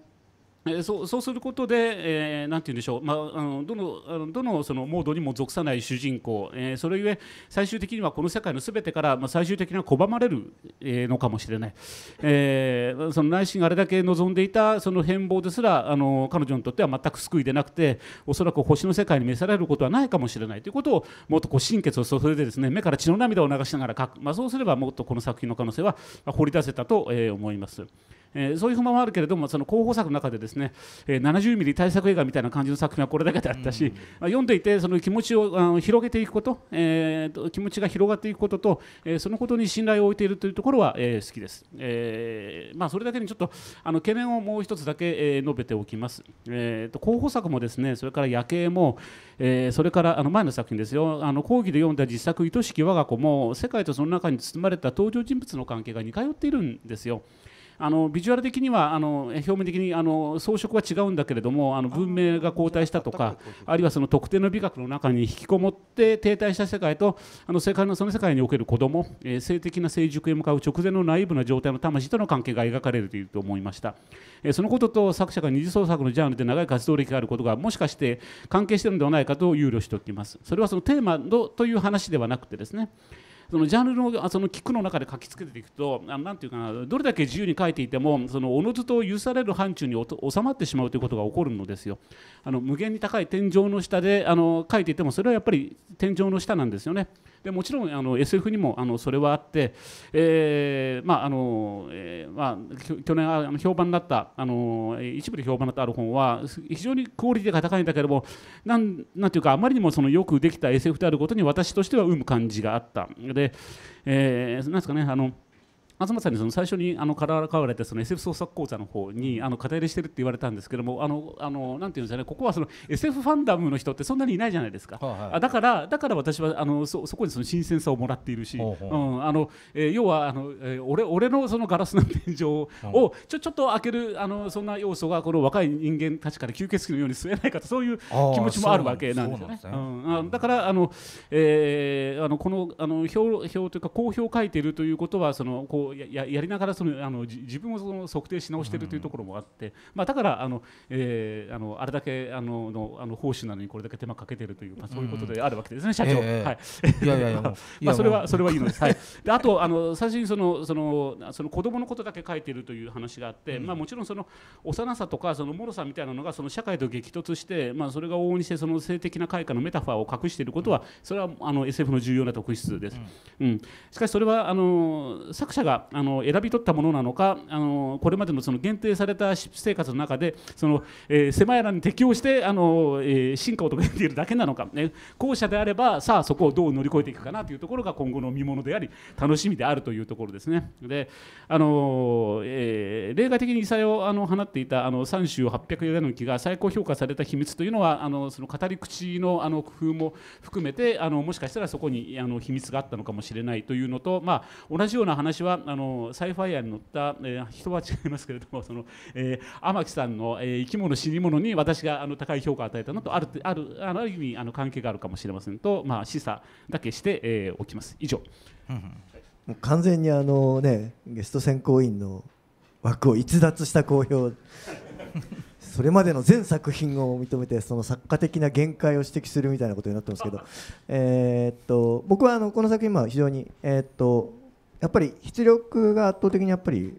そうそうすることで、えー、なんて言うんでしょう、まあ、あのどのあのどのそのモードにも属さない主人公、えー、それゆえ最終的にはこの世界のすべてから、まあ、最終的には拒まれる、えー、のかもしれない、えー、その内心あれだけ望んでいたその変貌ですらあの彼女にとっては全く救いでなくておそらく星の世界に召されることはないかもしれないということをもっとこう心血を注いでですね目から血の涙を流しながら書く、まあ、そうすればもっとこの作品の可能性は掘り出せたと、えー、思います。えー、そういう不満はあるけれどもその候補作の中でですね、えー、70ミリ対策映画みたいな感じの作品はこれだけであったし、うん、まあ、読んでいてその気持ちをあの広げていくこと、えーと、気持ちが広がっていくことと、えー、そのことに信頼を置いているというところは、えー、好きです、えーまあ、それだけにちょっとあの懸念をもう一つだけ、えー、述べておきます、えーと、と候補作もですねそれから夜景も、えー、それからあの前の作品ですよあの講義で読んだ実作「愛しき我が子」も世界とその中に包まれた登場人物の関係が似通っているんですよ。あのビジュアル的にはあの表面的にあの装飾は違うんだけれどもあの文明が後退したとかあるいはその特定の美学の中に引きこもって停滞した世界とあの世界のその世界における子ども、えー、性的な成熟へ向かう直前のナイーブな状態の魂との関係が描かれるというと思いました、えー、そのことと作者が二次創作のジャンルで長い活動歴があることがもしかして関係しているのではないかと憂慮しておきますそれはそのテーマという話ではなくてですねそのジャンルのその菊の中で書きつけていくと何ていうかなどれだけ自由に書いていてもそのおのずと許される範疇に収まってしまうということが起こるのですよ。あの無限に高い天井の下であの書いていてもそれはやっぱり天井の下なんですよね。でもちろんあの SF にもあのそれはあって、えーまああのえーまあ、去年あの評判だったあの一部で評判だったある本は非常にクオリティが高いんだけどもなんなんていうかあまりにもそのよくできた SF であることに私としては生む感じがあったで、えー、なんですかねあの松本さんにその最初にあのからかわれてその SF 創作講座の方にあの偏りしてるって言われたんですけどもあのあのなんていうんですかねここはその SF ファンダムの人ってそんなにいないじゃないですか、はい、だからだから私はあのそそこにその新鮮さをもらっているし、ほうほううんあのえー、要はあの、えー、俺俺のそのガラスの天井をちょちょっと開けるあのそんな要素がこの若い人間たちから吸血鬼のように吸えないかとそういう気持ちもあるわけなんですよね。ううねうん、だからあの、えー、あのこのあの表表というか公表書いているということはそのこうをややりながらそのあの自分をその測定し直しているというところもあって、まあ、だからあの、えー、あのあれだけあののあの奉仕なのにこれだけ手間かけてるという、まあ、そういうことであるわけですね、社長。はい、いやいやいや <laughs> まあ、それはそれはいいのです。はい、であとあの最初にそのそのその子供のことだけ書いているという話があって、うん、まあ、もちろんその幼さとかそのもろさみたいなのがその社会と激突して、まあ、それが往々にしてその性的な開花のメタファーを隠していることは、それはあの SF の重要な特質です。うん、うん、しかしそれはあの作者があの選び取ったものなのかあのこれまでのその限定された生活の中でその、えー、狭い穴に適応してあの、えー、進化を遂げているだけなのか、ね、後者であればさあそこをどう乗り越えていくかなというところが今後の見ものであり楽しみであるというところですね。であの、えー、例外的に異彩をあの放っていたあの3州八百屋の木が最高評価された秘密というのはあのその語り口のあの工夫も含めてあのもしかしたらそこにあの秘密があったのかもしれないというのと、まあ、同じような話はあのサイファイアに乗った、えー、人は違いますけれどもその、えー、天木さんの、えー、生き物死に物に私があの高い評価を与えたのとあるあるある意味あの関係があるかもしれませんと、まあ、示唆だけして、えー、おきます。以上、うんうん、もう完全にあの、ね、ゲスト選考委員の枠を逸脱した公表 <laughs> それまでの全作品を認めてその作家的な限界を指摘するみたいなことになってますけどえっと僕はあのこの作品は非常に、えー、っとやっぱり出力が圧倒的にやっぱり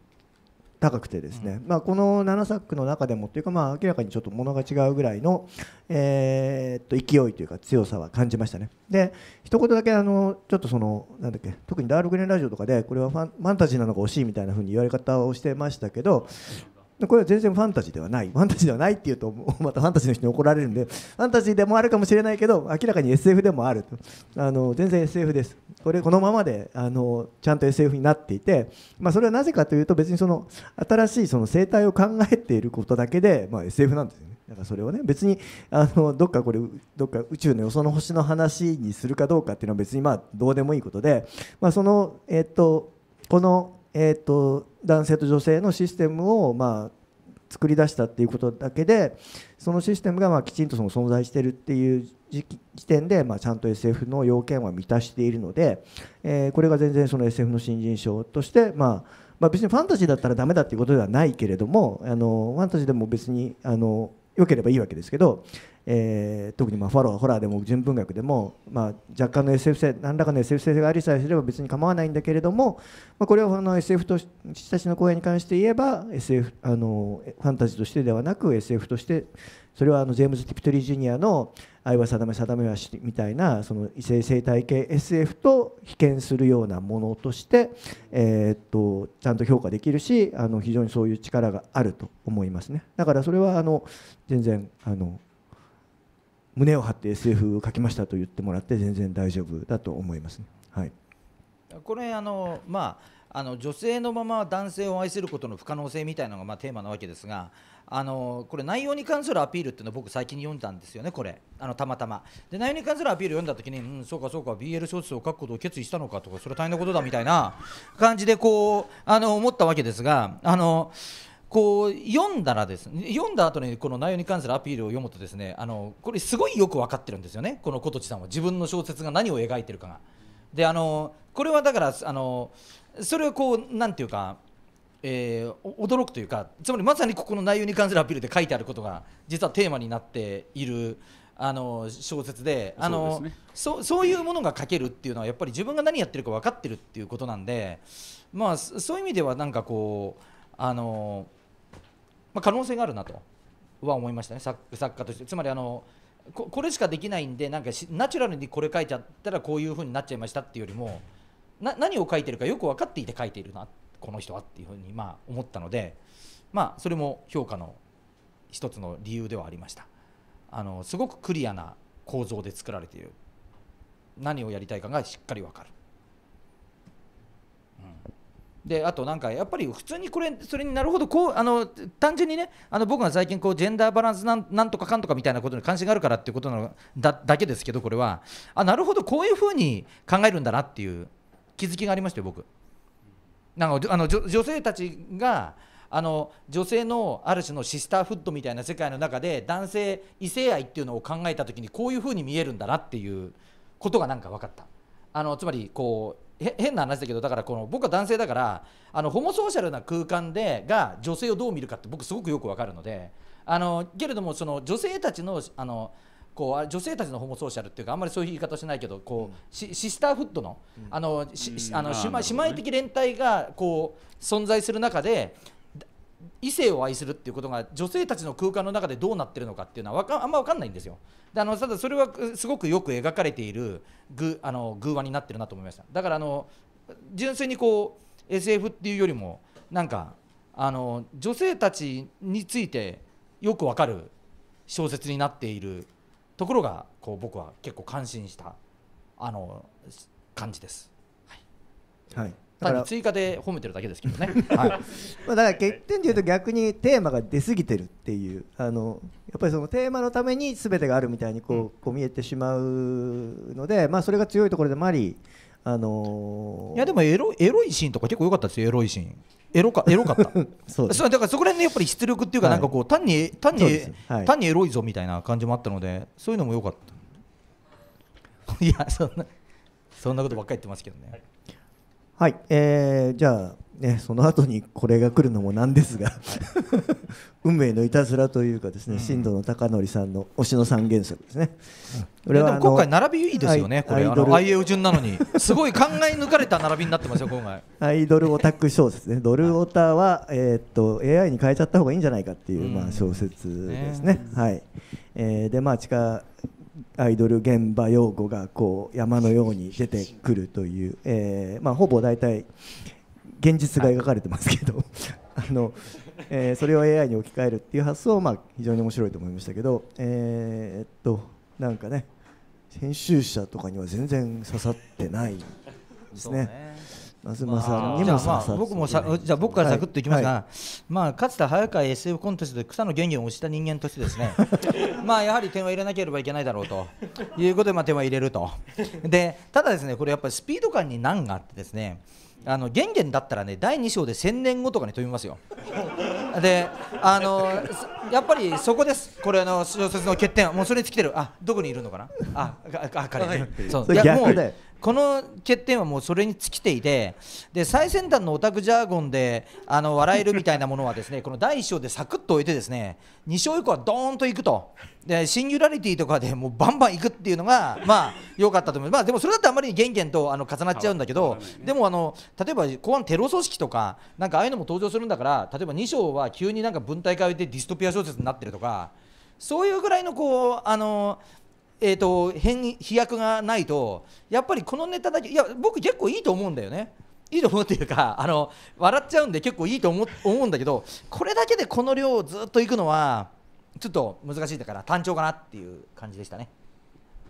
高くてですね、うん、まあ、この7作の中でもというか、まあ、明らかにちょっとものが違うぐらいの、えっと勢いというか強さは感じましたね。で一言だけあのちょっとそのなんだっけ特にダールグレンラジオとかでこれはファンンタジーなのが惜しいみたいな風に言われ方をしてましたけどこれは全然ファンタジーではないファンタジーではないっていうと <laughs> またファンタジーの人に怒られるんでファンタジーでもあるかもしれないけど明らかに SF でもあるとあの全然 SF ですこれこのままであのちゃんと SF になっていて、まあ、それはなぜかというと別にその新しいその生態を考えていることだけで、まあ、SF なんですよねだからそれをね別にあのどっかこれどっか宇宙のよその星の話にするかどうかっていうのは別にまあどうでもいいことで、まあ、そのえっとこのえーと、男性と女性のシステムを、まあ、作り出したっていうことだけでそのシステムがまあきちんとその存在してるっていう時点で、まあ、ちゃんと SF の要件は満たしているので、えー、これが全然その SF の新人賞として、まあまあ、別にファンタジーだったらダメだっていうことではないけれどもあのファンタジーでも別にあの良ければいいわけですけどえー、特にまあファローホラーでも純文学でも、まあ、若干の SF 性何らかの SF 性がありさえすれば別に構わないんだけれども、まあ、これはあの SF と私たちの講演に関して言えば SF あのファンタジーとしてではなく SF としてそれはあのジェームズ・ティプトリー・ジュニアの「愛は定め定めはし」みたいなその異性生態系 SF と被験するようなものとして、えっとちゃんと評価できるしあの非常にそういう力があると思いますねだからそれはあの全然あの胸を張って SF を書きましたと言ってもらって全然大丈夫だと思います、ね、はい、これあの、まあ、あの女性のまま男性を愛することの不可能性みたいなのが、まあ、テーマなわけですがあのこれ内容に関するアピールっていうのを僕最近読んだんですよねこれあのたまたまで内容に関するアピールを読んだ時に、うん、そうかそうか BL 小説を書くことを決意したのかとかそれは大変なことだみたいな感じでこうあの思ったわけですがあのこう読んだらですね読んだ後にこの内容に関するアピールを読むとですねあのこれすごいよく分かってるんですよねこの琴地さんは自分の小説が何を描いてるかが。であのこれはだからあのそれをこうなんていうか、えー、驚くというかつまりまさにここの内容に関するアピールで書いてあることが実はテーマになっている。あの小説であの、ね、そそういうものが書けるっていうのはやっぱり自分が何やってるか分かってるっていうことなんでまあそういう意味ではなんかこうあのまあ、可能性があるなとは思いましたね作作家としてつまりあのここれしかできないんでなんかナチュラルにこれ書いちゃったらこういうふうになっちゃいましたっていうよりもな何を書いてるかよく分かっていて書いているなこの人はっていうふうにまあ思ったので、まあ、それも評価の一つの理由ではありましたあのすごくクリアな構造で作られている何をやりたいかがしっかり分かるであとなんかやっぱり普通にこれそれになるほどこうあの単純にねあの僕が最近こうジェンダーバランスなんなんとかかんとかみたいなことに関心があるからっていうことなのだだけですけどこれはあなるほどこういうふうに考えるんだなっていう気づきがありましたよ僕。なんかあの女性たちがあの女性のある種のシスターフットみたいな世界の中で男性異性愛っていうのを考えた時にこういうふうに見えるんだなっていうことがなんか分かった。あのつまりこう変な話だけどだからこの僕は男性だからあのホモソーシャルな空間でが女性をどう見るかって僕すごくよくわかるのであのけれどもその女性たちのあのこう女性たちのホモソーシャルっていうかあんまりそういう言い方しないけどこう、シスターフッドのあの,、の姉妹的連帯がこう存在する中で異性を愛するっていうことが女性たちの空間の中でどうなってるのかっていうのはかあんま分かんないんですよであのただそれはすごくよく描かれているぐあの偶話になってるなと思いましただからあの純粋にこう SF っていうよりもなんかあの女性たちについてよく分かる小説になっているところがこう僕は結構感心したあの感じです。はい、はい単に追加で褒めてるだけですけどね、<laughs> はい、まあだから欠点でいうと逆にテーマが出過ぎてるっていうあのやっぱりそのテーマのためにすべてがあるみたいにこうこう見えてしまうので、まあ、それが強いところでもありあのー、いやでもエロエロいシーンとか結構良かったですよエロいシーンエロか <laughs> エロかったそうだからそこら辺のやっぱり出力っていうか、なんかこう単に単に、はい、単にエロいぞみたいな感じもあったのでそういうのも良かった <laughs> いやそんなそんなことばっかり言ってますけどね、はいはい、えー、じゃあ、ね、その後にこれが来るのもなんですが <laughs> 運命のいたずらというかですね、うん、新藤の貴則さんの推しの三原則ですね、うん、俺は今回並びいいですよね、これあのイ a u 順なのにすごい考え抜かれた並びになってますよ今回アイドルオタク小説ねドルオタは、えー、っと AI に変えちゃった方がいいんじゃないかっていう、まあ、小説ですねうんはい、えー、でまあ近アイドル現場用語がこう山のように出てくるという、えーまあ、ほぼ大体現実が描かれてますけど <laughs> あの、えー、それを AI に置き換えるっていう発想はまあ非常に面白いと思いましたけど、えー、っとなんかね編集者とかには全然刺さってないですね。ますまさにもまあ僕もさじゃあ僕からサクッといきますが、はいはい、まあかつて早川 SF コンテストで草の原源を押した人間としてですね <laughs> まあやはり点は入れなければいけないだろうということでまあ点は入れるとでただですねこれやっぱりスピード感に難があってですねあの原元だったらね第2章で1000年後とかに飛びますよ。であのやっぱりそこですこれあの小説の欠点はもうそれに尽きてるあどこにいるのかなああ彼、ね、そういやこの欠点はもうそれに尽きていてで最先端のオタクジャーゴンであの笑えるみたいなものはですね <laughs> この第1章でサクッと置いてですね2章以降はどーンといくとでシンギュラリティとかでもうバンバンいくっていうのがまあ良かったと思います、まあ、でもそれだってあんまりゲンゲンとあの重なっちゃうんだけど、でもあの例えば後半テロ組織とかなんかああいうのも登場するんだから例えば2章は急になんか文体化でディストピア小説になってるとかそういうぐらいのこうあのーえーと、変飛躍がないとやっぱりこのネタだけいや僕結構いいと思うんだよねいいと思うっていうかあの笑っちゃうんで結構いいと思思うんだけどこれだけでこの量をずっといくのはちょっと難しいだから単調かなっていう感じでしたね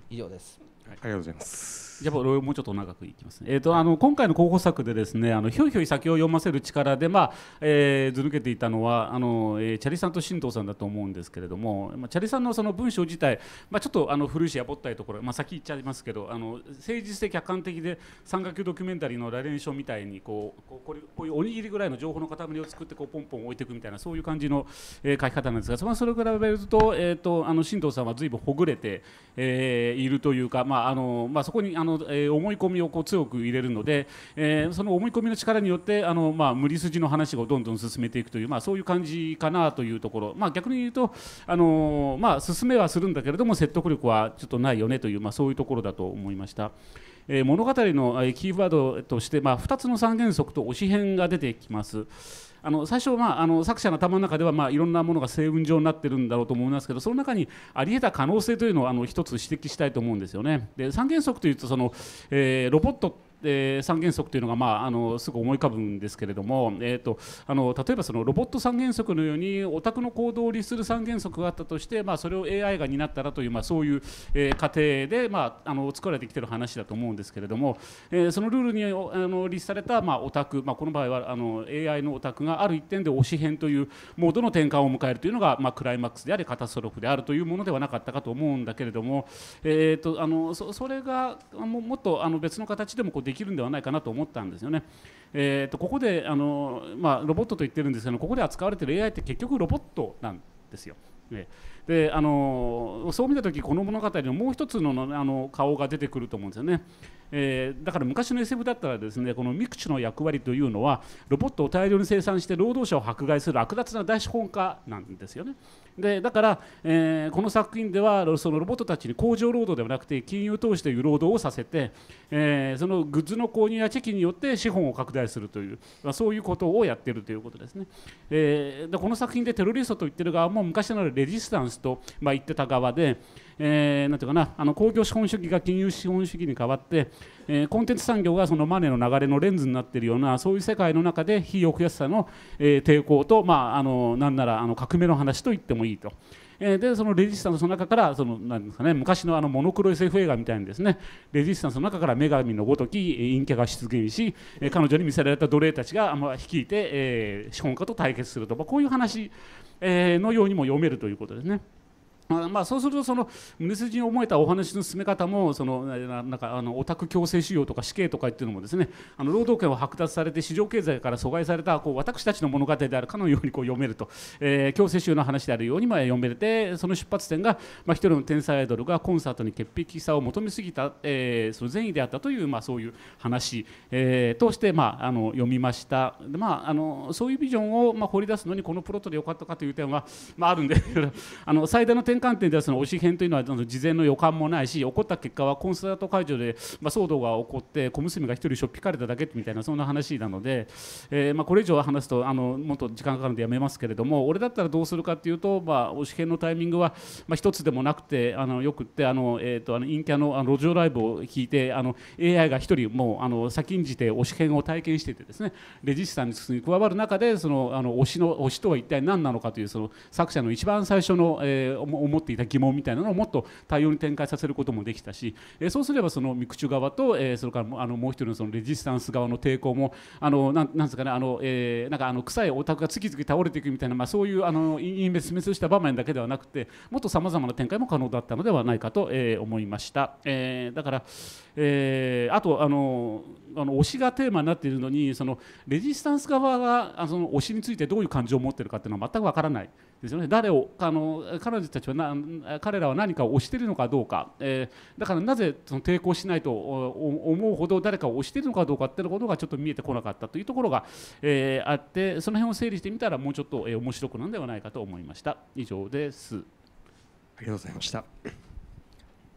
以上です、はい、ありがとうございますやっぱもうちょっと長くいきますね。えっ、ー、とあの今回の候補作でですね、あのひょいひょい先を読ませる力でまあ、えー、ず抜けていたのはあの、えー、チャリさんと神藤さんだと思うんですけれども、まあチャリさんのその文章自体、まあちょっとあの古いしやぼったいところ、まあ先言っちゃいますけど、あの誠実で客観的で三角ドキュメンタリーの羅列書みたいにこうこうこれこういうおにぎりぐらいの情報の塊を作ってこうポンポン置いていくみたいなそういう感じの、えー、書き方なんですが、それを比べるとえっ、ー、とあの神藤さんはずいぶんほぐれて、えー、いるというか、まああのまあそこにあのの、えー、思い込みをこう強く入れるので、えー、その思い込みの力によってあの、まあ、無理筋の話をどんどん進めていくという、まあ、そういう感じかなというところ、まあ、逆に言うとあの、まあ、進めはするんだけれども説得力はちょっとないよねという、まあ、そういうところだと思いました。え物語のキーワードとして、まあ、2つの三原則と推し編が出てきます。あの最初、は、まあ、あの作者の頭の中では、まあ、いろんなものが成分上になってるんだろうと思いますけどその中にあり得た可能性というのをあの一つ指摘したいと思うんですよね。で三原則というとその、えー、ロボットで三原則というのが、まあ、あのすぐ思い浮かぶんですけれども、えーと、あの例えばそのロボット三原則のようにオタクの行動を律する三原則があったとして、まあ、それを AI が担ったらという、まあ、そういう、えー、過程で、まあ、あの作られてきてる話だと思うんですけれども、えー、そのルールにあの律された、まあ、オタク、まあ、この場合はあの AI のオタクがある一点で推し編というモードの転換を迎えるというのが、まあ、クライマックスでありカタストロフであるというものではなかったかと思うんだけれども、えーと、とあのそそれがももっとあの別の形でもこうできるんではないかなと思ったんですよね。えー、とここであの、まあ、ロボットと言ってるんですけどここで扱われてる AI って結局ロボットなんですよ。ね、であのそう見た時この物語のもう一つのあの顔が出てくると思うんですよね。えー、だから昔の SF だったらですねこのミクチュの役割というのはロボットを大量に生産して労働者を迫害する悪辣な大資本家なんですよね。でだから、えー、この作品ではそのロボットたちに工場労働ではなくて金融投資という労働をさせて、えー、そのグッズの購入やチェキによって資本を拡大するという、まあ、そういうことをやっているということですね、えー、でこの作品でテロリストと言ってる側も昔ならレジスタンスと、まあ、言ってた側で。えー、なんていうかなあの公共資本主義が金融資本主義に変わって、えー、コンテンツ産業がそのマネーの流れのレンズになっているようなそういう世界の中で非抑安さの、えー、抵抗と、まあ、あのなんならあの革命の話と言ってもいいと。えでそのレジスタンスの中からそのなんですか、ね、昔のあのモノクロ SF 映画みたいにです、ね、レジスタンスの中から女神のごとき陰キャが出現し、え彼女に見せられた奴隷たちが、ま率いて、えー、資本家と対決すると、まあ、こういう話、えー、のようにも読めるということですね。まあ、そうするとその胸筋に思えたお話の進め方もそのなんかあのオタク強制収容とか死刑とかっていうのもですねあの労働権を剥奪されて市場経済から阻害されたこう私たちの物語であるかのようにこう読めると、えー、強制収容の話であるようにまあ読めてその出発点が、まあ、一人の天才アイドルがコンサートに潔癖さを求めすぎた、えその善意であったという、まあ、そういう話、えー、として、まあ、あの読みましたで、まあ、あのそういうビジョンを、まあ、掘り出すのにこのプロットでよかったかという点は、まあ、あるんで <laughs> あの最大の点観点ではその推し編というのは事前の予感もないし起こった結果はコンサート会場で、まあ、騒動が起こって小娘が1人しょっぴかれただけみたいなそんな話なので、えー、まあ、これ以上話すとあのもっと時間かかるのでやめますけれども俺だったらどうするかっていうと、まあ、推し編のタイミングは、まあ、1つでもなくてあのよくってあの、えーと、あの陰キャのあの路上ライブを聞いてあの AI が1人もうあの先んじて推し編を体験しててですねレジスタンスに加わる中でそのあの推しの推しとは一体何なのかというその作者の一番最初の、えー、思っていた疑問みたいなのをもっと対応に展開させることもできたし、えそうすればそのミクチュ側と、えそれからあのもう一人のそのレジスタンス側の抵抗もあのなんなんですかねあの、えなんかあの臭いオタクが次々倒れていくみたいな、まあ、そういうあの隠滅滅した場面だけではなくてもっとさまざまな展開も可能だったのではないかと、え思いました。えだから、えあとあのあの推しがテーマになっているのにそのレジスタンス側があの推しについてどういう感情を持ってるかっていうのは全くわからない。ですよね誰をあの彼女たちはな彼らは何かを推しているのかどうか、えー、だからなぜその抵抗しないと思うほど誰かを推しているのかどうかっていうことがちょっと見えてこなかったというところが、えー、あってその辺を整理してみたらもうちょっと、えー、面白くなんではないかと思いました以上ですありがとうございました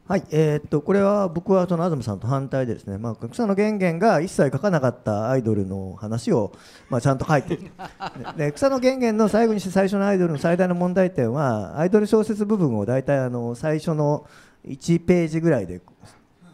はい、えー、っとこれは僕はその東さんと反対でですね、まあ、草野源源が一切書かなかったアイドルの話を、まあ、ちゃんと書いてる <laughs> で草野源源の最後にして最初のアイドルの最大の問題点はアイドル小説部分を大体あの最初の1ページぐらいで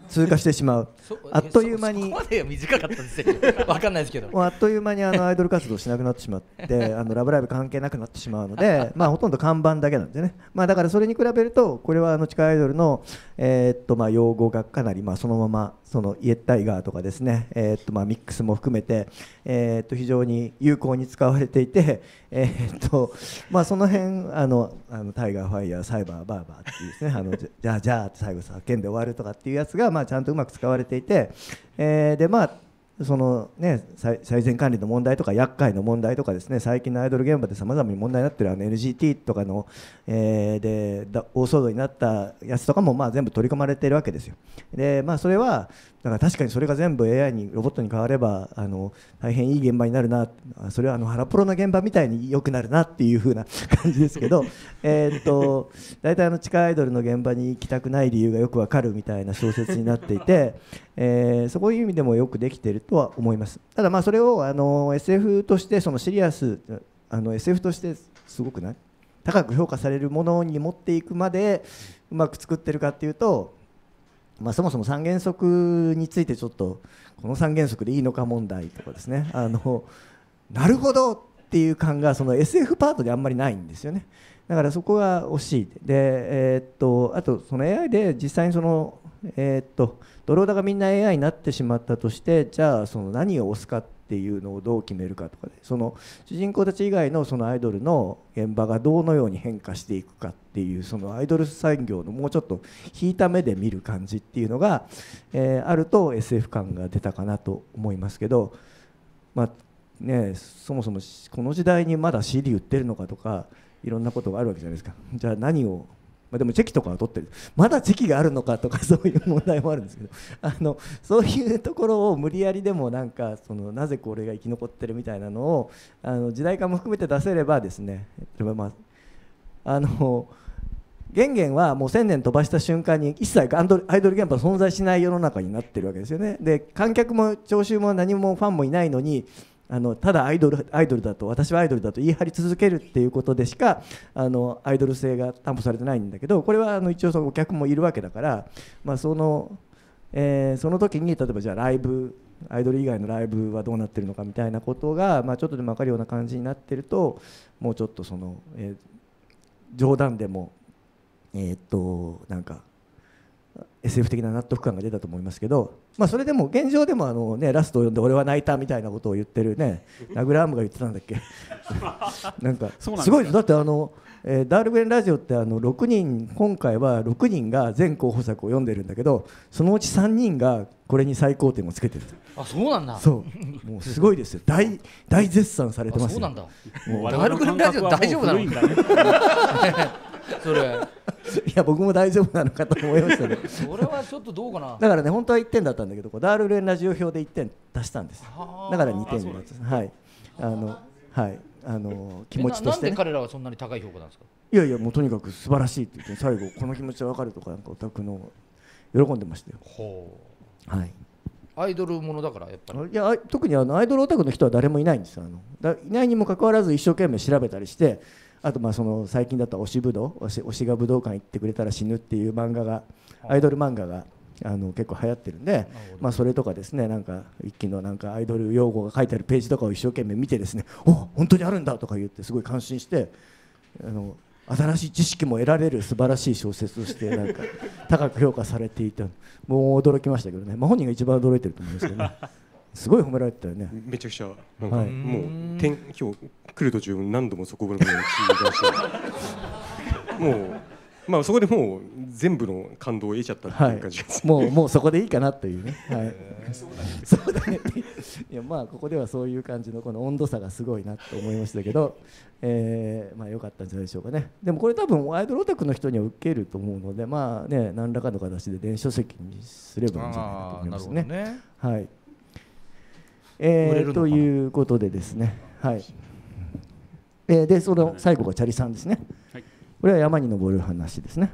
通過してしまうあっという間に短かったですよわかんないですけど <laughs> あっという間にあの <laughs> アイドル活動しなくなってしまって「<laughs> あのラブライブ!」関係なくなってしまうのでまあほとんど看板だけなんでねまあだからそれに比べるとこれはあの地下アイドルのえっとまあ用語がかなりまあそのままそのイエッタイガーとかですね、えー、っとまあ、ミックスも含めて、えー、っと非常に有効に使われていて、えー、っとまあ、その辺あのあのタイガーファイヤーサイバーバーバーっていうですねあのじゃあじゃあって最後叫んで終わるとかっていうやつが、まあ、ちゃんとうまく使われていて、えでまあそのね、最善管理の問題とか厄介の問題とかですね最近のアイドル現場でさまざまに問題になってるあの NGT とかの、えー、で大騒動になったやつとかもまあ全部取り込まれているわけですよ。でまあ、それはだから確かにそれが全部 AI にロボットに変わればあの大変いい現場になるなそれはあのハラプロの現場みたいに良くなるなっていう風な感じですけど <laughs> えっと大体あの地下アイドルの現場に行きたくない理由がよくわかるみたいな小説になっていて、えー、そういう意味でもよくできているとは思いますただまあそれをあの SF としてそのシリアスあの SF としてすごくない高く評価されるものに持っていくまでうまく作ってるかっていうとまあ、そもそも三原則についてちょっとこの三原則でいいのか問題とかですねあのなるほどっていう感がその SF パートであんまりないんですよねだからそこが惜しいで、えー、っとあとその AI で実際にその、えー、っとドローダがみんな AI になってしまったとしてじゃあその何を押すかってっていうのをどう決めるかとか、でその主人公たち以外のそのアイドルの現場がどのように変化していくかっていうそのアイドル産業のもうちょっと引いた目で見る感じっていうのが、えー、あると SF 感が出たかなと思いますけど、まあね、そもそもこの時代にまだ CD 売ってるのかとかいろんなことがあるわけじゃないですか。じゃあ何をまあ、でもチェキとかは取ってるまだチェキがあるのかとか <laughs> そういう問題もあるんですけどあのそういうところを無理やりでもなんかそのなぜこれが生き残ってるみたいなのをあの時代感も含めて出せればですねまああの元元はもう1000年飛ばした瞬間に一切アンドアイドル原発存在しない世の中になってるわけですよねで観客も聴衆も何もファンもいないのにあのただアイドルアイドルだと私はアイドルだと言い張り続けるっていうことでしかあのアイドル性が担保されてないんだけどこれはあの一応そのお客もいるわけだから、まあ、その、えー、その時に例えばじゃあライブアイドル以外のライブはどうなってるのかみたいなことが、まあ、ちょっとでも分かるような感じになってるともうちょっとその、えー、冗談でもえー、っとなんか SF 的な納得感が出たと思いますけどまあ、それでも現状でもあの、ね、ラストを読んで俺は泣いたみたいなことを言ってるね <laughs> ラグラームが言ってたんだっけ <laughs> なんかすごいだってあの、えー、ダールグレンラジオってあの6人今回は6人が全候補作を読んでるんだけどそのうち3人がこれに最高点をつけてるあそうなんだそうもうすごいですよ大大絶賛されてますそうなんだもうダールグレンラジオ大丈夫なの <laughs> それ <laughs> いや僕も大丈夫なのかと思いましたねそれはちょっとどうかなだからね本当は1点だったんだけどこうダールレンラジオ表で1点出したんですだから2点になっちはいあのはいあの気持ちとして、ね、彼らはそんなに高い評価なんですかいやいやもうとにかく素晴らしいって言って最後この気持ちわかるとかなんかオタクの喜んでましたよはいアイドルものだからやっぱりいや特にあのアイドルオタクの人は誰もいないんですよあのだいないにもかかわらず一生懸命調べたりしてあとまあその最近だった推し武道推し推しが武道館行ってくれたら死ぬっていう漫画がアイドル漫画があの結構流行ってるんでまあそれとかですねなんか一気のなんかアイドル用語が書いてあるページとかを一生懸命見てですねお本当にあるんだとか言ってすごい感心してあの新しい知識も得られる素晴らしい小説としてなんか高く評価されていたもう驚きましたけどね、まあ、本人が一番驚いてると思うんですけどね。すごい褒められてたよねめちゃくちゃなんか、はい、もう天今日来る途中何度もそこぐらいまし <laughs> もうまあそこでもう全部の感動を得ちゃったっていう感じです、はい、もうもうそこでいいかなというね、<laughs> はい、<laughs> そうだねいやまあここではそういう感じのこの温度差がすごいなと思いましたけど、えー、まあ良かったんじゃないでしょうかねでもこれ多分アイドルオタクの人には受けると思うのでまあね何らかの形で電子書籍にすればいいんじゃないかと思いますねねはいえー、ということでですね、はい、えー、でその最後がチャリさんですね、はい、これは山に登る話ですね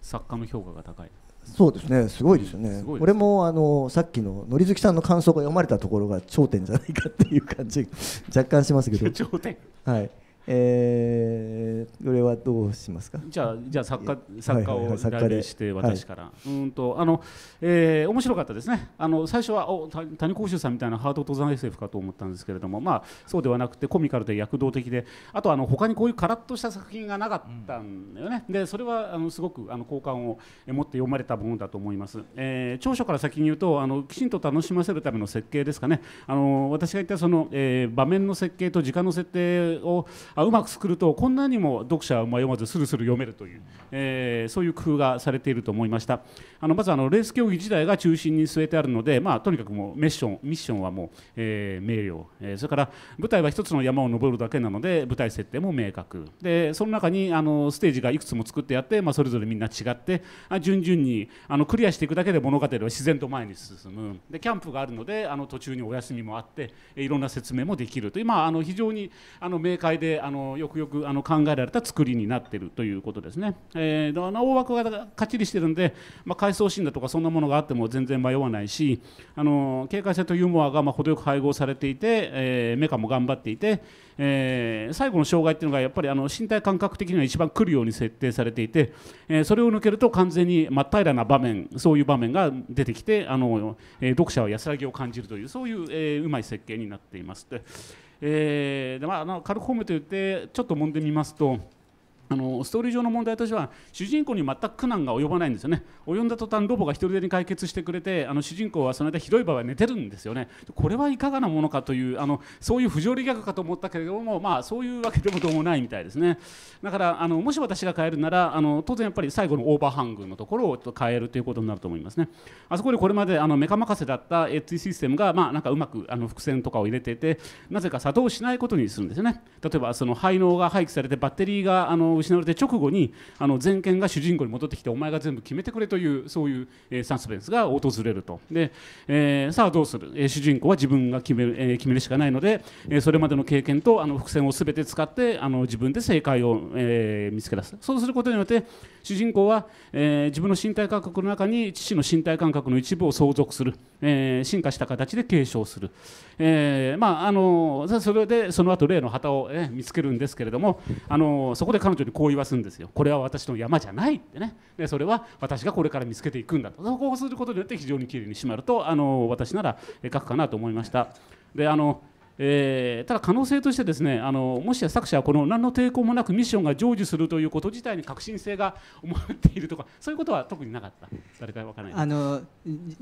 作家の評価が高いそうですねすごいですよね、うん、俺もあのさっきの紀月さんの感想が読まれたところが頂点じゃないかっていう感じ若干しますけど <laughs> 頂点はいえー、これはどうしますかじゃあじゃあ作家作家を代理して私から、はいはい、うんとあの、えー、面白かったですねあの最初はお谷幸秀さんみたいなハード登山 SF かと思ったんですけれどもまあそうではなくてコミカルで躍動的であとあの他にこういうカラッとした作品がなかったんだよね、うん、でそれはあのすごくあの好感を持って読まれたものだと思います、えー、長所から先に言うとあのきちんと楽しませるための設計ですかねあの私が言ったその、えー、場面の設計と時間の設定をあうまく作るとこんなにも読者は迷わずスルスル読めるという、えー、そういう工夫がされていると思いましたあのまずあのレース競技自体が中心に据えてあるので、まあ、とにかくもうミッションミッションはもう、えー、明瞭、えー、それから舞台は一つの山を登るだけなので舞台設定も明確でその中にあのステージがいくつも作ってあって、まあ、それぞれみんな違ってあ順々にあのクリアしていくだけで物語は自然と前に進むでキャンプがあるのであの途中にお休みもあっていろんな説明もできるという、まあ、あの非常にあの明快であのよくよくあの考えられた作りになっているということですね、えー、だから大枠がかっちりしてるんで、まあ、回想シーンだとかそんなものがあっても全然迷わないしあの警戒性とユーモアがまあ程よく配合されていて、えー、メカも頑張っていて、えー、最後の障害っていうのがやっぱりあの身体感覚的には一番来るように設定されていて、えー、それを抜けると完全に真っ平らな場面そういう場面が出てきてあの、えー、読者は安らぎを感じるというそういう、えー、うまい設計になっています。でえーでまあ、あの軽く褒めて言ってちょっと揉んでみますとあのストーリー上の問題としては主人公に全く苦難が及ばないんですよね及んだ途端ロボが一人でに解決してくれてあの主人公はその間ひどい場合は寝てるんですよねこれはいかがなものかというあのそういう不条理ギャグかと思ったけれども、まあ、そういうわけでもどうもないみたいですねだからあのもし私が変えるならあの当然やっぱり最後のオーバーハングのところをちょっと変えるということになると思いますねあそこにこれまであのメカ任せだったエッジシステムが、まあ、なんかうまくあの伏線とかを入れていてなぜか作動しないことにするんですよね例えばその配納が廃棄されてバッテリーがあの失われて直後にあの全権が主人公に戻ってきてお前が全部決めてくれというそういう、えー、サスペンスが訪れるとで、えー、さあどうする、えー、主人公は自分が決める,、えー、決めるしかないので、えー、それまでの経験とあの伏線をすべて使ってあの自分で正解を、えー、見つけ出すそうすることによって主人公は、えー、自分の身体感覚の中に父の身体感覚の一部を相続する、えー、進化した形で継承する、えー、まああのそれでその後例の旗を、ね、見つけるんですけれどもあのそこで彼女人にこう言わすんですよこれは私の山じゃないってねでそれは私がこれから見つけていくんだとそこうすることによって非常にきれいに締まるとあの私なら書くかなと思いましたであのえー、ただ可能性としてですねあのもしや作者はこの何の抵抗もなくミッションが成就するということ自体に革新性が思っているとかそういうことは特になかった誰かわからないあの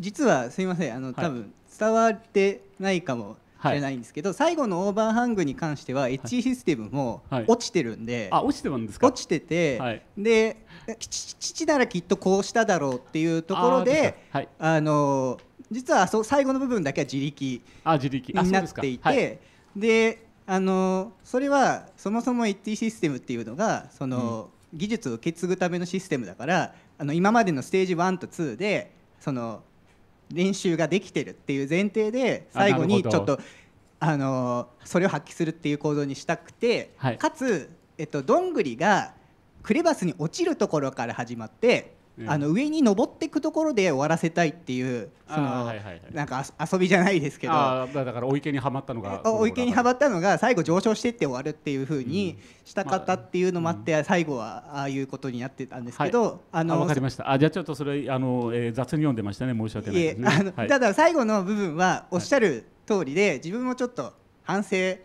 実はすみませんあの、はい、多分伝わってないかもじゃないんですけど、はい、最後のオーバーハングに関してはエッジシステムも落ちてるんで、はい、あ落ちてるんですか落ちてて、はい、で父ならきっとこうしただろうっていうところであ、の実はそ最後の部分だけは自力になっていてであのそれはそもそもエッジシステムっていうのがその、うん、技術を受け継ぐためのシステムだからあの今までのステージ1と2でその練習ができてるっていう前提で最後にちょっとあのそれを発揮するっていう構造にしたくて、かつ、えっと、どんぐりがクレバスに落ちるところから始まってあの上に登っていくところで終わらせたいっていうその、なんか遊びじゃないですけどだからお池にはまったのがお池にはまったのが最後上昇してって終わるっていうふうにしたかったっていうのもあって、最後はああいうことになってたんですけど、はい、あのわかりましたあじゃあちょっとそれあの、えー、雑に読んでましたね申し訳ないですね、ね、あの、はい、た <laughs> だ最後の部分はおっしゃる通りで、自分もちょっと反省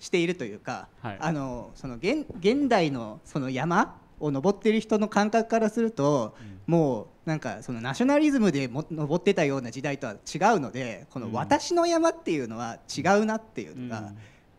しているというか、はい、あのその現現代のその山を登ってる人の感覚からすると、うん、もうなんかそのナショナリズムでも登ってたような時代とは違うのでこの「私の山」っていうのは違うなっていうのが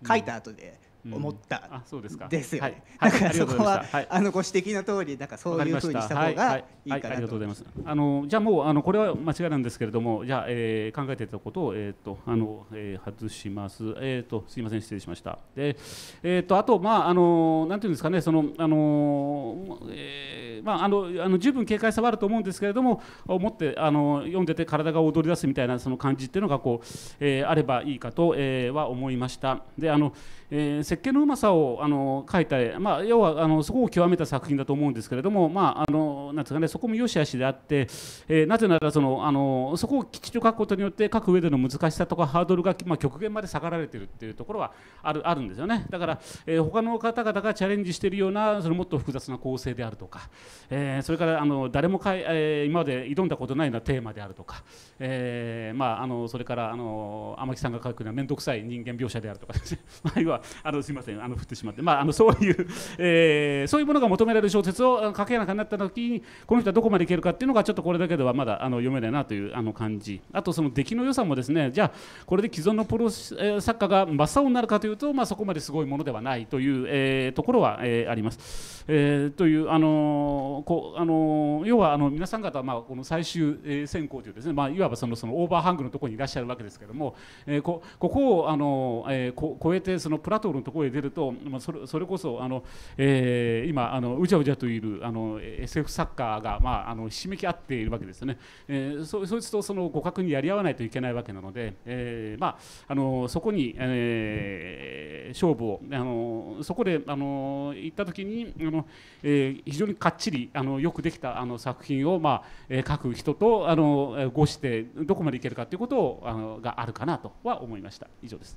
書いた後で思ったあそうですかよね。だからそこはあのご指摘の通りなんかそういうふうにした方がいいかなと。ありがとうございます。あのじゃあもうあのこれは間違いなんですけれどもじゃあ、えー、考えていたことをえっ、ー、とあの、えー、外します。えっ、ー、とすいません失礼しました。でえっ、ー、とあとまああのなんていうんですかねそのあの、えー、まああのあの十分警戒さはあると思うんですけれども思ってあの読んでて体が踊り出すみたいなその感じっていうのがこう、えー、あればいいかと、えは思いました。であの。えー、設計のうまさをあの書いた、まあ、要はあのそこを極めた作品だと思うんですけれども、まああのなんですかね、そこも良し悪しであって、えー、なぜならそのあのそこをきちっと書くことによって書く上での難しさとかハードルが、まあ、極限まで下がられてるっていうところはあるあるんですよねだから、えー、他の方々がチャレンジしているようなそのもっと複雑な構成であるとか、えー、それからあの誰もかい、えー、今まで挑んだことないようなテーマであるとか、えーまあ、あのそれからあの天木さんが書くような面倒くさい人間描写であるとかですね <laughs> あのすみませんあの振ってしまって、まあ、あのそういう、えー、そういうものが求められる小説を書けなくなった時にこの人はどこまでいけるかっていうのがちょっとこれだけではまだあの読めないなというあの感じあとその出来の良さもですねじゃあこれで既存のプロ作家が真っ青になるかというと、まあ、そこまですごいものではないという、えー、ところは、えー、あります。えー、というあのこあの要はあの皆さん方は、まあ、この最終、え選考というですね、まあ、いわばそのそのオーバーハングのところにいらっしゃるわけですけども、えー、こここをあの、えー、こ超えてそのプロプラトールのところへ出ると、まあ、それそれこそあの、えー、今あのうじゃうじゃといるあの SF 作家が、まあ、あのひしめき合っているわけですよね、えー、そそいつとその互角にやり合わないといけないわけなので、えーまあ、あのそこに、えー、勝負をあのそこであの行った時にあの、えー、非常にかっちりあのよくできたあの作品を、まあえー、書く人とあのごしてどこまでいけるかということをあのがあるかなとは思いました。以上です。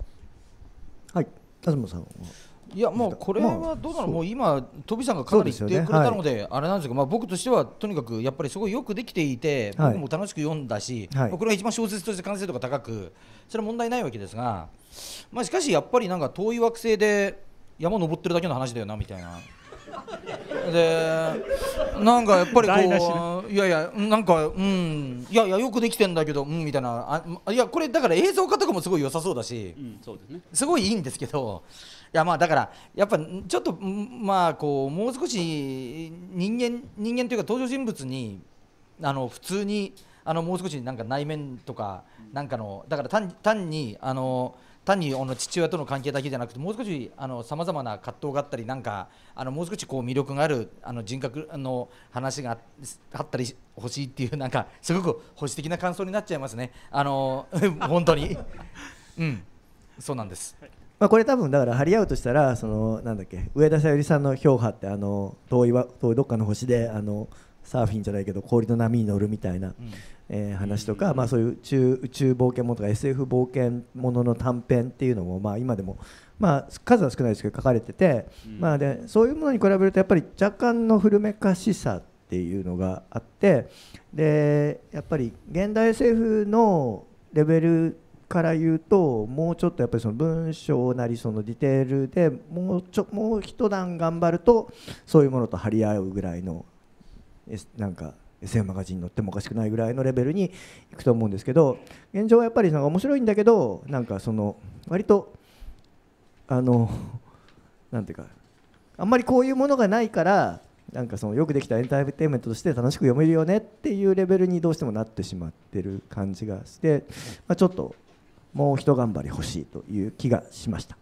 はい田島さんはいやもうこれはどうなの、まあ、もう今、飛びさんがかなり言ってくれたので、でねはい、あれなんですけど、まあ、僕としてはとにかくやっぱりすごいよくできていて、はい、僕も楽しく読んだし、はい、これ一番小説として完成度が高く、それは問題ないわけですが、まあ、しかしやっぱりなんか遠い惑星で山登ってるだけの話だよなみたいな。でなんかやっぱりこういやいやなんかうんいやいやよくできてんだけどうんみたいなあいやこれだから映像化とかもすごい良さそうだし、うんそうですね、すごいいいんですけどいやまあだからやっぱちょっとまあこうもう少し人間人間というか登場人物にあの普通にあのもう少しなんか内面とかなんかのだから単単にあの。うん単にあの父親との関係だけじゃなくてもう少しさまざまな葛藤があったりなんかあのもう少しこう魅力があるあの人格の話があったり欲しいっていうなんかすごく保守的な感想になっちゃいますねあの <laughs> 本当に、うん、そうなんです。まあ、これ多分だから張り合うとしたらそのなんだっけ上田さゆりさんの「氷波」ってあの遠いわ遠いどっかの星であのサーフィンじゃないけど氷の波に乗るみたいな、うん、えー、話とか、まあ、そういう宇宙宇宙冒険ものとか SF 冒険ものの短編っていうのも、まあ、今でも、まあ、数は少ないですけど書かれてて、うん、まあで、でそういうものに比べるとやっぱり若干の古めかしさっていうのがあってでやっぱり現代 SF のレベルから言うともうちょっとやっぱりその文章なりそのディテールでもうちょもう一段頑張るとそういうものと張り合うぐらいのなんか SM マガジンに載ってもおかしくないぐらいのレベルにいくと思うんですけど現状はやっぱりなんか面白いんだけどなんかその割とあのなんていうかあんまりこういうものがないからなんかそのよくできたエンターテインメントとして楽しく読めるよねっていうレベルにどうしてもなってしまってる感じがして、まあ、ちょっともうひと頑張り欲しいという気がしました。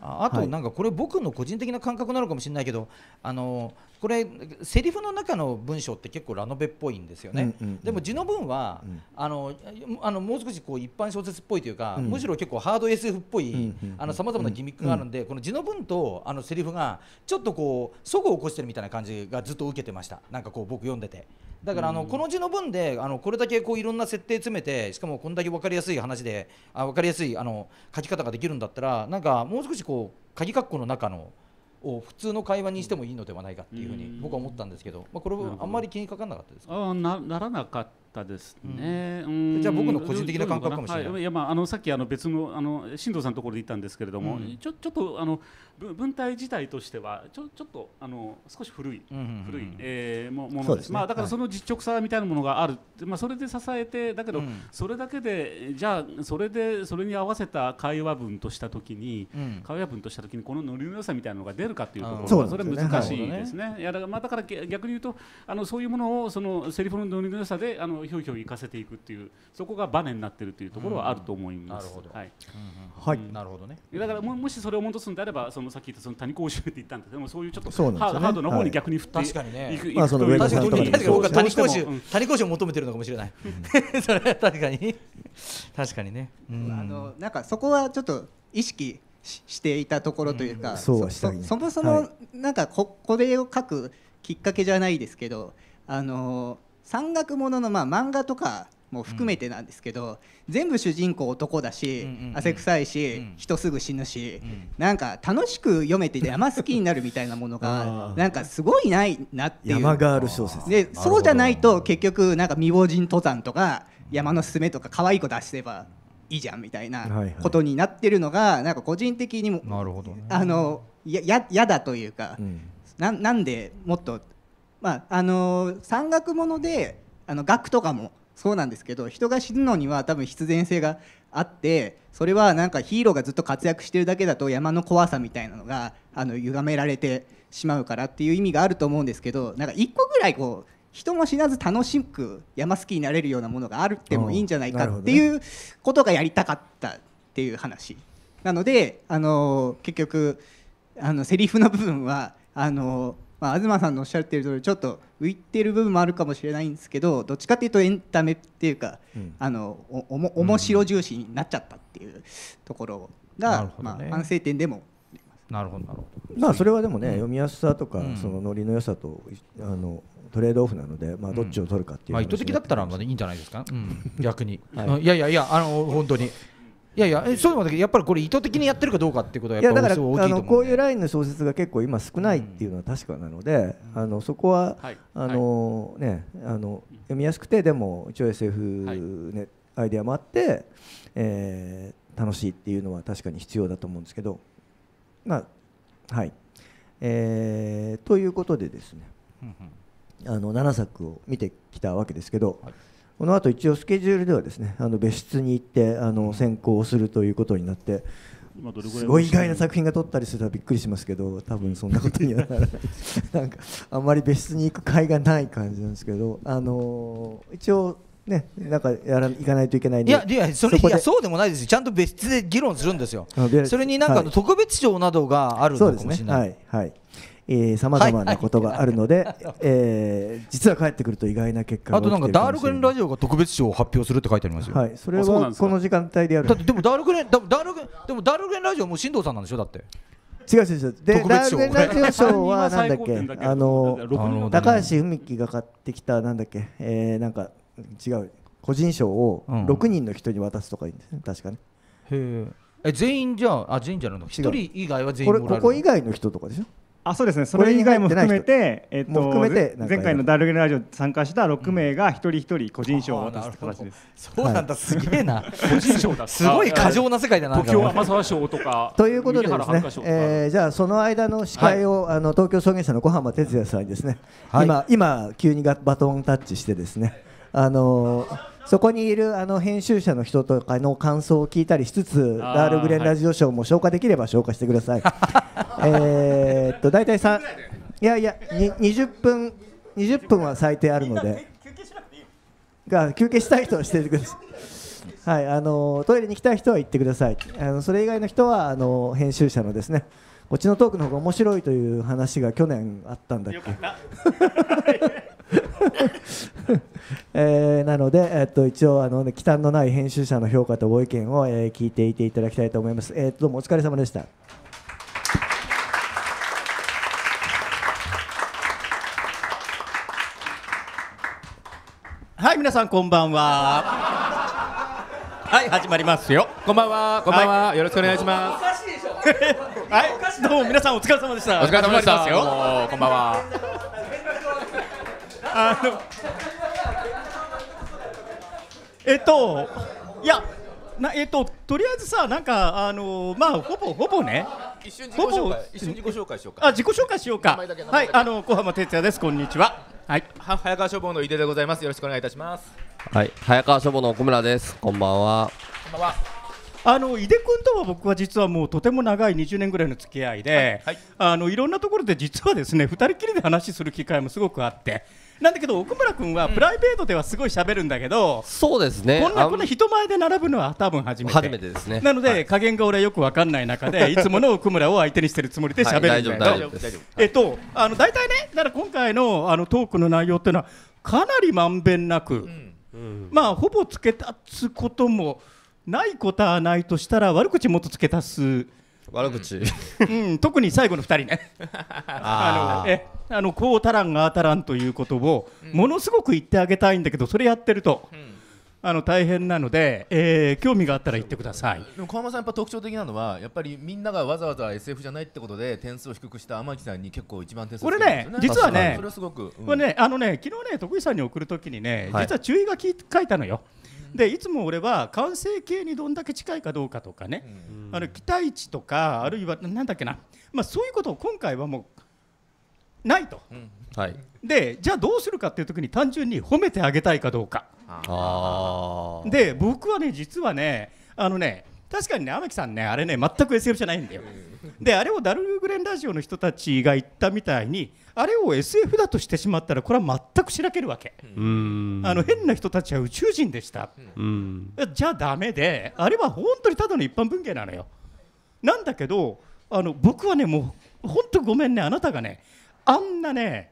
あとなんかこれ僕の個人的な感覚なのかもしれないけど、あのこれセリフの中の文章って結構ラノベっぽいんですよね、うんうんうん、でも字の文は、うん、あのあのもう少しこう一般小説っぽいというか、うん、むしろ結構ハード SF っぽいさまざまなギミックがあるんで、うんうん、この字の文とあのセリフがちょっとこうそごを起こしてるみたいな感じがずっと受けてましたなんかこう僕読んでて。だからあのこの字の文であのこれだけこういろんな設定詰めてしかもこんだけ分かりやすい話であ分かりやすいあの書き方ができるんだったらなんかもう少しこう鍵括弧の中のを普通の会話にしてもいいのではないかっていうふうに僕は思ったんですけど、まあ、これはあんまり気にかからなかったですかあならなかったですね、うん、じゃあ僕の個人的な感覚かもしれないはい、いやまあ、あのさっきあの別のあの新藤さんのところで言ったんですけれども、うん、ちょちょっとあの文体自体としてはちょちょっとあの少し古い、古い、えー、もものです、ね、まあ、だからその実直さみたいなものがある、はい、まあ、それで支えてだけど、うん、それだけでじゃあそれでそれに合わせた会話文としたときに、会話文としたときにこのノリの良さみたいなのが出るかっていうところはそれは難しいですね。すねはい、いやだからまあ、だから逆に言うとあのそういうものをそのセリフのノリの良さであのひょいひょい行かせていくっていうそこがバネになってるっていうところはあると思います。はい、はい、なるほどね。だからももしそれを戻すんであればそのさっき言ったその谷公衆って言ったんですけどもそういうちょっとハードの方に逆に振って確かにね。いくまあその確かに確僕は谷公衆谷公衆を求めてるのかもしれない。<laughs> それは確かに確かにね。あのなんかそこはちょっと意識ししていたところというか、うん、そそそもそもなんかここれを書くきっかけじゃないですけどあのー山岳もののまあ漫画とかも含めてなんですけど、全部主人公男だし、汗臭いし、人すぐ死ぬし、なんか楽しく読めて山好きになるみたいなものがなんかすごいないなっていう山がある小説でそうじゃないと結局なんか未亡人登山とか山のすすめとか可愛い子出せばいいじゃんみたいなことになってるのがなんか個人的にもなるほど、あのややだというか、うなんでもっとまああの山岳ものであの学とかもそうなんですけど人が死ぬのには多分必然性があってそれはなんかヒーローがずっと活躍してるだけだと山の怖さみたいなのがあの歪められてしまうからっていう意味があると思うんですけどなんか一個ぐらいこう人も死なず楽しく山好きになれるようなものがあるってもいいんじゃないかっていうことがやりたかったっていう話なのであの結局あのセリフの部分はあのまあ、東さんのおっしゃってる通りちょっと浮いてる部分もあるかもしれないんですけどどっちかっていうとエンタメっていうか、うん、あのおも面白重視になっちゃったっていうところが、うん、まあ、反省点でもなるほどなるほどまあそれはでもね、うん、読みやすさとか、そのノリの良さとあのトレードオフなので、まあ、どっちを取るかっていう、うん、まあ、意図的だったらまだいいんじゃないですか、うん、<laughs> 逆に、はい、いやいやいやあの本当にいやいや、えそういうのだけやっぱりこれ意図的にやってるかどうかっていうことはやっぱり、ね、あのこういうラインの小説が結構今少ないっていうのは確かなので、うん、あのそこは、はい、あの、はい、ねあの読みやすくてでも一応 SF ね、はい、アイデアもあって、えー、楽しいっていうのは確かに必要だと思うんですけど、まあはい、えー、ということでですね、あの7作を見てきたわけですけど。はいこの後一応スケジュールではですねあの別室に行ってあの選考をするということになってすごい意外な作品が撮ったりするとびっくりしますけど多分そんなことにはならない <laughs> なんかあんまり別室に行く斐がない感じなんですけどあの一応ね、なんかやら行かないといけないいやいやそれそいやそうでもないですちゃんと別室で議論するんですよ、それになんか、特別賞などがあるのかもしれない、ね。はいはいさまざまなことがあるので、はいはい、えー、実は帰ってくると意外な結果があとなんかダールグレンラジオが特別賞を発表するって書いてありますよ、はい、それはこの時間帯でやるだってでもダールグレンダールグでもダールグレンラジオもう進藤さんなんでしょだって違う違う違うでダールグレンラジオ賞はなんだっけ <laughs> あの高橋文樹が買ってきたなんだっけ、えー、なんか違う個人賞を6人の人に渡すとかいいんですね、うん、確かねへえ全員じゃああ全員じゃないの一人以外は全員これここ以外の人とかでしょあそうですねそれ以外も含めて,、えっと、含めて前回の「ダルゲラジオ」参加した6名が一人一人個人賞を渡す形です、うん、そうなんだ、すげえな個人賞だ <laughs> すごい過剰な世界だな東京天沢賞とかということでですね、えー、じゃあその間の司会を、はい、あの東京証言者の小浜哲也さんにですね、はい、今今急にバトンタッチしてですねあのーそこにいるあの編集者の人とかの感想を聞いたりしつつダールグレンラジオショーも消化できれば消化してください。<laughs> えっと大体3いやいや二0分二十分は最低あるのでが休憩したい人はしてください。はいあのトイレに来たい人は行ってください。あのそれ以外の人はあの編集者のですねこっちのトークの方が面白いという話が去年あったんだっけ。<laughs> えー、なので、えっと、一応あの、ね、忌憚のない編集者の評価とご意見を、えー、聞いていていただきたいと思います。えー、どうもお疲れ様でした。はい、皆さんこんばんは。<laughs> はい、始まりますよ。こんばんは。こんばんは。はい、よろしくお願いします。<laughs> はい、どうも皆さんお疲れ様でした。お疲れ様でした。こんばんは。あのえっといやなえっととりあえずさなんかあのまあほぼほぼね一瞬自己紹介一瞬自己紹介しようかあ自己紹介しようかはいあの小浜哲也ですこんにちははい早川消防の井出でございますよろしくお願いいたしますはい早川消防の奥村ですこんばんはこんばんはあの井出君とは僕は実はもうとても長い20年ぐらいの付き合いで、はい、はい、あのいろんなところで実はですね2人きりで話する機会もすごくあってなんだけど奥村君はプライベートではすごい喋るんだけど、そうですねこんなこんな人前で並ぶのは多分初めて初めてですねなので、はい、加減が俺はよく分かんない中で <laughs> いつもの奥村を相手にしてるつもりで喋るんだけど、はい、大丈夫大丈夫えっとあの大体ねだから今回のあのトークの内容っていうのはかなりまんべんなく、うんうん、まあほぼ付け足すこともないことはないとしたら悪口もっと付け足す。悪口、うん、特に最後の2人ね <laughs> あのえあのこうたらんあたらんということをものすごく言ってあげたいんだけどそれやってると、うん、あの大変なので、えー、興味があったら言ってくださいでも小浜さんやっぱ特徴的なのはやっぱりみんながわざわざ SF じゃないってことで点数を低くした天木さんに結構一番点数、ね、これね実はねそれすごく、うん、これねあのね昨日ね徳井さんに送るときにね、はい、実は注意書き書いたのよ。でいつも俺は完成形にどんだけ近いかどうかとかね、あの期待値とかあるいは何だっけな、まあ、そういうことを今回はもうないと、はい、でじゃあどうするかっていう時に単純に褒めてあげたいかどうかで僕はね実はねあのね確かにね、天木さんね、あれね、全く SF じゃないんだよ。で、あれをダルグレンラジオの人たちが言ったみたいに、あれを SF だとしてしまったら、これは全くしらけるわけ。あの変な人たちは宇宙人でした。じゃあだめで、あれは本当にただの一般文芸なのよ。なんだけど、あの僕はね、もう本当ごめんね、あなたがね、あんなね、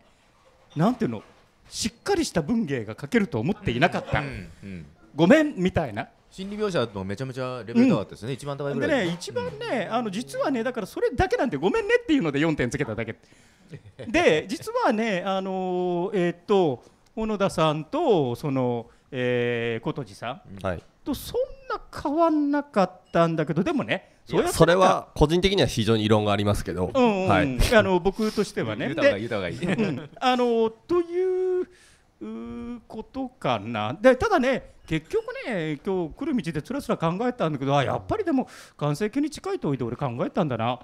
なんていうの、しっかりした文芸が書けると思っていなかった。ごめんみたいな。心理描写もめちゃめちゃレベル高かったですね、うん、一番高いぐらいでね一番ね、うん、あの実はねだからそれだけなんてごめんねっていうので4点つけただけで実はねあのえー、っと小野田さんとその、えー、琴路さん、はい、とそんな変わんなかったんだけどでもねそれは個人的には非常に異論がありますけど、はい、あの僕としてはね。うん、あのということかなでただね結局ね今日来る道でつらつら考えたんだけどあやっぱりでも完成形に近いとおいで俺考えたんだな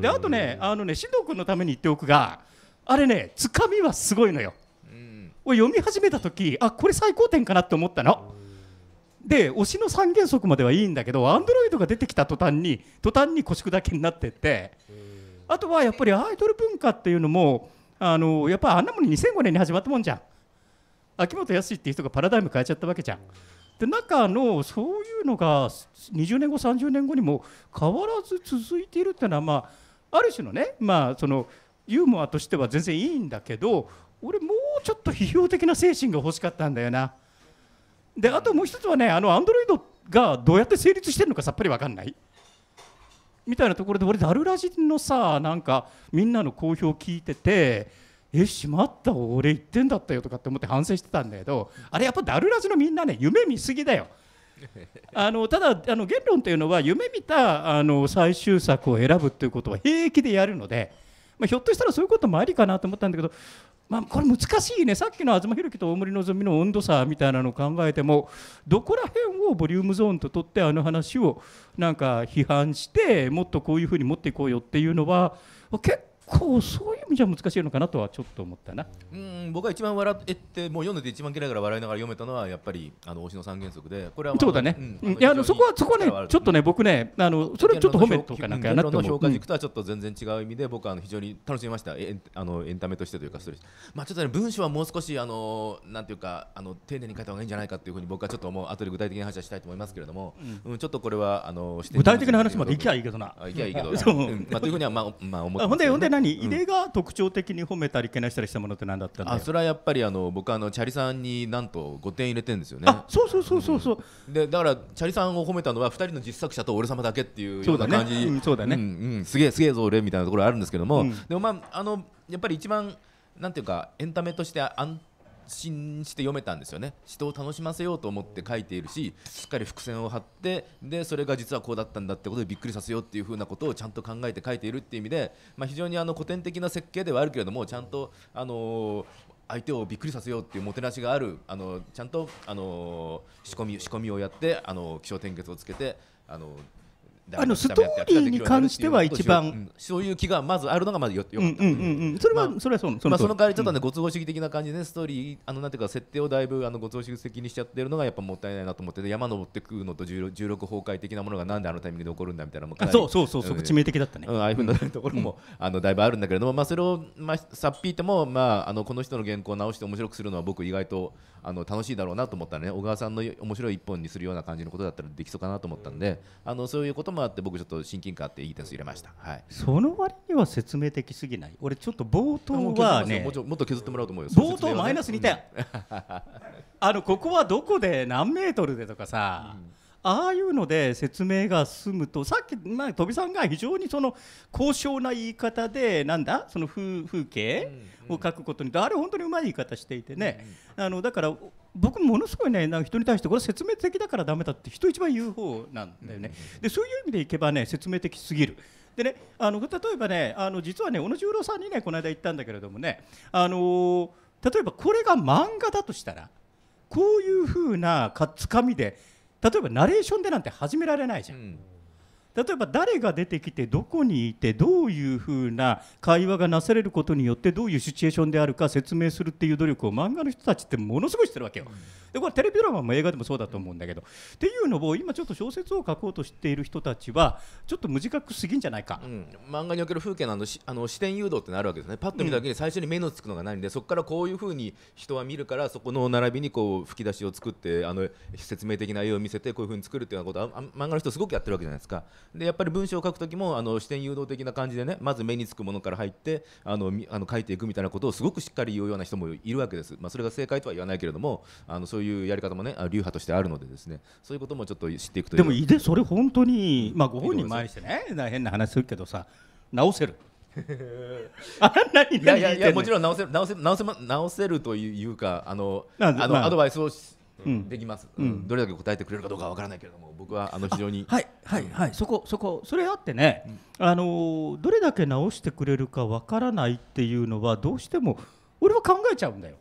であとねあのね進藤君のために言っておくがあれねつかみはすごいのよ、うん、俺読み始めた時あこれ最高点かなって思ったの。で推しの三原則まではいいんだけどアンドロイドが出てきた途端に途端に腰砕けになってってあとはやっぱりアイドル文化っていうのもあのやっぱあんなもん2005年に始まったもんじゃん秋元康っていう人がパラダイム変えちゃったわけじゃん。で中のそういうのが20年後30年後にも変わらず続いているっていうのは、まあ、ある種のね、まあ、そのユーモアとしては全然いいんだけど俺もうちょっと批評的な精神が欲しかったんだよな。であともう一つはねあのアンドロイドがどうやって成立してるのかさっぱり分かんない。みたいなところで俺ダルラジのさなんかみんなの好評聞いててえしまった俺言ってんだったよとかって思って反省してたんだけどあれやっぱダルラジのみんなね夢見すぎだよ。<laughs> あのただあの言論というのは夢見たあの最終作を選ぶということは平気でやるので、まあ、ひょっとしたらそういうこともありかなと思ったんだけどまあ、これ難しいねさっきの東博樹と大森のぞみの温度差みたいなのを考えてもどこら辺をボリュームゾーンと取ってあの話をなんか批判してもっとこういうふうに持っていこうよっていうのは結構そういう意味じゃ難しいのかなとはちょっと思ったなうん僕は一番笑ってもう読んでて一番嫌いから笑いながら読めたのはやっぱりあの推しの三原則でこれは、まあ、そうだね、うん、いやあのそこはそこはねちょっとね僕ねあのそれちょっと褒めとかなきゃなと思う評価軸とはちょっと全然違う意味で、僕はあの非常に楽しみましたえあのエンタメとしてというかストレスまあちょっとね文章はもう少しあのなんていうかあの丁寧に書いた方がいいんじゃないかっていうふうに僕はちょっと思う後で具体的な話はしたいと思いますけれども、うん、うん、ちょっとこれはあの具体的な話までいきゃいいけどな、うん、いきゃいいけど、うん、まあというふうにはまあまあ思ってほん何井出が特徴的に褒めたりけなしたりしたものって何だったんだあそれはやっぱりあの僕あのチャリさんになんと5点入れてるんですよねあそうそうそうそうそう、うん、でだからチャリさんを褒めたのは2人の実作者と俺様だけっていうような感じそうだね,、うんすげえすげえぞ俺みたいなところあるんですけども、でもまああのやっぱり一番なんていうかエンタメとして安定信して読めたんですよね人を楽しませようと思って書いているししっかり伏線を張ってでそれが実はこうだったんだってことでびっくりさせようっていう風なことをちゃんと考えて書いているっていう意味で、まあ、非常にあの古典的な設計ではあるけれどもちゃんと、あのー、相手をびっくりさせようっていうもてなしがある、あのー、ちゃんと、あのー、仕込み仕込みをやって、あの起承転結をつけて、あのあのストーリーに関しては一番、そういう気がまずあるのがまずよよかった、うんうんうんうん、それは、まあ、それはそのその,、まあ、その代わりちょっとね、ご都合主義的な感じで、ね、ストーリーあのなんていうか設定をだいぶあのご都合主義的にしちゃってるのがやっぱもったいないなと思って山登ってくるのと重力崩壊的なものがなんであのタイミングで起こるんだみたいなもうそうそうそう、うん、致命的だったね、うん、ああいうふうなところも、あのだいぶあるんだけれども、まあ、それを、まあ、さっぴいても、まあ、あのこの人の原稿を直して面白くするのは僕意外とあの楽しいだろうなと思ったらね小川さんの面白い一本にするような感じのことだったらできそうかなと思ったんで、あのそういうことももあって僕ちょっと親近感あっていい点数入れました、はい、その割には説明的すぎない俺ちょっと冒頭はねもっと削ってもらうと思うよ冒頭マイナス2点、ん、<laughs> あのここはどこで何メートルでとかさ、うんああいうので説明が済むとさっき、まあ、飛びさんが非常にその高尚な言い方でなんだその風風景を書くことに、うんうん、あれ本当にうまい言い方していてね、うんうん、あのだから僕ものすごいねなんか人に対してこれ説明的だからダメだって人一番言う方なんだよね、うんうん、でそういう意味でいけばね説明的すぎる。でね、あの例えばねあの実はね小野十郎さんにねこの間言ったんだけれどもねあのー、例えばこれが漫画だとしたらこういうふうなつかみで例えばナレーションでなんて始められないじゃん、うん例えば誰が出てきてどこにいてどういうふうな会話がなされることによってどういうシチュエーションであるか説明するっていう努力を漫画の人たちってものすごいしてるわけよ。でこれテレビドラマも映画でもそうだと思うんだけどっていうのを今ちょっと小説を書こうとしている人たちはちょっと短くすぎんじゃないか、うん、漫画における風景なのしあの視点誘導ってなるわけですねパッと見ただけに最初に目のつくのがないんで、うん、そこからこういうふうに人は見るからそこの並びにこう吹き出しを作ってあの説明的な絵を見せてこういうふうに作るっていうようなことは漫画の人すごくやってるわけじゃないですかでやっぱり文章を書く時もあの視点誘導的な感じでねまず目につくものから入ってあのあの書いていくみたいなことをすごくしっかり言うような人もいるわけです、まあ、それが正解とは言わないけれどもあのそういうやり方もね流派としてあるのでですねそういうこともちょっと知っていくとでもいでそれ本当に、まあ、ご本人前にしてね変な話するけどさ直せる。<laughs> いやいやもちろん直せ直せ直せ直せるというかあのあの、アドバイスをできます、どれだけ答えてくれるかどうかわからないけれども僕はあの非常にはいはいはい、そこそこそれあってね、あのどれだけ直してくれるかわからないっていうのはどうしても俺は考えちゃうんだよ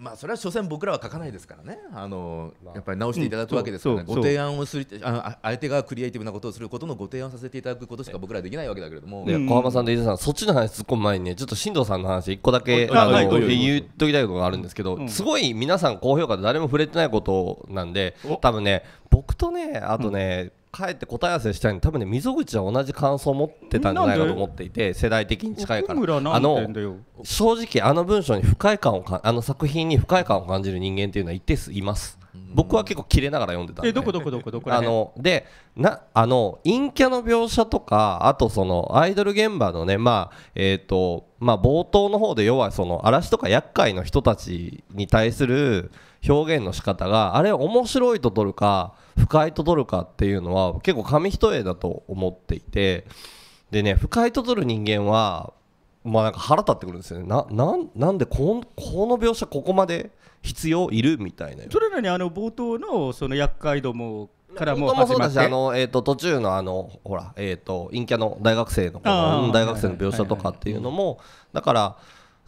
まあそれは所詮僕らは書かないですからねあの、まあ、やっぱり直していただくわけですから、ねうん、ご提案をするあ相手がクリエイティブなことをすることのご提案させていただくことしか僕らできないわけだけれども、小浜さんと伊豆さんそっちの話突っ込む前にねちょっと進藤さんの話一個だけ言っときたいことがあるんですけど、うん、すごい皆さん高評価で誰も触れてないことなんで多分ね僕とねあとね、帰って答え合わせしたいの多分ね溝口は同じ感想を持ってたんじゃないかと思っていて世代的に近いからあの正直あの文章に不快感をかあの作品に不快感を感じる人間っていうのは一定数います僕は結構切れながら読んでたんでえどこどこどこどこあのでなあの陰キャの描写とかあとそのアイドル現場のねまあえっ、ー、とまあ冒頭の方で要はその嵐とか厄介の人たちに対する表現の仕方があれ面白いと取るか不快とどるかっていうのは結構紙一重だと思っていてでね不快とどる人間はまあなんか腹立ってくるんですよねななんでここの描写ここまで必要いるみたいなそれなにあの冒頭のその厄介どもからも始まってあの、えーと、途中のあのほら、えーと、陰キャの大学生のの大学生の描写とかっていうのも、だから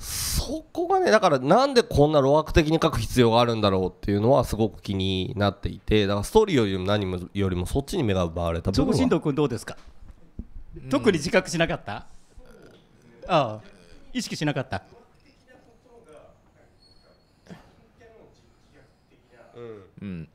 そこがねだからなんでこんな路悪的に書く必要があるんだろうっていうのはすごく気になっていてだからストーリーよりも何もよりもそっちに目が奪われた部分は。藤君どうですか、うん、特に自覚しなかったああ意識しなかった、うん、うん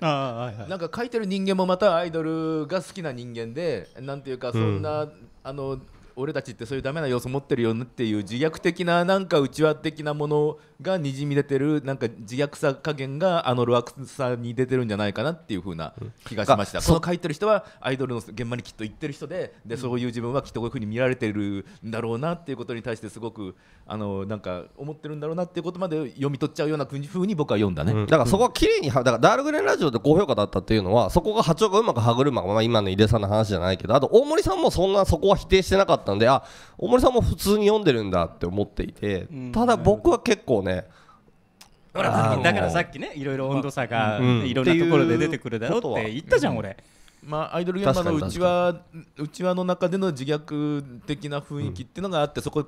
あはいはい、なんか書いてる人間もまたアイドルが好きな人間でなんていうかそんな、うん、あの俺たちってそういうダメな要素持ってるよねっていう自虐的ななんか内輪的なものがにじみ出てるなんか自虐さ加減があのロアクさに出てるんじゃないかなっていうふうな気がしました、うん、この書いてる人はアイドルの現場にきっと行ってる人でで、うん、そういう自分はきっとこういうふうに見られてるんだろうなっていうことに対してすごくあのなんか思ってるんだろうなっていうことまで読み取っちゃうような風に僕は読んだね、うん、だからそこは綺麗にだからダールグレンラジオで高評価だったっていうのはそこが波長がうまく歯車が、まあ、今の井出さんの話じゃないけどあと大森さんもそんなそこは否定してなかったったんであ大森さんも普通に読んでるんだって思っていてただ僕は結構ねほらだからさっきねいろいろ温度差がいろんなところで出てくるだろうって言ったじゃん俺。まあ、アイドル現場のうちわうちわの中での自虐的な雰囲気っていうのがあって、そこ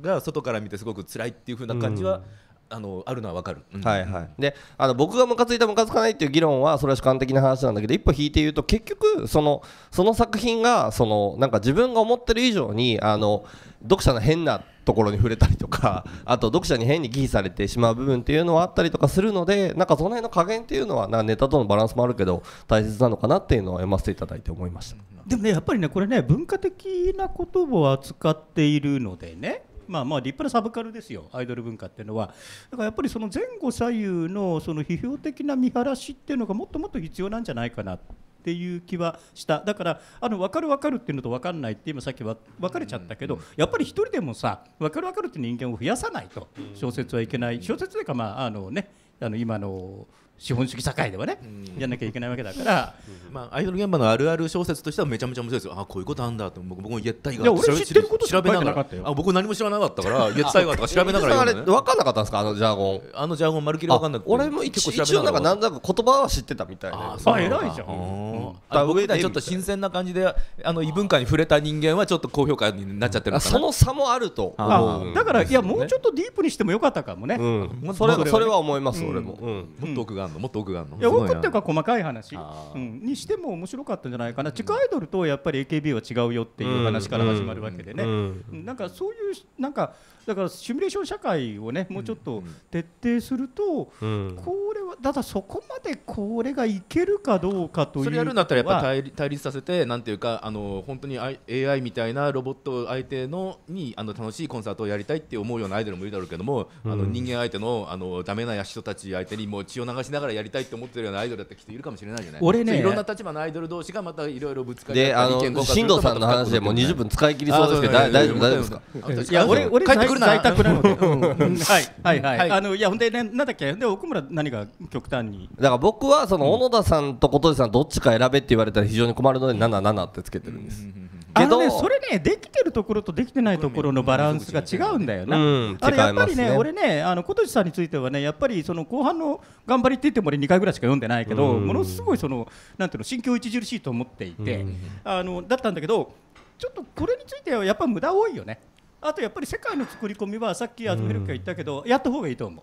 が外から見てすごく辛いっていう風な感じはあのあるのはわかる、うん、はいはい、であの僕がムカついたムカつかないっていう議論はそれは主観的な話なんだけど一歩引いて言うと結局そのその作品がそのなんか自分が思ってる以上にあの読者の変なところに触れたりとか <laughs> あと読者に変に忌避されてしまう部分っていうのはあったりとかするのでなんかその辺の加減っていうのはなネタとのバランスもあるけど大切なのかなっていうのは読ませていただいて思いましたでもねやっぱりねこれね文化的なことを扱っているのでねまあ、まあ立派なサブカルですよアイドル文化っていうのはだからやっぱりその前後左右のその批評的な見晴らしっていうのがもっともっと必要なんじゃないかなっていう気はしただからあの分かる分かるっていうのと分かんないって今さっき分かれちゃったけど、うんうん、やっぱり一人でもさ分かる分かるって人間を増やさないと小説はいけない小説というかまああのねあの今の資本主義社会ではね、やらなきゃいけないわけだから、まあ、アイドル現場のあるある小説としてはめちゃめちゃ面白いですよあこういうことあんだとて僕も「言ったタイガー」俺知ってること調べなかったよあ僕何も知らなかったから「言エたいイとか <laughs> 調べながら、ね、分かんなかったんですかあのジャーゴンあのジャーゴンまるきり分かんなくて俺も一応なんか何だか言葉は知ってたみたいなあ偉いじゃん、あ僕みたいちょっと新鮮な感じであの異文化に触れた人間はちょっと高評価になっちゃってるその差もあるとあだからいやもうちょっとディープにしてもよかったかもね、うん、それは思います、俺も、もっと奥がのもっと奥があるのいや奥っていうか細かい話、うん、にしても面白かったんじゃないかな地下アイドルとやっぱり AKB は違うよっていう話から始まるわけでね、うんうん、なんかそういうなんかだからシミュレーション社会をねもうちょっと徹底すると、うん、これはただそこまでこれがいけるかどうかというそれやるんだったらやっぱ対対立させてなんていうかあの本当に AI みたいなロボット相手のにあの楽しいコンサートをやりたいって思うようなアイドルもいるだろうけども、うん、あの人間相手のあのダメな人たち相手にもう血を流しながらやりたいと思ってるようなアイドルだってきっといるかもしれないじゃない俺ねいろんな立場のアイドル同士がまたいろいろぶつかり合って進藤さんの話でも20分使い切りそうですけど大丈夫ですかいや俺俺くるな在宅なので、はいはいはい、あのいやほんで、ね、なんだっけで奥村何が極端にだから僕はその小野田さんと琴手さんどっちか選べって言われたら非常に困るので77ってつけてるんです、あのね、それねできてるところとできてないところのバランスが違うんだよな、うん、あれやっぱりね、ね、俺ねあの琴地さんについてはねやっぱりその後半の頑張りって言っても俺2回ぐらいしか読んでないけど、うん、ものすごいそのなんていうの心境著しいと思っていて、うん、あのだったんだけどちょっとこれについてはやっぱ無駄多いよね。あとやっぱり世界の作り込みはさっきアのヘルクが言ったけど、やった方がいいと思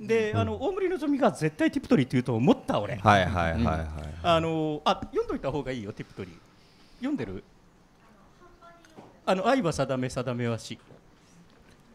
う。で、うん、あの大森のぞみが絶対ティプトリって言うと思った俺はいはいはい、はいうん、あのあ読んどいた方がいいよティプトリ読んでるあの愛は定め定めはし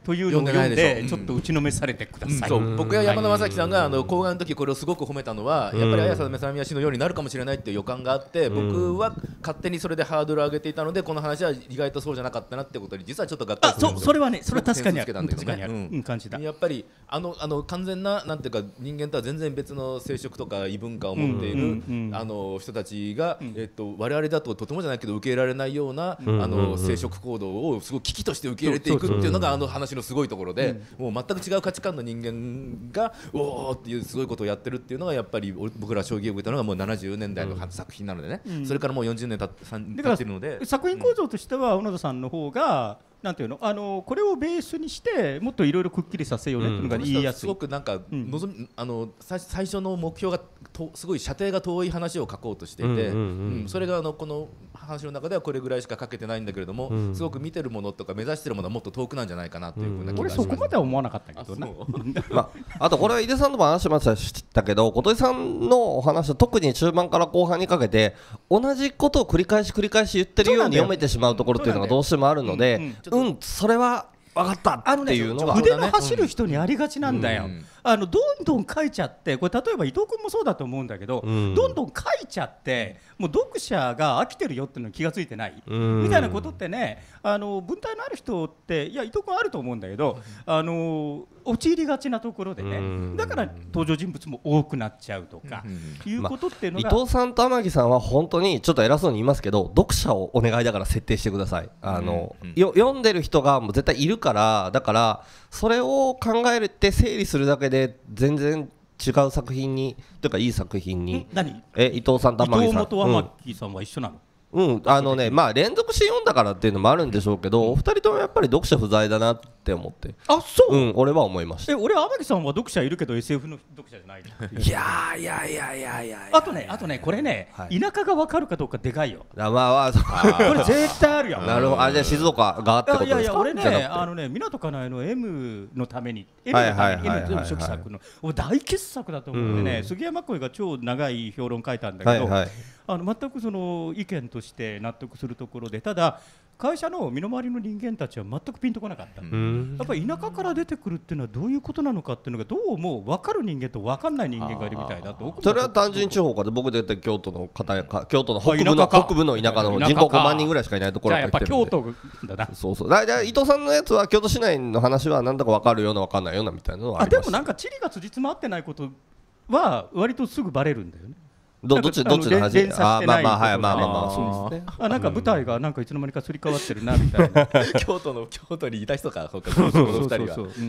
というのを読んでちょっと打ちのめされてください、僕や山田正樹さんがあの講演の時これをすごく褒めたのは、やっぱり綾瀬めさみやしのようになるかもしれないっていう予感があって、僕は勝手にそれでハードルを上げていたのでこの話は意外とそうじゃなかったなってことに実はちょっとがっかりそそれはねそれは確かにある、ね、確かにある、うん、感じだやっぱりあのあの完全ななんていうか人間とは全然別の生殖とか異文化を持っている、あの人たちが、えっと我々だととてもじゃないけど受け入れられないような、あの生殖行動をすごく危機として受け入れていくっていうのがあの話話のすごいところで、もう全く違う価値観の人間がおおっていうすごいことをやってるっていうのがやっぱり僕ら将棋を受けたのがもう70年代の作品なのでね、それからもう40年経ってるので作品構造としては小野田さんの方がなんていうのあのこれをベースにしてもっといろいろくっきりさせようねっていうのがいやすすごくなんか、うん、望あの最最初の目標がとすごい射程が遠い話を書こうとしていて、それがあのこの話の中ではこれぐらいしか書けてないんだけれども、うん、すごく見てるものとか目指してるものはもっと遠くなんじゃないかないうふうな気がします、うん、俺そこまでは思わなかったけど <laughs> まあ、あとこれは井出さんとも話しましたけど琴井さんのお話は特に中盤から後半にかけて同じことを繰り返し繰り返し言ってるように読めてしまうところっていうのがどうしてもあるので、うんそれは分かったっていうのが、ね、腕の走る人にありがちなんだよ、うん、あのどんどん書いちゃってこれ例えば伊藤君もそうだと思うんだけど、うん、どんどん書いちゃってもう読者が飽きてるよっていうのに気が付いてないみたいなことってねあの文体のある人っていやいとこあると思うんだけどあの陥りがちなところでねだから登場人物も多くなっちゃうとかいうことっていうのが、まあ、伊藤さんと天城さんは本当にちょっと偉そうに言いますけど読者をお願いだから設定してくださいあの、よ読んでる人がもう絶対いるからだからそれを考えるって整理するだけで全然違う作品にというかいい作品に何え伊藤さん玉木さん元はマッキさんは一緒なの、うん、あのね、まあ、連続して読んだからっていうのもあるんでしょうけど、うん、お二人ともやっぱり読者不在だなって思ってあそう、うん、俺は思いましたえ俺天木さんは読者いるけど SF の読者じゃないいやいやいやいやいやあとねあとねこれね、はい、田舎が分かるかどうかでかいよあまあまあ <laughs> これ絶対あるやんなるほどあじゃあ静岡がってことですかいやいや俺ねあのね港かなえの M のために M のために M の初期作の大傑作だと思うんでね、うん、杉山君が超長い評論書いたんだけど、はいはいあの全くその意見として納得するところでただ会社の身の回りの人間たちは全くピンとこなかった、やっぱり田舎から出てくるっていうのはどういうことなのかっていうのがどうも分かる人間と分かんない人間がいるみたいだとそれは単純地方から僕出て京都の方や京都の北部の北部の田舎の人口5万人ぐらいしかいないところから来てるんで京都だなそうそう伊藤さんのやつは京都市内の話は何だか分かるような分かんないようなみたいなのはあでもなんか地理がつじつま合ってないことは割とすぐばれるんだよねどどっちどっちの話あまあまあはいまあまあまあそうですねあなんか舞台がなんかいつの間にかすり替わってるなみたいな <laughs> 京都の京都にいた人かそうかそそう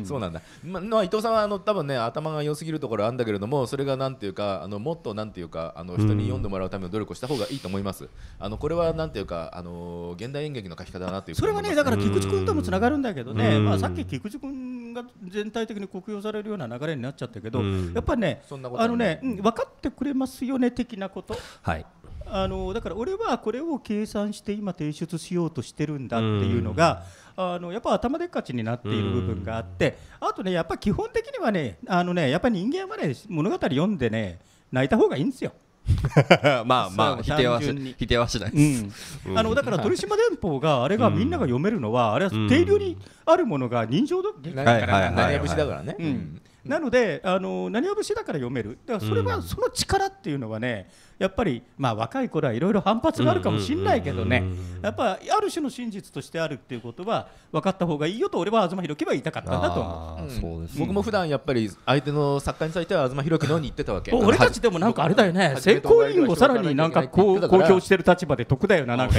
そうなんだまあ伊藤さんはあの多分ね頭が良すぎるところあるんだけれどもそれがなんていうかあのもっとなんていうかあの人に読んでもらうための努力をした方がいいと思いますあのこれはなんていうかあの現代演劇の書き方だなというそれはねだから菊池君ともつながるんだけどねまあさっき菊池君が全体的に酷評されるような流れになっちゃったけどやっぱねあのね分かってくれますよね的的なこと、はい、あのだから俺はこれを計算して今提出しようとしてるんだっていうのが、あのやっぱ頭でっかちになっている部分があって、あとねやっぱ基本的にはねあのねやっぱ人間はね物語読んでね泣いた方がいいんですよ。<laughs> まあまあ否定はし否定はしないです、うん、あのだから鳥島電報があれがみんなが読めるのは、あれは定量にあるものが人情だからね。なのであの何を節だから読めるだからそれはその力っていうのはねやっぱり、まあ、若い頃はいろいろ反発があるかもしれないけどね、やっぱりある種の真実としてあるっていうことは分かった方がいいよと、俺は東博樹は言いたかったんだと思うう、僕も普段やっぱり相手の作家については東博樹のように言ってたわけ俺たちでもなんかあれだよね選考委員をさらになんかこう公表してる立場で得だよななんか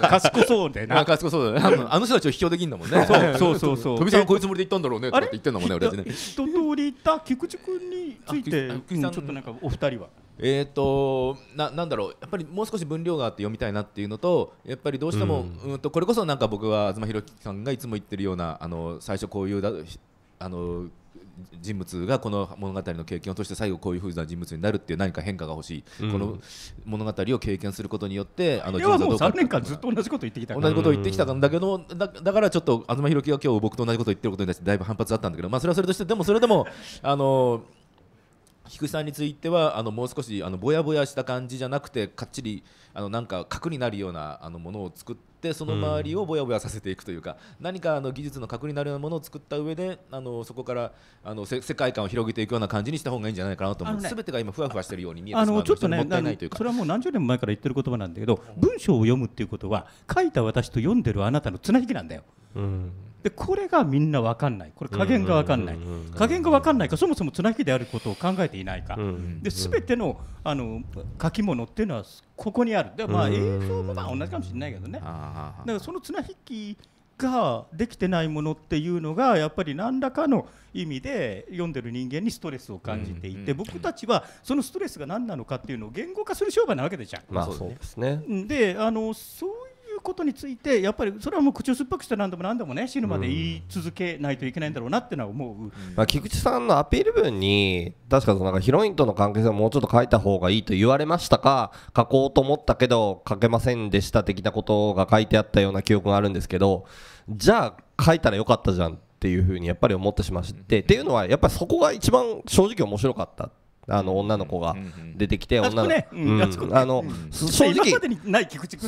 賢そうでな賢そうだねあの人たちを卑怯できんだもんねそうそうそう飛びさんこういうつもりで言ったんだろうねって言ってんだもんね俺たちね一通り言った菊池君についてちょっとなんかお二人はえーと、ななんだろうやっぱりもう少し分量があって読みたいなっていうのとやっぱりどうしても、うん、うんとこれこそなんか僕は東博さんがいつも言ってるようなあの最初こういうだあの人物がこの物語の経験を通して最後こういうふうな人物になるっていう何か変化が欲しい、うん、この物語を経験することによってあの人生は3年間ずっと同じこと言ってきた同じことを言ってきたんだけどだだからちょっと東博が今日僕と同じことを言ってることに対してだいぶ反発あったんだけど、まあ、それはそれとしてでもそれでもあの菊池さんについてはあのもう少しあのぼやぼやした感じじゃなくてかっちりあのなんか核になるようなあのものを作ってその周りをぼやぼやさせていくというか、うん、何かあの技術の核になるようなものを作った上であのそこからあの世界観を広げていくような感じにした方がいいんじゃないかなと思う、ね、てが今ふわふわしてるように見えてうのちょっとねっいないというかそれはもう何十年も前から言ってる言葉なんだけど、うん、文章を読むっていうことは書いた私と読んでるあなたの綱引きなんだよ。うんでこれがみんな分かんないこれ加減が分かんない加減が分かんないかそもそも綱引きであることを考えていないか、うんうん、で全てのあの書き物っていうのはここにあるでまあ映像もまあ同じかもしれないけどねだからその綱引きができてないものっていうのがやっぱり何らかの意味で読んでる人間にストレスを感じていて、うん、僕たちはそのストレスが何なのかっていうのを言語化する商売なわけでじゃん。まあ、そうですねであのそうことについてやっぱりそれはもう口を酸っぱくして何度も何度もね死ぬまで言い続けないといけないんだろうなっていうのは思う、うん、まあ、菊池さんのアピール文に確かなんかヒロインとの関係性をもうちょっと書いた方がいいと言われましたか書こうと思ったけど書けませんでした的なことが書いてあったような記憶があるんですけどじゃあ書いたらよかったじゃんっていうふうにやっぱり思ってしまって、っていうのはやっぱりそこが一番正直面白かったあの女の子が出てきて、うんうん、女の、うん、あの、正直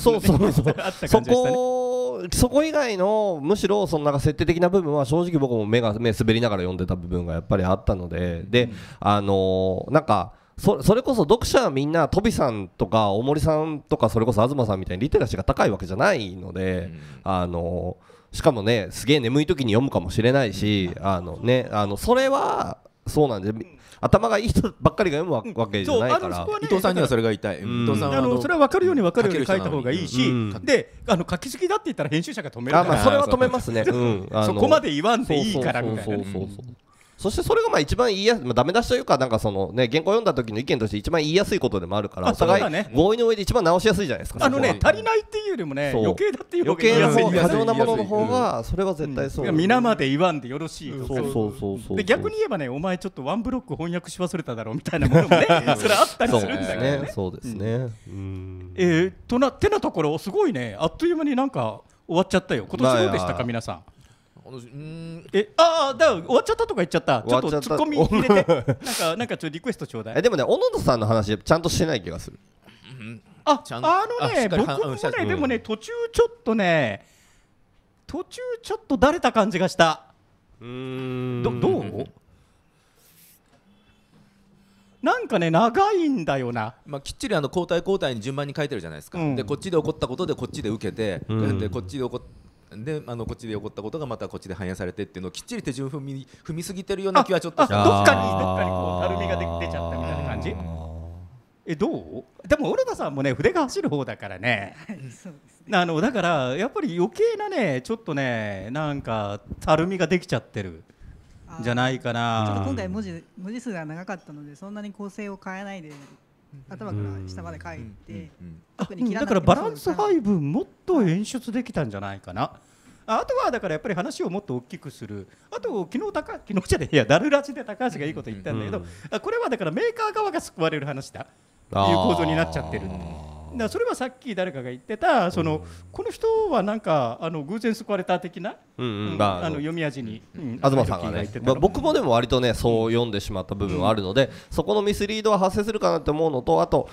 そうそうそう <laughs> そこそこ以外のむしろそのなんか設定的な部分は正直僕も目が目滑りながら読んでた部分がやっぱりあったのでで、あのなんか。そそれこそ読者はみんなトビさんとか大森さんとかそれこそ東さんみたいにリテラシーが高いわけじゃないので、あのしかもねすげえ眠い時に読むかもしれないし、あのねあのそれはそうなんです頭がいい人ばっかりが読むわけじゃないから、伊藤さんにはそれが言いたい、伊藤さんあのそれは分かるように分かるように書いた方がいいし、であの書きすぎだって言ったら編集者が止めるから、それは止めますね、そこまで言わんでいいからみたいな。そしてそれがまあ一番言いやすい、まあ、ダメ出しというかなんかその、ね、原稿読んだ時の意見として一番言いやすいことでもあるから、お互い合意の上で一番直しやすいじゃないですかあのね足りないっていうよりもね余計だっていう余計な方過剰なものの方がそれは絶対そう、うん、皆まで言わんでよろしいとか、そうそうそうそうで逆に言えばねお前ちょっとワンブロック翻訳し忘れただろうみたいなものもね <laughs> それあったりするんだけどねそうですね、うえー、となてなところすごいねあっという間になんか終わっちゃったよ今年どうでしたか、皆さんうんえああだ終わっちゃったとか言っちゃったちょっとツッコミ入れてなんかなんかちょっとリクエストちょうだいえでもね小野田さんの話ちゃんとしてない気がする、あちゃんあのね僕もね、いでもね途中ちょっとね途中ちょっとだれた感じがしたうんどどうなんかね長いんだよな、まあ、きっちりあの交代交代に順番に書いてるじゃないですか、うん、でこっちで起こったことでこっちで受けて、うん、でこっちで起こであのこっちで起こったことがまたこっちで反映されてっていうのをきっちり手順踏み踏みすぎてるような気はちょっとどっかにどっかにこうたるみが出出ちゃったみたいな感じえどうでもオルナさんもね筆が走る方だからね <laughs> そうですねあのだからやっぱり余計なねちょっとねなんかたるみができちゃってるじゃないかなちょっと今回文字文字数が長かったのでそんなに構成を変えないで頭から下まで書いて、だからバランス配分もっと演出できたんじゃないかな。あとはだからやっぱり話をもっと大きくするあと昨日高昨日じゃねえやダルラジで高橋がいいこと言ったんだけど、これはだからメーカー側が救われる話だっていう構造になっちゃってる。だそれはさっき誰かが言ってたその、この人はなんかあの偶然救われた的な、うんまあ、あの読み味に、東さんがね、まあ、僕もでも割とねそう読んでしまった部分はあるので、そこのミスリードは発生するかなって思うのとあと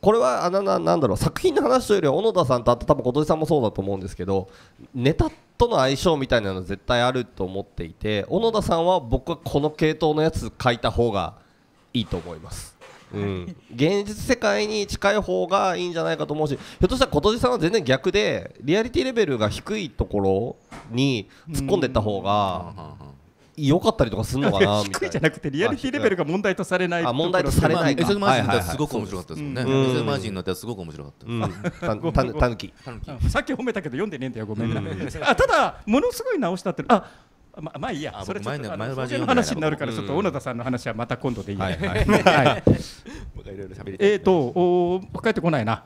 これはなななんだろう作品の話というよりは小野田さんとあと多分小鳥さんもそうだと思うんですけどネタとの相性みたいなの絶対あると思っていて小野田さんは僕はこの系統のやつ書いた方がいいと思います。うん、現実世界に近い方がいいんじゃないかと思うしひょっとしたら今年さんは全然逆でリアリティレベルが低いところに突っ込んでった方が良かったりとかするのかなみたいな低いじゃなくてリアリティレベルが問題とされないあ問題とされない SF マジンだすごく面白かったですもんね SF マジンだってすごく面白かったたぬきさっき褒めたけど読んでねえんだよごめんなただものすごい直したってあままあいいや、それちょっと前の話になるから、ちょっと小野田さんの話はまた今度でいいはいはいはい、いいろろ喋りえっと、お帰ってこないな。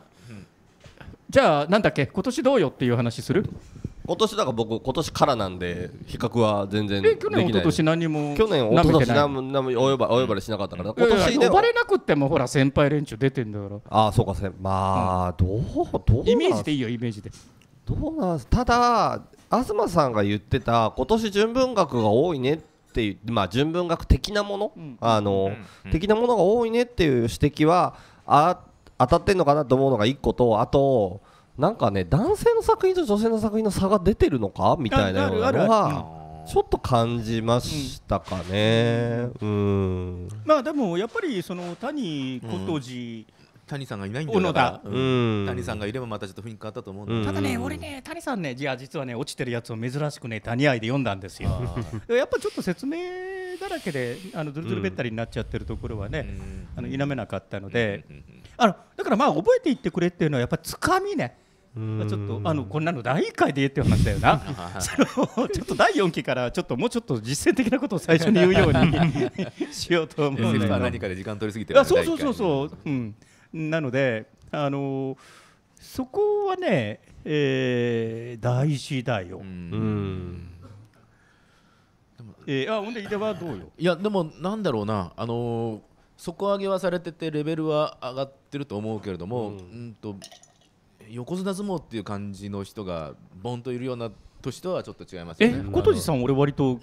じゃあ、なんだっけ、今年どうよっていう話する今年だから僕今年からなんで比較は全然でき去年一昨年何も去年一昨年何も及ばお呼ばれしなかったから今年呼ばれなくてもほら先輩連中出てんだからああそうかまあ、どうどうイメージでいいよイメージでどうなんただ東さんが言ってた今年純文学が多いねっていう、まあ、純文学的なもの、うん、あの、うん、的なものが多いねっていう指摘はあ当たってんのかなと思うのが1個とあとなんかね男性の作品と女性の作品の差が出てるのかみたいなのは。ちょっと感じましたかね、うん、まあでもやっぱりその谷琴路、うん谷さんがいないんだよだうん、谷さんがいればまたちょっと雰囲気変わったと思うんだ、うん、ただね俺ね谷さんねじゃ実はね落ちてるやつを珍しくね谷愛で読んだんですよ <laughs> やっぱちょっと説明だらけであのずるずるべったりになっちゃってるところはね、あの否めなかったので、あのだからまあ覚えていってくれっていうのはやっぱつかみね、まあ、ちょっとあのこんなの第1回で言えって話だよな <laughs> <laughs> ちょっと第4期からちょっともうちょっと実践的なことを最初に言うようにしようと思うま f 何かで時間取りすぎてるそうそうそうそう、うんなのであのそこはね、えー、大事だよ。うんえー、あほんで井出はどうよいやでもなんだろうなあのー、底上げはされててレベルは上がってると思うけれども、うん、んと横綱相撲っていう感じの人がボンといるような年とはちょっと違いますよね。え小さん俺割と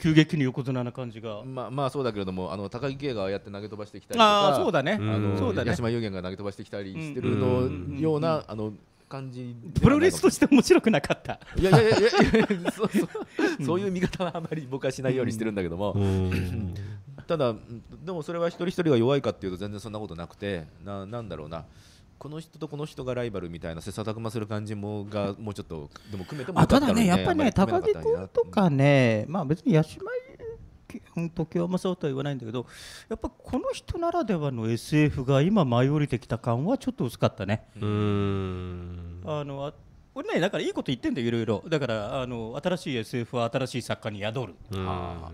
急激に横綱な感じがまあまあそうだけれどもあの高木圭がああやって投げ飛ばしてきたりとかあそうだねあのそうだね八島有玄が投げ飛ばしてきたりしてるのようなあの感じプロレスとして面白くなかったいやいやいやいや <laughs> そうそうそういう見方はあまり僕はしないようにしてるんだけども、ただでもそれは一人一人が弱いかっていうと全然そんなことなくてななんだろうなこの人とこの人がライバルみたいな切磋琢磨する感じもが <laughs> もうちょっとでも組めても、ね、ただねやっぱりね高木君とかね、うん、まあ別に八島時はまそうとは言わないんだけどやっぱこの人ならではの SF が今舞い降りてきた感はちょっと薄かったね。うんあの俺ねだからいいこと言ってんだよいろいろだからあの新しい SF は新しい作家に宿る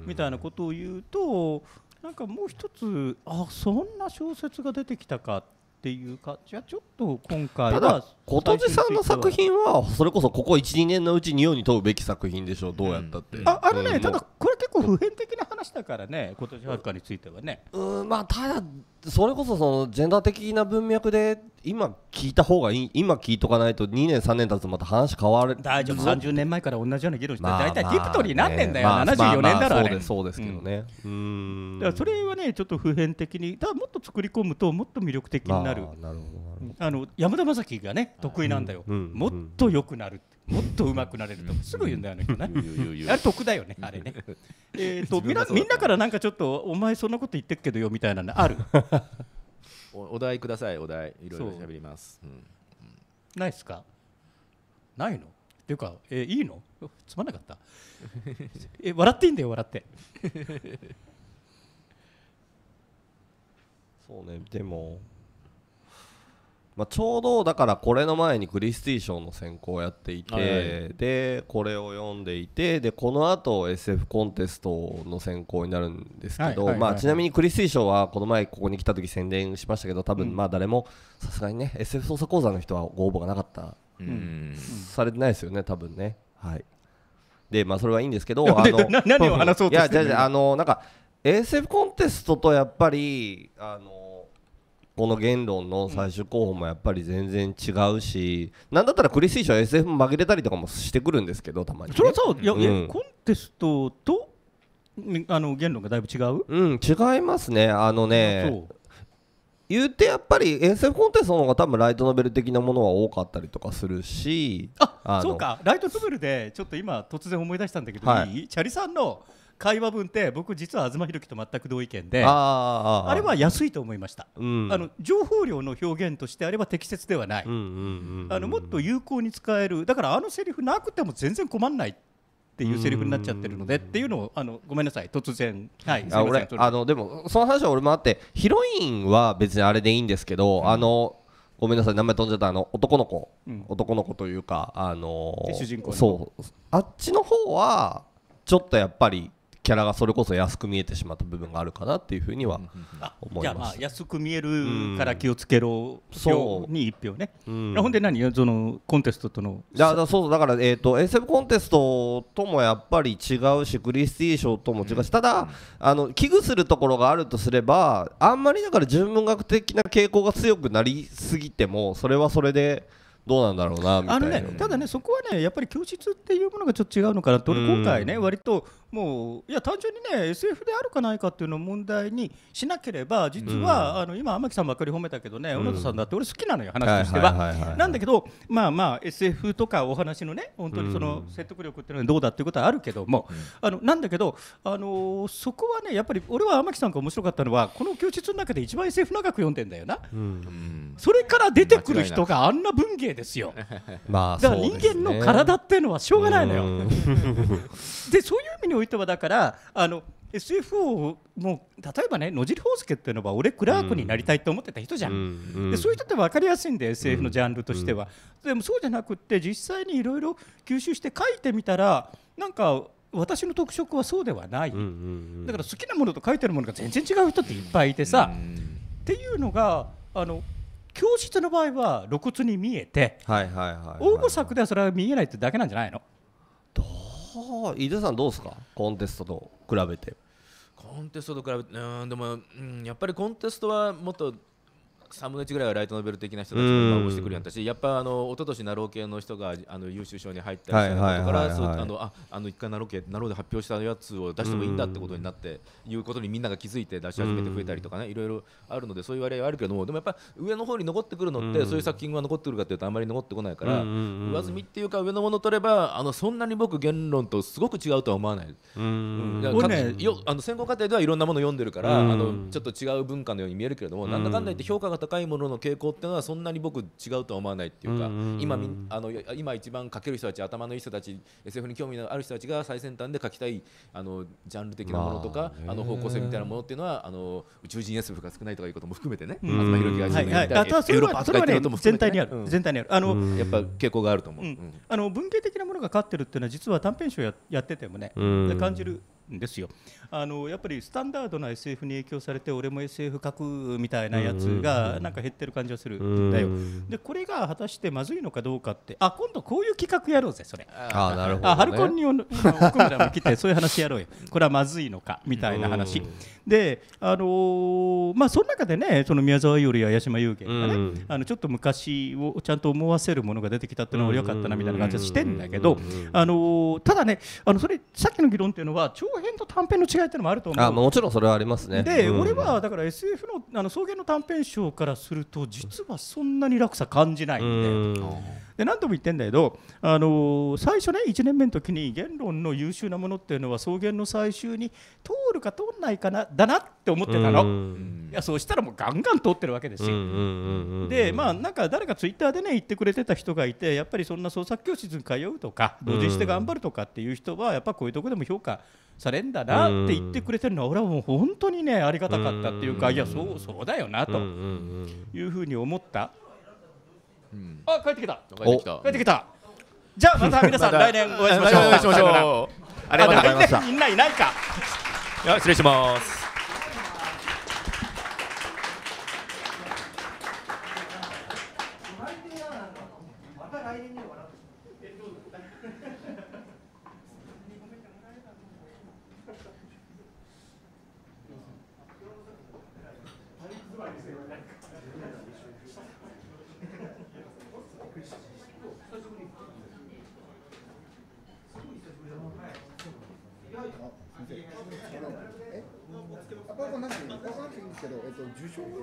みたいなことを言うとなんかもう一つあそんな小説が出てきたかっっていうかじゃあちょっと今回はただ琴地さんの作品はそれこそここ12年のうちに世に問うべき作品でしょうどうやったって、うん、ああのね、うん、ただこれ結構普遍的な話だからね今年はかについてはねうんまあただそれこそそのジェンダー的な文脈で今聞いた方がいい今聞いとかないと2年3年経つとまた話変わる大丈夫30年前から同じような議論して、まあ、大体ディクトリー何年だよ、まあ、74年だろ、まあ、そうそうですけどね、うん、だからそれはねちょっと普遍的にただもっと作り込むともっと魅力的になる,、なるほどあの山田将輝がね得意なんだよ、もっと良くなるもっと上手くなれるとすぐ言うんだよね、<laughs> あれ得だよね、あれね。<laughs> えとみんなみんなからなんかちょっと、お前そんなこと言ってっけどよみたいなのある。お題くださいお題いろいろ喋ります、うん、ないですかないのっていうか、えー、いいのつまんなかったえ笑っていいんだよ笑って <laughs> そうねでもまあ、ちょうどだからこれの前にクリスティー賞の選考をやっていて、はい、でこれを読んでいてでこの後 SF コンテストの選考になるんですけど、まあ、ちなみにクリスティー賞はこの前ここに来た時宣伝しましたけど多分まあ誰もさすがにね SF 捜査講座の人はご応募がなかった、うん、されてないですよね多分ね。はいでまあ、それはいいんですけど <laughs> あの何を話そうとしてるのいやじゃあのなんか SF コンテストとやっぱりあのこの言論の最終候補もやっぱり全然違うし、うん、なんだったらクリス・ティーシは SF 紛れたりとかもしてくるんですけどたまに、ね、それはさ、うん、コンテストとあの言論がだいぶ違ううん違いますねあのね言うてやっぱり SF コンテストの方が多分ライトノベル的なものは多かったりとかするしあそうかライトノベルでちょっと今突然思い出したんだけど、はい、チャリさんの「会話文って僕実は東博樹と全く同意見であれは安いと思いました、うん、あの情報量の表現としてあれは適切ではないもっと有効に使えるだからあのセリフなくても全然困んないっていうセリフになっちゃってるのでっていうのをあのごめんなさい突然はいあ俺あのでもその話は俺もあってヒロインは別にあれでいいんですけど、うん、あのごめんなさい名前飛んじゃったあの男の子、うん、男の子というかあのー、そうあっちの方はちょっとやっぱりキャラがそれこそ安く見えてしまった部分があるかなっていうふうには思います、安く見えるから気をつけろ、うん、そうに1票ね、うん、ほんで何そのコンテストとのだそうだから、えーと、SF コンテストともやっぱり違うしクリスティー賞とも違うし、ただあの危惧するところがあるとすればあんまりだから純文学的な傾向が強くなりすぎてもそれはそれで。どうなんだろうなあのね、ただね、そこはね、やっぱり教室っていうものがちょっと違うのかなと、俺、今回ね、割ともういや単純にね SF であるかないかっていうのを問題にしなければ実は、あの今天木さんばっかり褒めたけどね小野田さんだって俺好きなのよ話としては。なんだけどまあまあ SF とかお話のね本当にその説得力っていうのはどうだっていうことはあるけども、あのなんだけど、あのそこはねやっぱり俺は天木さんが面白かったのはこの教室の中で一番 SF 長く読んでんだよな。それから出てくる人があんな文芸ですよ。<laughs> だから人間の体っていうのはしょうがないのよ。<laughs> でそういう意味におい人はだからあの s f をも例えばね野尻宝介っていうのは俺クラークになりたいと思ってた人じゃん、うんでそういう人って分かりやすいんで SF のジャンルとしては、うん、でもそうじゃなくて実際にいろいろ吸収して書いてみたらなんか私の特色はそうではない、うんうんうん、だから好きなものと書いてるものが全然違う人っていっぱいいてさ、うん、っていうのがあの教室の場合は露骨に見えて応募作ではそれは見えないってだけなんじゃないのどうはあ伊豆さんどうですかコンテストと比べてコンテストと比べてうんでも、うん、やっぱりコンテストはもっと3分の1ぐらいはライトノベル的な人たちが応募してくるやったし、やっぱあの一昨年ナロー系の人があの優秀賞に入ったりしたから、あのああの一回ナロー系ナローで発表したやつを出してもいいんだってことになって、いうことにみんなが気づいて出し始めて増えたりとかね、いろいろあるのでそういう割合はあるけども、でもやっぱ上の方に残ってくるのって、そういう作品が残ってくるかというとあまり残ってこないから、上積みっていうか上のもの取ればあのそんなに僕言論とすごく違うとは思わない。先行あの戦後過程ではいろんなもの読んでるから、あのちょっと違う文化のように見えるけれども、なんだかんだ言って評価がが高いものの傾向っていうのはそんなに僕違うとは思わないっていうか、うんうんうん、今あの今一番書ける人たち頭のいい人たち SF に興味のある人たちが最先端で書きたいあのジャンル的なものとか、まあ、あの方向性みたいなものっていうのはあの宇宙人 SF が少ないとかいうことも含めてね、うん、東博樹が自分で、はいはい、エウロパとかいて、ね、全体にある、あのやっぱ傾向があると思う、あの文系的なものが勝ってるっていうのは実は短編集ややっててもね、感じるんですよ。あのやっぱりスタンダードな SF に影響されて俺も SF 書くみたいなやつがなんか減ってる感じがするんだよでこれが果たしてまずいのかどうかってあ今度こういう企画やろうぜそれあなるほど、ね、あハルコンに奥村も来てそういう話やろうよ <laughs> これはまずいのかみたいな話であのー、まあその中でねその宮沢よりや八島幽玄がねあのちょっと昔をちゃんと思わせるものが出てきたっていうのは良かったなみたいな感じはしてんだけどあのー、ただねあのそれさっきの議論っていうのは長編と短編の違違いってのもあると思うあもちろんそれはありますねで、うん、俺はだから SF のあの草原の短編集からすると実はそんなに落差感じないんで。うんで何度も言ってんだけど、あの最初ね1年目の時に言論の優秀なものっていうのは草原の最終に通るか通らないかなだなって思ってたの。いやそうしたらもうガンガン通ってるわけですよ。でまあなんか誰かツイッターでね言ってくれてた人がいてやっぱりそんな創作教室に通うとか同時して頑張るとかっていう人はやっぱこういうとこでも評価されんだなって言ってくれてるのは俺はもう本当にねありがたかったっていうかいやそうそうだよなというふうに思った。あ帰ってきた帰ってきた帰ってきたじゃあまた皆さん来年お会いしましょうありがとうございましたみんないないか失礼しますけど、えっと、受賞こう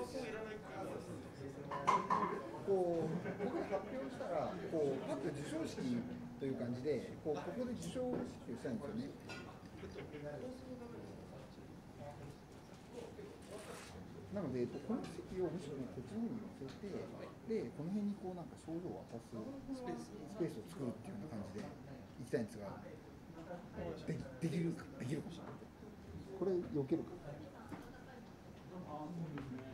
僕が発表したらこうパッと授賞式という感じでこうここで受賞式をしたんですよね。なので、えっと、この席をむしろこっちの方に寄せて、で、この辺にこうなんか賞状を渡すスペーススペースを作るっていうような感じで行きたいんですが、でできるか、できるかこれ、避けるか。Amen.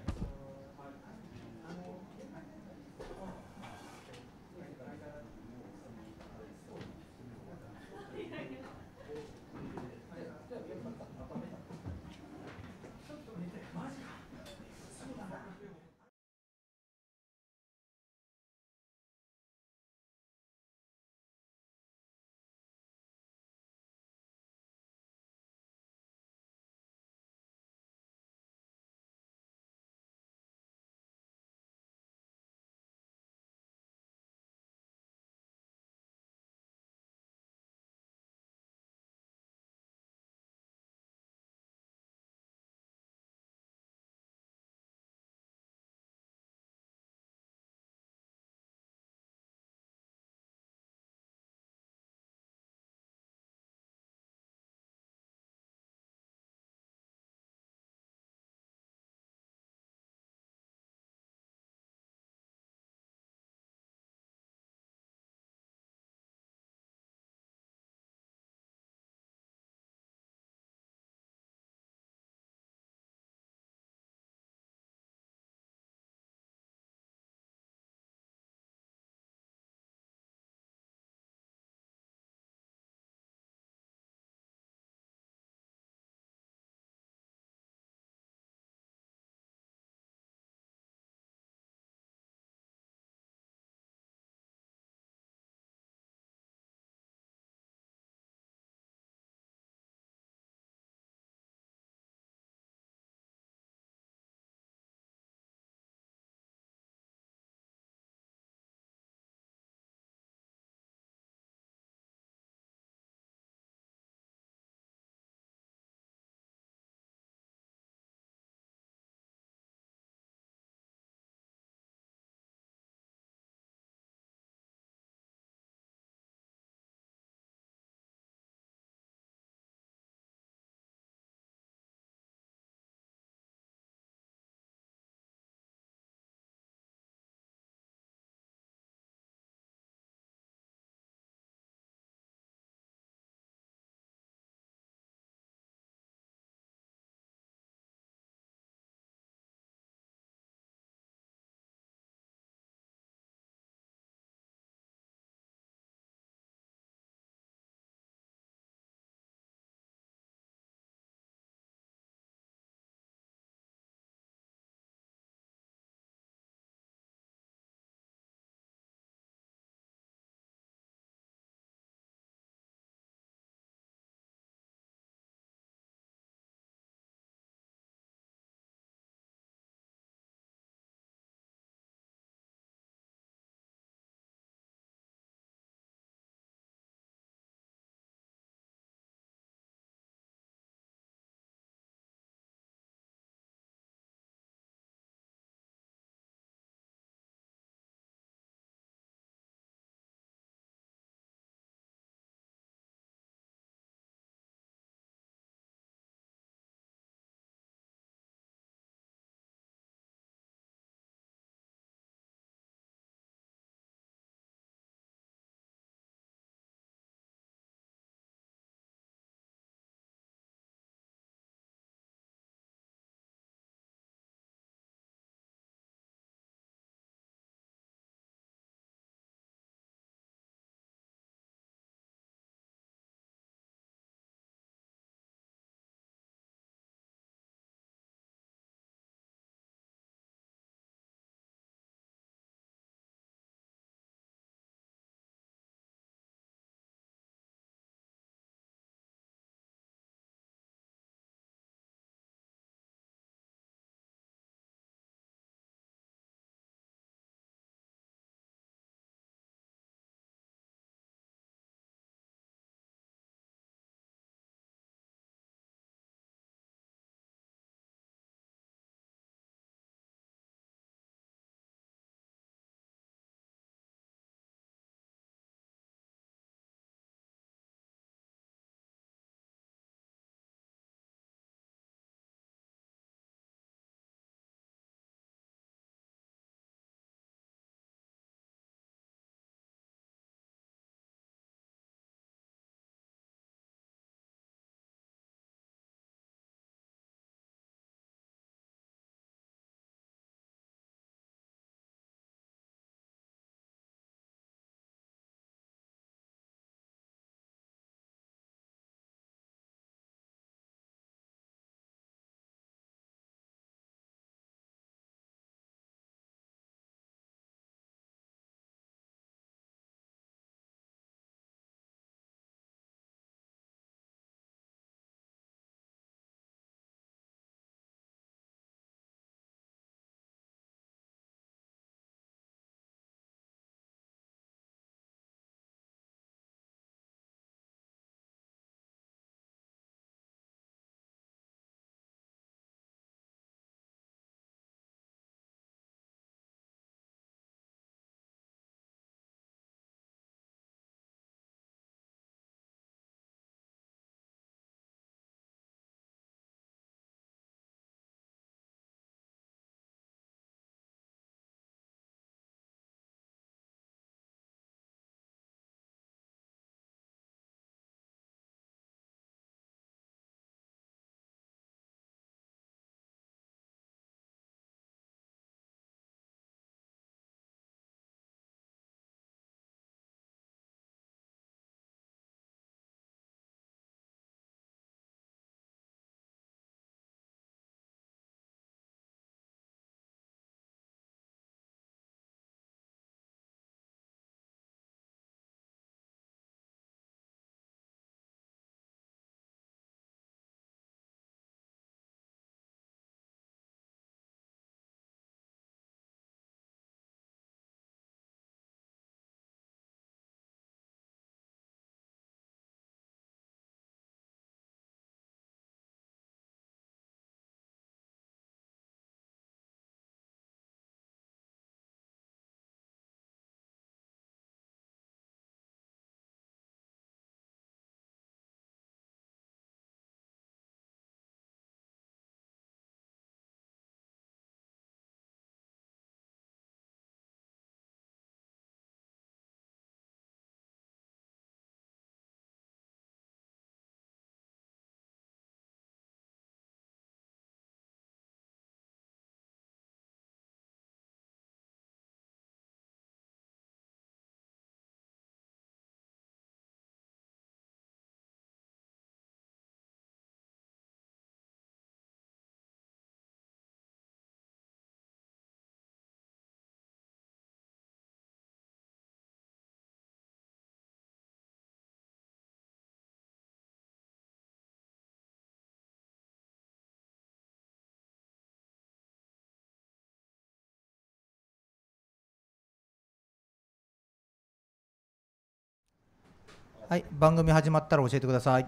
はい、番組始まったら教えてください。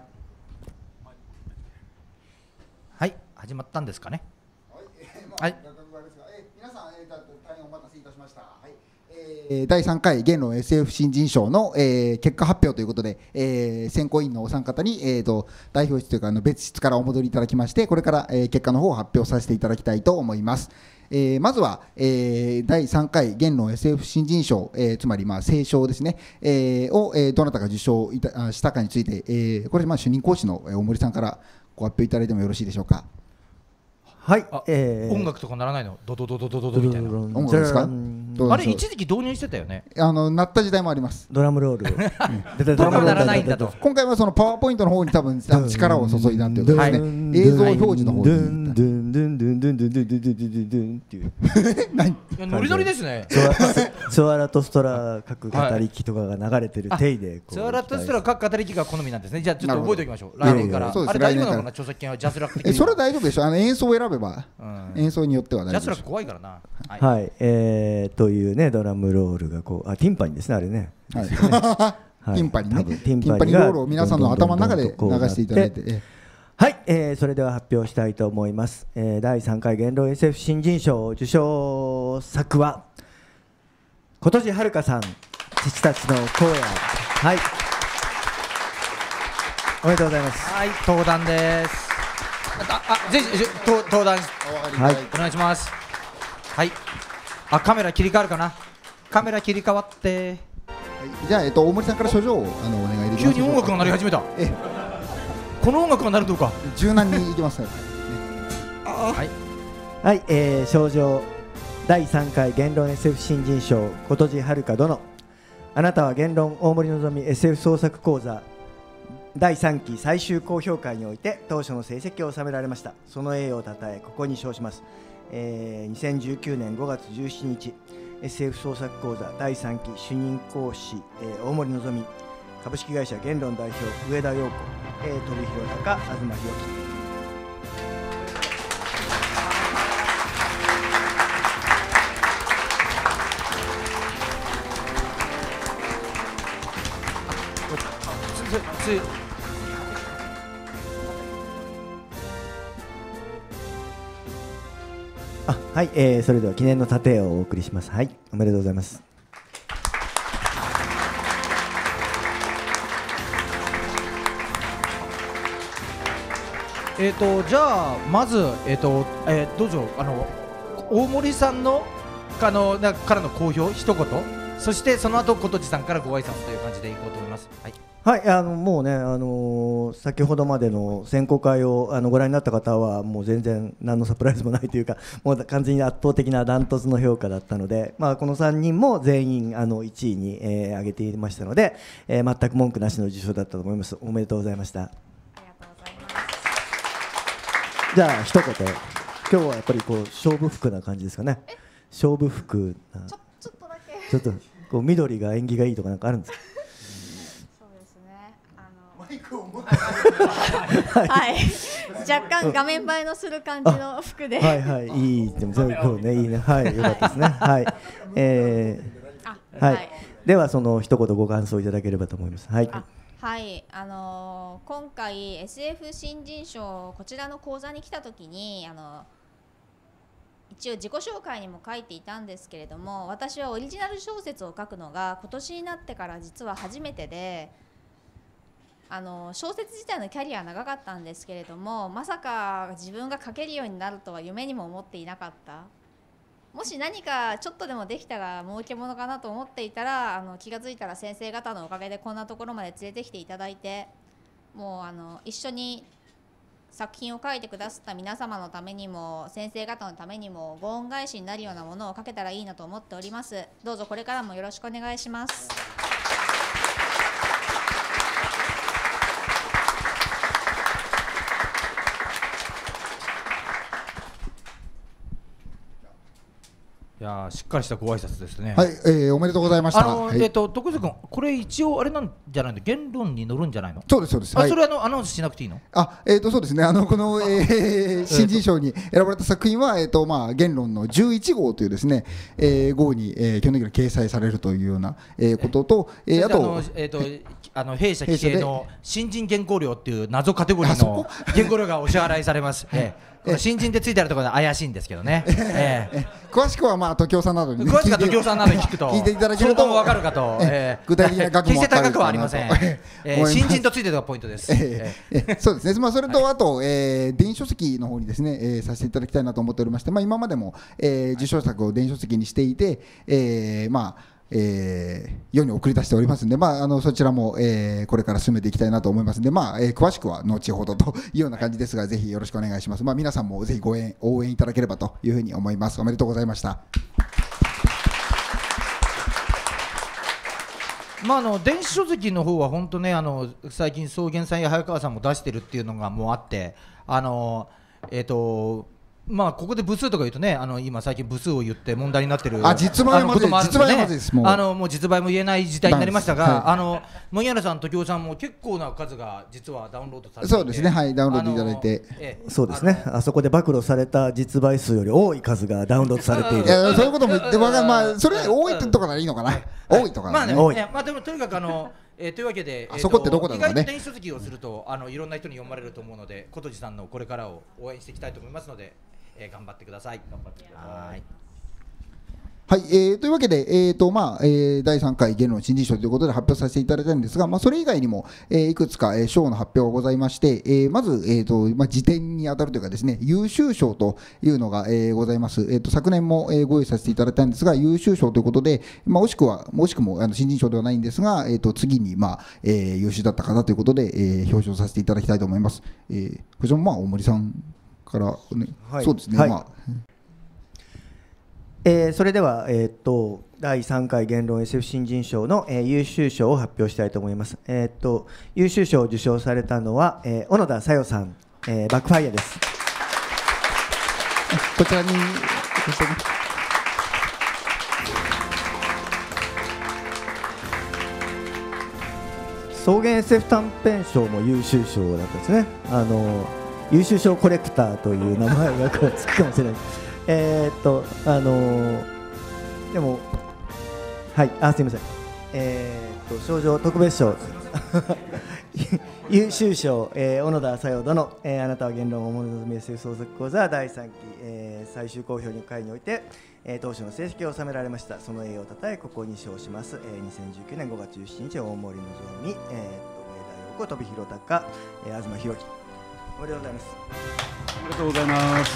はい、始まったんですかね。はい、え第3回言論 SF 新人賞の、えー、結果発表ということで、えー、選考委員のお三方に、えーと、代表室というかあの別室からお戻りいただきましてこれから、えー、結果の方を発表させていただきたいと思います。えー、まずは、えー、第3回言論 SF 新人賞、えー、つまりまあ聖賞ですね、えー、を、えー、どなたが受賞いたしたかについて、えー、これまあ主任講師の大森さんからご発表いただいてもよろしいでしょうか。はい、えー、音楽とかならないのドドドドドドドみたいな音楽ですかあれ一時期導入してたよねあのなった時代もありますドラムロール <laughs> ドラムならないんだと今回はそのパワーポイントの方に多分力を注いだっていうね映像表示の方にドゥンドゥンドゥンドゥンドゥンドゥンドゥンドゥンドゥンっていう何ノリノリですねツアラとストラ各語り機とかが流れてる手でツアラとストラ各語り機が好みなんですねじゃあちょっと覚えておきましょう来年からあれ大丈夫なのかな著作権はジャスラック的それは大丈夫でしょあの演奏を選ぶべば、演奏によっては大丈夫怖いからなはい、はい、えー、というねドラムロールがこうあティンパニですねあれね、はいね、<laughs> ティンパニねティンパニロールを皆さんの頭の中で流していただいてはい、えー、それでは発表したいと思います、えー、第3回元老 SF 新人賞受賞作は今年はるかさん父たちの荒野はいおめでとうございますはい登壇ですあ、ぜひ、登登壇。はい、お願いします。はい。あ、カメラ切り替わるかな。カメラ切り替わって。はい、じゃあ、えっと、大森さんから書状あの、お願いできます急に音楽が鳴り始めた。えこの音楽が鳴るとか。柔軟にいきます。ね、<laughs> はい。はい、えー、症状。第3回言論 SF 新人賞琴地遥殿あなたは言論大森のぞみ SF 創作講座第3期最終公表会において当初の成績を収められましたその栄誉をたたえここに称します、えー、2019年5月17日 SF 創作講座第3期主任講師、えー、大森のぞみ株式会社言論代表上田陽子、えー、鳥広隆東博樹あはい、えー、それでは記念の盾をお送りしますはいおめでとうございますえっ、とじゃあまずえっ、ー、と、えー、どうぞあの大森さんのあのなからの好評一言そしてその後琴地さんからご挨拶という感じでいこうとはい、あのもうね、あのー、先ほどまでの選考会をあのご覧になった方はもう全然何のサプライズもないというか <laughs> もう完全に圧倒的なダントツの評価だったので、まあ、この3人も全員あの1位に、えー、挙げていましたので、えー、全く文句なしの受賞だったと思いますおめでとうございましたじゃあ一言今日はやっぱりこう勝負服な感じですかね勝負服ちょっとだけちょっとこう緑が縁起がいいとかなんかあるんですか <laughs> はい、若干画面映えのする感じの服で。はいはい、いい、でも、そうね、いいね、はい、よかったですね。はい、<laughs> えー、はい、では、その一言ご感想いただければと思います。はい。はい、あのー、今回 SF 新人賞こちらの講座に来た時に、あのー、一応自己紹介にも書いていたんですけれども私はオリジナル小説を書くのが今年になってから実は初めてであの小説自体のキャリア長かったんですけれどもまさか自分が書けるようになるとは夢にも思っていなかったもし何かちょっとでもできたら儲けものかなと思っていたらあの気が付いたら先生方のおかげでこんなところまで連れてきていただいてもうあの一緒に作品を書いてくださった皆様のためにも先生方のためにもご恩返しになるようなものを書けたらいいなと思っておりますどうぞこれからもよろしくお願いしますいやしっかりしたご挨拶ですね。はい、えー、おめでとうございました。あの、はい、えっ、ー、と徳津君これ一応あれなんじゃないの言論に乗るんじゃないの？そうですそうです。あ、はい、それあのアナウンスしなくていいの？あえっ、ー、とそうですねあのこの、えー、新人賞に選ばれた作品はえっ、ー、とまあ言論の十一号というですね、えー、号に、えー、去年から掲載されるというような、えー、ことと、えー、あとえっ、とあの弊社規制の新人原稿料っていう謎カテゴリーの原稿料がお支払いされます。えー新人でついてあるところで怪しいんですけどね、ええええ、詳しくはまあ時京さんなどに、ね、詳しくは時京さんなどに聞くと聞いていただけるともわかるかと、ええ、具体的な額も決して高くはありません、ええ、新人とついてるのがポイントです、ええそうですね、まあ、それとあと、はえ電子書籍の方にですね、えー、させていただきたいなと思っておりまして、まあ、今までも、えー、受賞作を電子書籍にしていて、えー、まあえー、世に送り出しておりますので、まあ、あのそちらも、えー、これから進めていきたいなと思いますので、まあえー、詳しくは後ほどというような感じですが、ぜひよろしくお願いします。まあ、皆さんもぜひご援応援いただければというふうに思います。おめでとうございました。<laughs> まあ、あの電子書籍の方は本当ねあの最近草原さんや早川さんも出してるっていうのがもうあってあのえっ、ー、とまあここで部数とか言うとねあの今最近部数を言って問題になってるあ実売もあるんですね実もあのもう実売も言えない時代になりましたが、はい、あの森原さんと生さんも結構な数が実はダウンロードされてそうですねはいダウンロードいただいて、そうですねあそこで暴露された実売数より多い数がダウンロードされているそういうことも言ってまあそれ多いとかならいいのかな、多いとか、ね、まあね、まあでもとにかくあのえー、というわけで、あそこってどこなのかね意外と電子書籍をすると、あのいろんな人に読まれると思うので、琴路さんのこれからを応援していきたいと思いますので、えー、頑張ってください。頑張ってください。はい、えー、というわけで、えーとまあえー、第3回芸能新人賞ということで発表させていただいたんですが、まあ、それ以外にも、えー、いくつか、えー、賞の発表がございまして、えー、まず、えーとまあ、辞典に当たるというかですね優秀賞というのが、えー、ございます、えーと、昨年も、えー、ご用意させていただいたんですが優秀賞ということで、まあ、惜しくは惜しくもあの新人賞ではないんですが、えーと、次に、まあえー、優秀だった方ということで、えー、表彰させていただきたいと思います、えー、こちらも、まあ、大森さんからね、ね、はい、そうですね、はい、まあえー、それでは、えー、っと第3回言論 SF 新人賞の、えー、優秀賞を発表したいと思います、えー、っと優秀賞を受賞されたのは、えー、小野田小夜さん、えー、バックファイアですこちらに草原 SF 短編賞も優秀賞だったんですねあの優秀賞コレクターという名前がこうつくかもしれないえっとあのー、でもはいあすみませんえー、っと賞状特別賞 <laughs> 優秀賞、えー、小野田さよ殿、えー、あなたは言論を思い望み SF 創作講座第3期、えー、最終公表に会において、えー、当初の成績を収められましたその栄誉をたたえここに賞します、えー、2019年5月17日大森望ぞみ、えー、と上田陽子飛び広隆、えー、東博樹めでとうございます。ありがとうございます。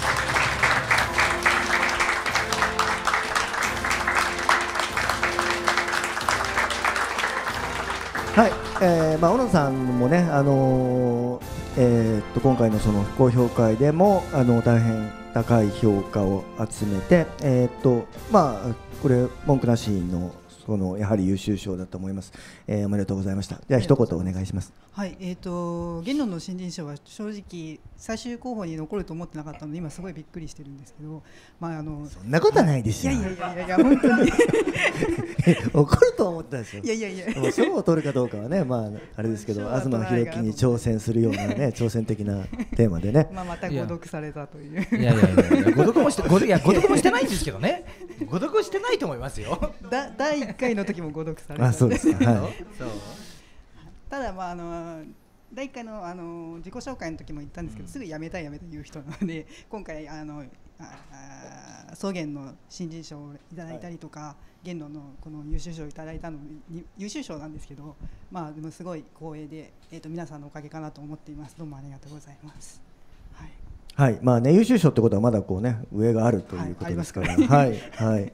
はい、えー、まあ小野さんもね、あのー、えー、っと今回のその高評価でもあの大変高い評価を集めて、えー、っとまあこれ文句なしのこのやはり優秀賞だと思います、えー、おめでとうございましたでは一言お願いしますはいえっ、ー、と言論の新人賞は正直最終候補に残ると思ってなかったので今すごいびっくりしてるんですけどまああのそんなことはないですよ、はい、いやいやいやいや本当に <laughs> 怒ると思ったんですよいやいやいや賞を取るかどうかはねまああれですけど東博樹に挑戦するようなね <laughs> 挑戦的なテーマでねまあまた誤読されたといういやいやいや誤読もして誤読もしてないんですけどね誤読してないと思いますよだ第回の時も誤読されたあそうですか、はい、ただまああの第1回のあの自己紹介の時も言ったんですけど、うん、すぐやめたいやめたい言う人なので <laughs> 今回あのあ草原の新人賞をいただいたりとか、はい、言論のこの優秀賞をいただいたのに優秀賞なんですけど、まあ、でもすごい光栄で、えー、と皆さんのおかげかなと思っていますどうもありがとうございます。はい、はいまあね、優秀賞ってことはまだこう、ね、上があるということですから。はい、はい、はい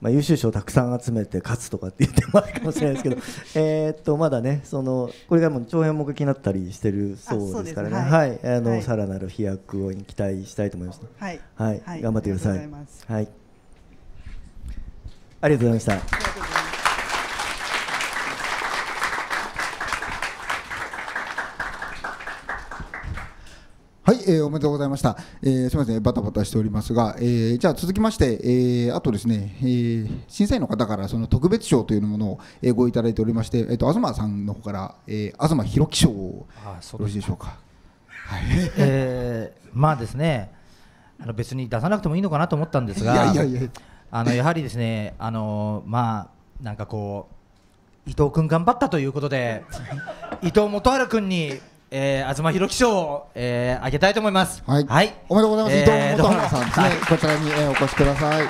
まあ、優秀賞たくさん集めて勝つとかって言ってもあるかもしれないですけど <laughs> えっとまだねそのこれがも長編も気になったりしてるそうですからねはい、あの、さらなる飛躍を期待したいと思います、はいはい、頑張ってくださいはいありがとうございました。はい、えー、おめでとうございました、えー、すみません、バタバタしておりますが、えー、じゃあ続きまして、えー、あとですね、えー、審査員の方からその特別賞というものを、えごいただいておりまして、えーと、東さんの方から、えー、東博樹賞をよろしいでしょうか。はい、えー、まあですねあの別に出さなくてもいいのかなと思ったんですが、いやいやいやあのやはりですね、あのまあ、なんかこう、伊藤君頑張ったということで、伊藤元春君にえー、東博樹賞を、えー、あげたいと思います。はい。はい、おめでとうございます。えー、どうも元さんですね。<laughs> こちらに、えー、お越しください。あ、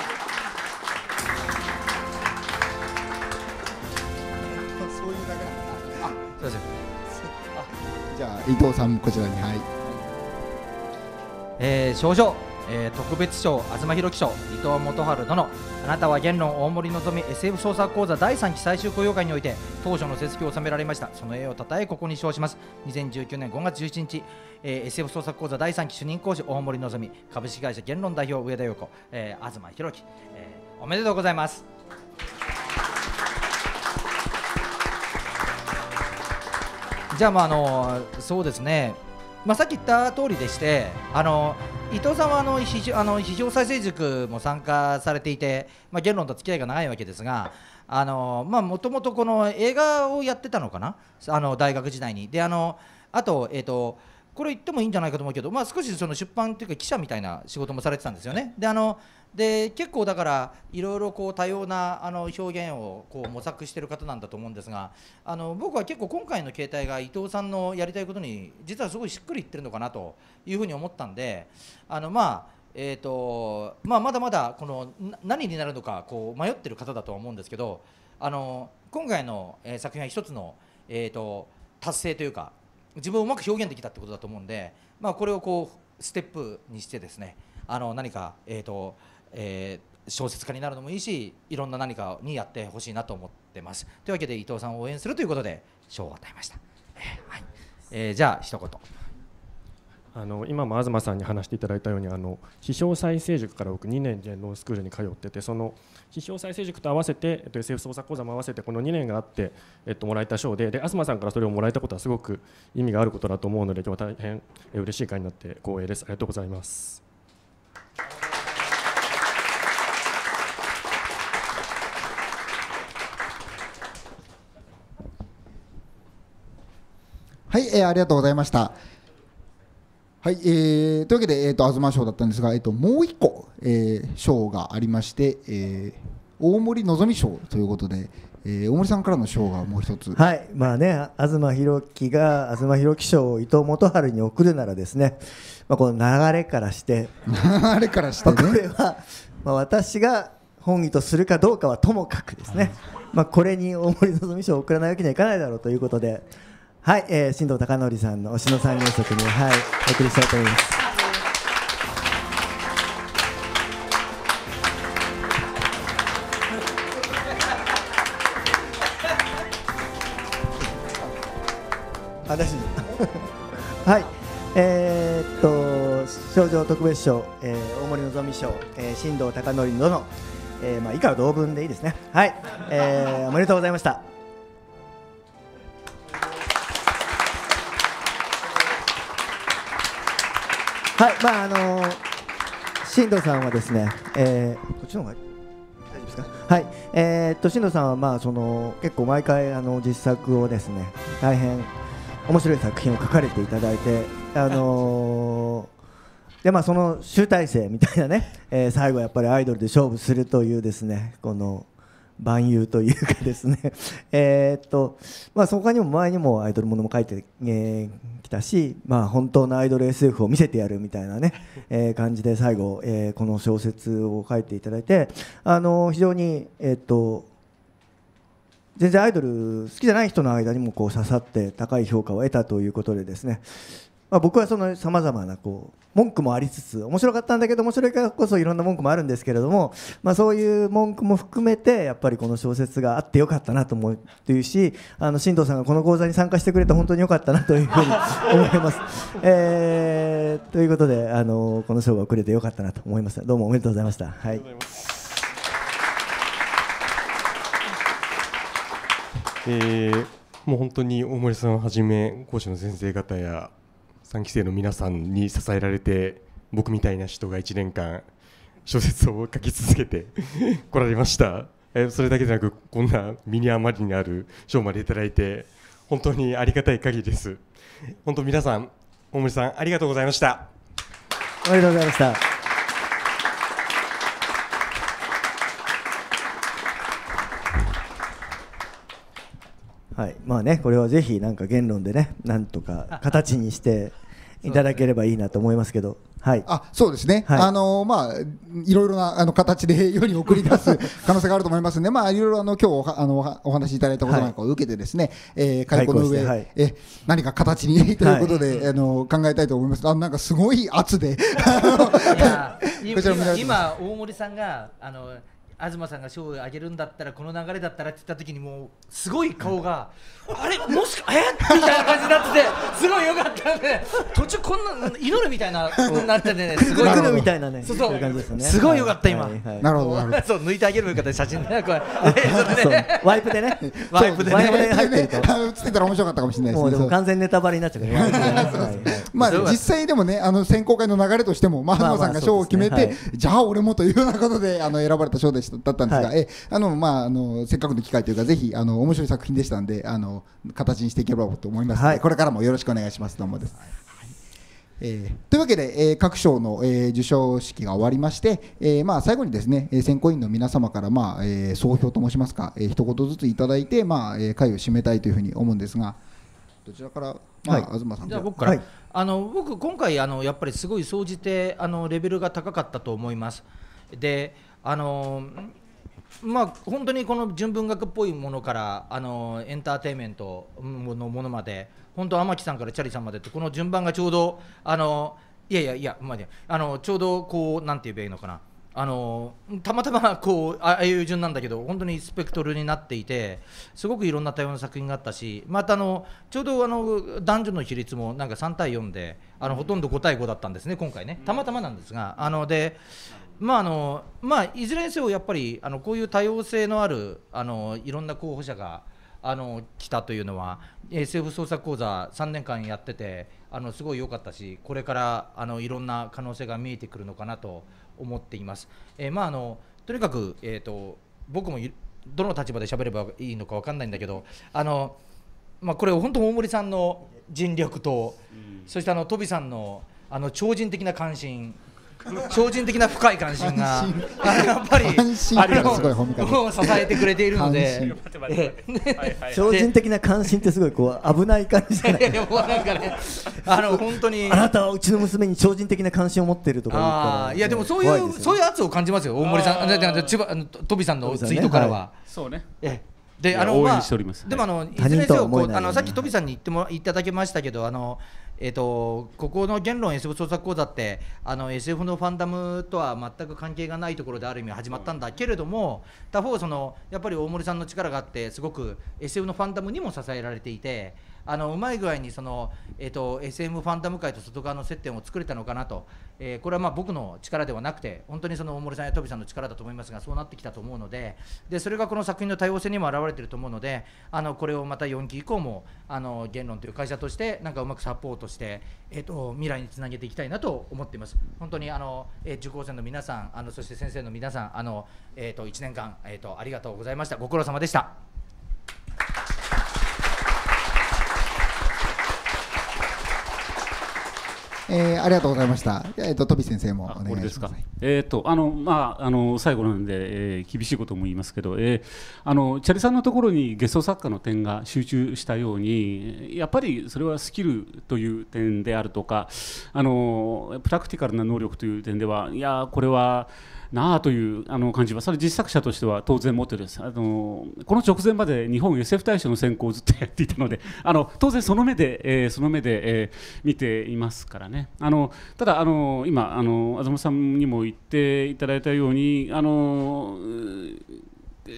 じゃあ伊藤さんこちらにはい。えー、少々えー、特別賞東博樹賞伊藤元春殿あなたは言論大森望 SF 創作講座第3期最終公用会において当初の成績を収められましたその栄をたたえここに称します2019年5月17日、えー、SF 創作講座第3期主任講師大森望株式会社言論代表上田陽子、えー、東博樹、えー、おめでとうございますじゃあまああのそうですねまあ、さっき言った通りでしてあの伊藤さんはあの非常あの非常再生塾も参加されていて、まあ、言論と付き合いが長いわけですが。あのまもともとこの映画をやってたのかなあの大学時代にであのあとえっ、ー、とこれ言ってもいいんじゃないかと思うけど、まあ、少しその出版というか記者みたいな仕事もされてたんですよね。であので結構だからいろいろこう多様なあの表現をこう模索してる方なんだと思うんですがあの僕は結構今回の形態が伊藤さんのやりたいことに実はすごいしっくりいってるのかなというふうに思ったんであのまあえーとまあ、まだまだこの何になるのかこう迷ってる方だとは思うんですけどあの今回の作品は一つの、えーと、達成というか自分をうまく表現できたってことだと思うんで、まあ、これをこうステップにしてですねあの何か、えーとえー、小説家になるのもいいしいろんな何かにやってほしいなと思ってますというわけで伊藤さんを応援するということで賞を与えました、えー、はいえー、じゃあ一言あの今も東さんに話していただいたようにあの批評再生塾から僕2年でロースクールに通っててその批評再生塾と合わせて、えっと、SF 創作講座も合わせてこの2年があって、えっと、もらえた賞でで東さんからそれをもらえたことはすごく意味があることだと思うので今日は大変嬉しい会になって光栄ですありがとうございます。はい、えー、ありがとうございました。はい、えー、というわけで、えーと、東賞だったんですが、えーと、もう一個、えー、賞がありまして、えー、大森のぞみ賞ということで、えー、大森さんからの賞がもう一つはいまあね東博樹が東博樹賞を伊藤元春に贈るならですね、まあ、この流れからして <laughs> 流れからして、ね、これは、まあ、私が本意とするかどうかはともかくですね、まあ、これに大森のぞみ賞を贈らないわけにはいかないだろうということではい、えー、新藤孝則さんの推しの三原則に、はい、お送りしたいと思います。私 <laughs> はいえー、っと賞状特別賞、えー、大森のぞみ賞、えー、新藤孝則の。えーまあ、以下は同文でいいですねはい、えー、おめでとうございましたはいまああの進藤さんはですね、えー、こっちの方が大丈夫ですかはいえー、っと進藤さんはまあその結構毎回あの実作をですね大変面白い作品を書かれていただいてあのー、でまあその集大成みたいなね、えー、最後やっぱりアイドルで勝負するというですねこの万有というかですね <laughs> えっと、まあ、そこにも前にもアイドルものも書いてき、えー、たし、まあ、本当のアイドル SF を見せてやるみたいなね、<laughs> えー、感じで最後、えー、この小説を書いていただいて、あの非常に、えっと全然アイドル好きじゃない人の間にもこう刺さって高い評価を得たということでですねまあ、僕はそのさまざまなこう文句もありつつ面白かったんだけど面白いからこそいろんな文句もあるんですけれども、まあ、そういう文句も含めてやっぱりこの小説があってよかったなと思うというしあの新藤さんがこの講座に参加してくれて本当によかったなというふうに <laughs> 思います。えー、ということであのこの賞が遅れてよかったなと思いますどうもおめでとうございました。はいえー、もう本当に大森さんをはじめ講師の先生方や3期生の皆さんに支えられて僕みたいな人が1年間小説を書き続けてこ <laughs> られました、えそれだけでなくこんな身に余りにある賞までいただいて本当にありがたい限りです本当皆さん大森さんありがとうございましたありがとうございましたはいまあねこれはぜひなんか言論でねなんとか形にしていただければいいなと思いますけど。はい、あそうですね、はい、あのまあ、いろいろなあの形で世に送り出す <laughs> 可能性があると思いますので、まあ、いろいろあの今日おはあのお話しいただいたことなんかを受けて、ですね、はい、えー、開講の上、はい、え、何か形にということで、あの考えたいと思いますあなんかすごい圧で <laughs> 今、大森さんがあの東さんが賞をあげるんだったらこの流れだったらって言った時にもうすごい顔が、うん、あれもしかえみたいな感じになっててすごいよかったね途中こんな祈るみたいなになっててねすごいるみたいなねそうそうすごいよかった今、はいはい、なるほどそう抜いてあげるよか写真でこれ <laughs> ね、ワイプでねワイプで、ね、ワイプで入ってると映ってたら面白かったかもしれないです、ね、もう完全ネタバレになっちゃうからまあ実際でもねあの選考会の流れとしてもまあ東さんが賞を決めてじゃあ俺もというようなことであの選ばれた賞でしたしただったんですが、はい、えあのまああのせっかくの機会というかぜひあの面白い作品でしたんであの形にしていければと思いますので、はい、これからもよろしくお願いしますどうもです。えー、というわけで、えー、各賞の、えー、受賞式が終わりまして、えーまあ、最後にですねえ選考委員の皆様から、まあえー、総評と申しますか、えー、一言ずついただいて、まあえー、会を締めたいというふうに思うんですがどちらから、まあ、はい、東さんじゃあ僕から、はい、あの僕今回あのやっぱりすごい総じてあのレベルが高かったと思います。であのまあ、本当にこの純文学っぽいものからあのエンターテインメントのものまで本当天木さんからチャリさんまでってこの順番がちょうどあのいやいやいや、まあ、あのちょうどこうなんて言えばいいのかなあのたまたまこうああいう順なんだけど本当にスペクトルになっていてすごくいろんな多様な作品があったしまたあのちょうどあの男女の比率もなんか3対4であのほとんど5対5だったんですね今回ねたまたまなんですがあのでまああのまあ、いずれにせよ、やっぱりあのこういう多様性のあるあのいろんな候補者があの来たというのは、政府創作講座3年間やってて、あのすごい良かったし、これからあのいろんな可能性が見えてくるのかなと思っています。えー、まあ、あのとにかく、えーと、僕もどの立場で喋ればいいのか分かんないんだけど、あのまあ、これ、本当、大森さんの尽力と、うん、そしてあのトビさんのあの超人的な関心。超人的な深い関心がやっぱり心を支えてくれているので超人的な関心ってすごいこう危ない感じじゃない <laughs> あの本当にあなたはうちの娘に超人的な関心を持っているとかいやでもそういうそういう圧を感じますよ大森さん千葉トビさんのツイートからはそうねえであのまあでもあのいずれにせよあのさっきトビさんに言ってもいただきましたけどあのえーと、とここの言論 SF 創作講座ってあの SF のファンダムとは全く関係がないところである意味始まったんだけれども他方そのやっぱり大森さんの力があってすごく SF のファンダムにも支えられていて。あのうまい具合にその、えーと、SM ファンタム界と外側の接点を作れたのかなと、えー、これはまあ僕の力ではなくて本当にその大森さんやトビさんの力だと思いますがそうなってきたと思うのででそれがこの作品の多様性にも表れていると思うのであのこれをまた4期以降もあの言論という会社としてなんかうまくサポートして、えーと、未来につなげていきたいなと思っています。本当にあの、えー、受講生の皆さんあのそして先生の皆さんあの、えーと、1年間、えー、とありがとうございましたご苦労様でした。えー、ありがとうございました。えっ、ー、と、飛先生もお願いします。えっ、ー、と、あの、まあ、あの、最後なんで、えー、厳しいことも言いますけど、えー、あの、チャリさんのところにゲスト作家の点が集中したように、やっぱりそれはスキルという点であるとか、あの、プラクティカルな能力という点では、いや、これは、なあというあの感じはそれ実作者としては当然持ってるですあのこの直前まで日本 SF 大賞の選考をずっとやっていたので <laughs> あの当然その目で、えー、その目で、えー、見ていますからねあのただあの今あの東さんにも言っていただいたようにあの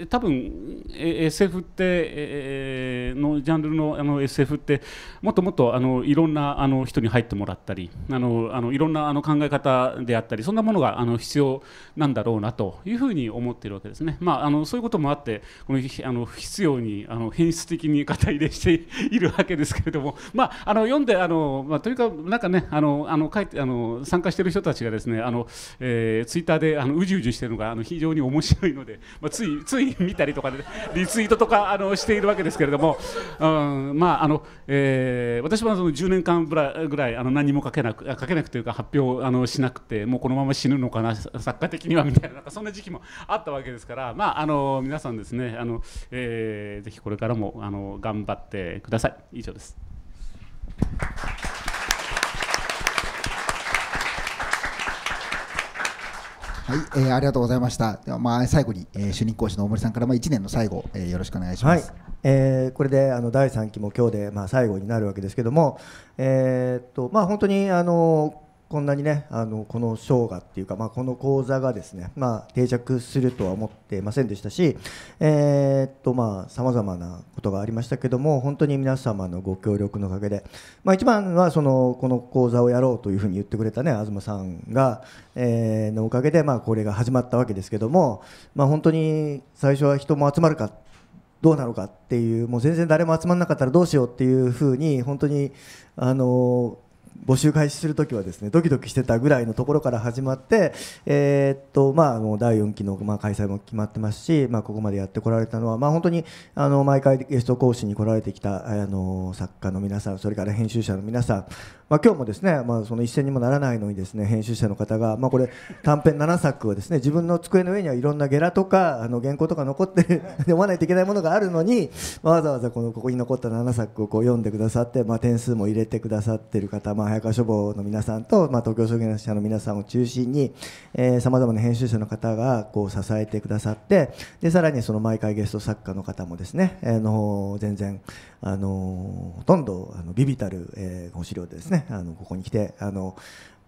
多分 SF って、えー、のジャンルのあの SF ってもっともっとあのいろんなあの人に入ってもらったりあのあのいろんなあの考え方であったりそんなものがあの必要なんだろうなというふうに思っているわけですね。まあ、あのそういうこともあってこのあの不必要にあの変質的に肩入れして <laughs> いるわけですけれども、まあ、あの読んであの、まあ、というかなんかねあのあの書いてあの参加している人たちがですねあの、えー、ツイッターであのうじうじしているのがあの非常に面白いので、まあ、ついついツ見たりとかでね、リツイートとかあのしているわけですけれども、うんまああのえー、私はその10年間ぐらいあの何も書けなく書けなくというか発表あのしなくてもうこのまま死ぬのかな作家的にはみたいななんかそんな時期もあったわけですから、まあ、あの皆さんですねあの、えー、ぜひこれからもあの頑張ってください。以上です。はい、えー、ありがとうございました。ではまあ最後に、えー、主任講師の大森さんからまあ一年の最後、えー、よろしくお願いします。はい、えー、これであの第三期も今日でまあ最後になるわけですけども、えー、っとまあ本当にあのこんなにねあのこの賞がっていうか、まあ、この講座がですね、まあ、定着するとは思ってませんでしたしえっとまさまざまなことがありましたけども本当に皆様のご協力のおかげで、まあ、一番はそのこの講座をやろうというふうに言ってくれたね東さんが、えー、のおかげで、まあ、これが始まったわけですけども、まあ、本当に最初は人も集まるかどうなのかっていうもう全然誰も集まらなかったらどうしようっていうふうに本当にあのー募集開始するときはですねドキドキしてたぐらいのところから始まって、えー、っとまあ、あの第4期の、まあ、開催も決まってますし、まあ、ここまでやってこられたのは、まあ、本当にあの毎回ゲスト講師に来られてきたあの作家の皆さんそれから編集者の皆さん、まあ、今日もですね、まあ、その一戦にもならないのにですね編集者の方が、まあ、これ短編7作をですね自分の机の上にはいろんなゲラとかあの原稿とか残って <laughs> 読まないといけないものがあるのに、まあ、わざわざこのここに残った7作をこう読んでくださって、まあ、点数も入れてくださってる方、まあ、早川書房の皆さんと、まあ、東京証券社の皆さんを中心にさまざまな編集者の方がこう支えてくださってでさらにその毎回ゲスト作家の方もですね、えー、の全然あのほとんどあのビビたる、えー、ご資料でですねあのここに来てあの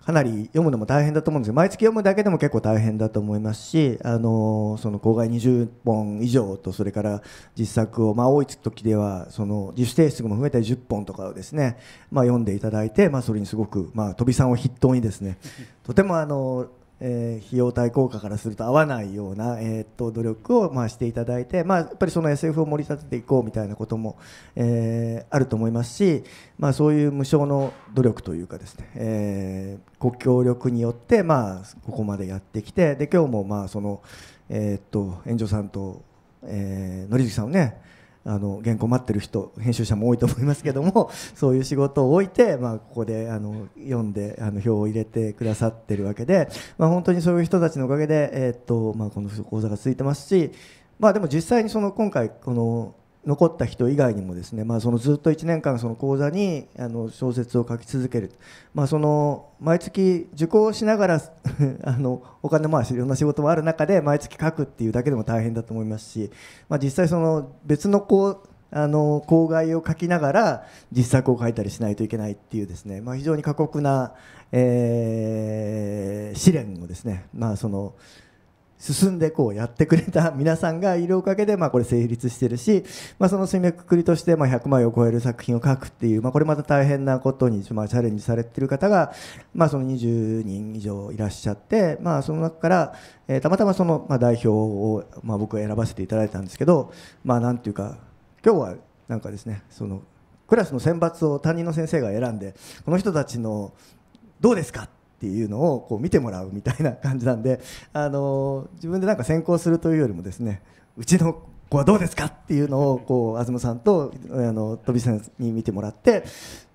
かなり読むのも大変だと思うんですよ毎月読むだけでも結構大変だと思いますしあのその公害20本以上とそれから実作を、まあ、多い時ではその自主提出も含めて10本とかをですね、まあ、読んでいただいて、まあ、それにすごく、まあ、飛びさんを筆頭にですねとてもあのえー、費用対効果からすると合わないような、えー、っと努力を、まあ、していただいて、まあ、やっぱりその SF を盛り立てていこうみたいなことも、えー、あると思いますし、まあ、そういう無償の努力というかですね、えー、ご協力によって、まあ、ここまでやってきてで今日もまあその、えっと園長さんと、えー、のさんをねあの原稿待ってる人編集者も多いと思いますけども <laughs> そういう仕事を置いて、まあ、ここであの読んであの表を入れてくださってるわけで、まあ、本当にそういう人たちのおかげで、えー、っとまあ、この講座が続いてますし、まあ、でも実際にその今回この残った人以外にもですね、まあ、そのずっと1年間その講座にあの小説を書き続ける、まあ、その毎月受講しながら <laughs> あのお金もいろんな仕事もある中で毎月書くっていうだけでも大変だと思いますし、まあ、実際その別のこうあの公害を書きながら実作を書いたりしないといけないっていうですね、まあ、非常に過酷な、えー、試練をですね、まあ、その進んでこうやってくれた皆さんがいるおかげで、まあ、これ成立してるし、まあ、その締めくくりとして、まあ、100枚を超える作品を書くっていう、まあ、これまた大変なことに、まあ、チャレンジされてる方が、まあ、その20人以上いらっしゃって、まあ、その中から、えたまたまその、まあ、代表を、まあ、僕選ばせていただいたんですけど、まあ、なんていうか今日はなんかですねそのクラスの選抜を担任の先生が選んでこの人たちのどうですかっていうのをこう見てもらうみたいな感じなんで <laughs> あの自分でなんか先行するというよりもですねうちの子はどうですかっていうのをこう東さんとあの飛びさんに見てもらって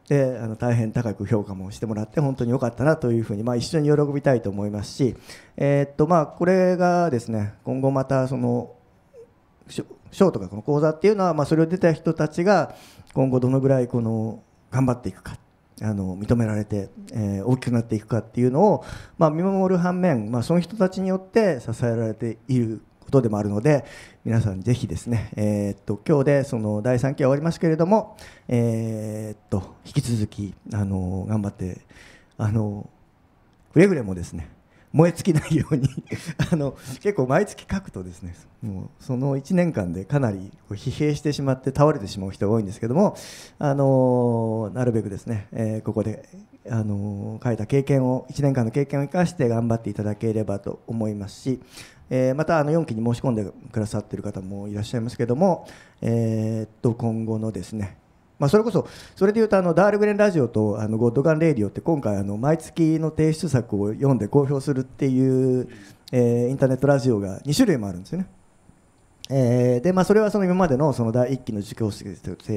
であの大変高く評価もしてもらって本当に良かったなというふうに、まあ、一緒に喜びたいと思いますし、えー、っとまあ、これがですね今後またその賞とかこの講座っていうのは、まあ、それを出た人たちが今後どのぐらいこの頑張っていくかあの認められて、えー、大きくなっていくかっていうのを、まあ、見守る反面、まあ、その人たちによって支えられていることでもあるので皆さんぜひですね、えー、っと今日でその第3期は終わりますけれども、えー、っと引き続きあの頑張ってあのくれぐれもですね燃え尽きないように <laughs> あの結構毎月書くとですねもうその1年間でかなり疲弊してしまって倒れてしまう人が多いんですけどもあのなるべくですね、えここであの書いた経験を1年間の経験を生かして頑張っていただければと思いますし、えまたあの4期に申し込んでくださっている方もいらっしゃいますけども、えっと今後のですねまあ、それこそそれでいうとあのダールグレンラジオとあのゴッドガンレディオって今回あの毎月の提出作を読んで公表するっていう、えインターネットラジオが2種類もあるんですよね。えーでまあ、それはその今までのその第1期の受講生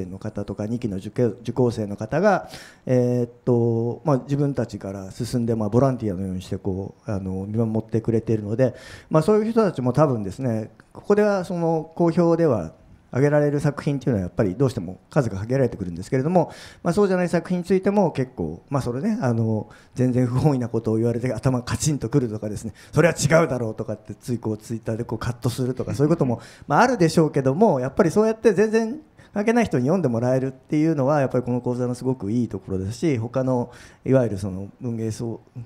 の方とか2期の受講生の方が、えっとまあ、自分たちから進んで、まあ、ボランティアのようにしてこうあの見守ってくれているので、まあ、そういう人たちも多分ですねここではその公表では挙げられる作品っていうのはやっぱりどうしても数が限られてくるんですけれども、まあ、そうじゃない作品についても結構、まあ、それねあの全然不本意なことを言われて頭カチンとくるとかですねそれは違うだろうとかってついこうツイッターでこうカットするとかそういうことも、まあ、あるでしょうけどもやっぱりそうやって全然関係ない人に読んでもらえるっていうのはやっぱりこの講座のすごくいいところですし他のいわゆるその文芸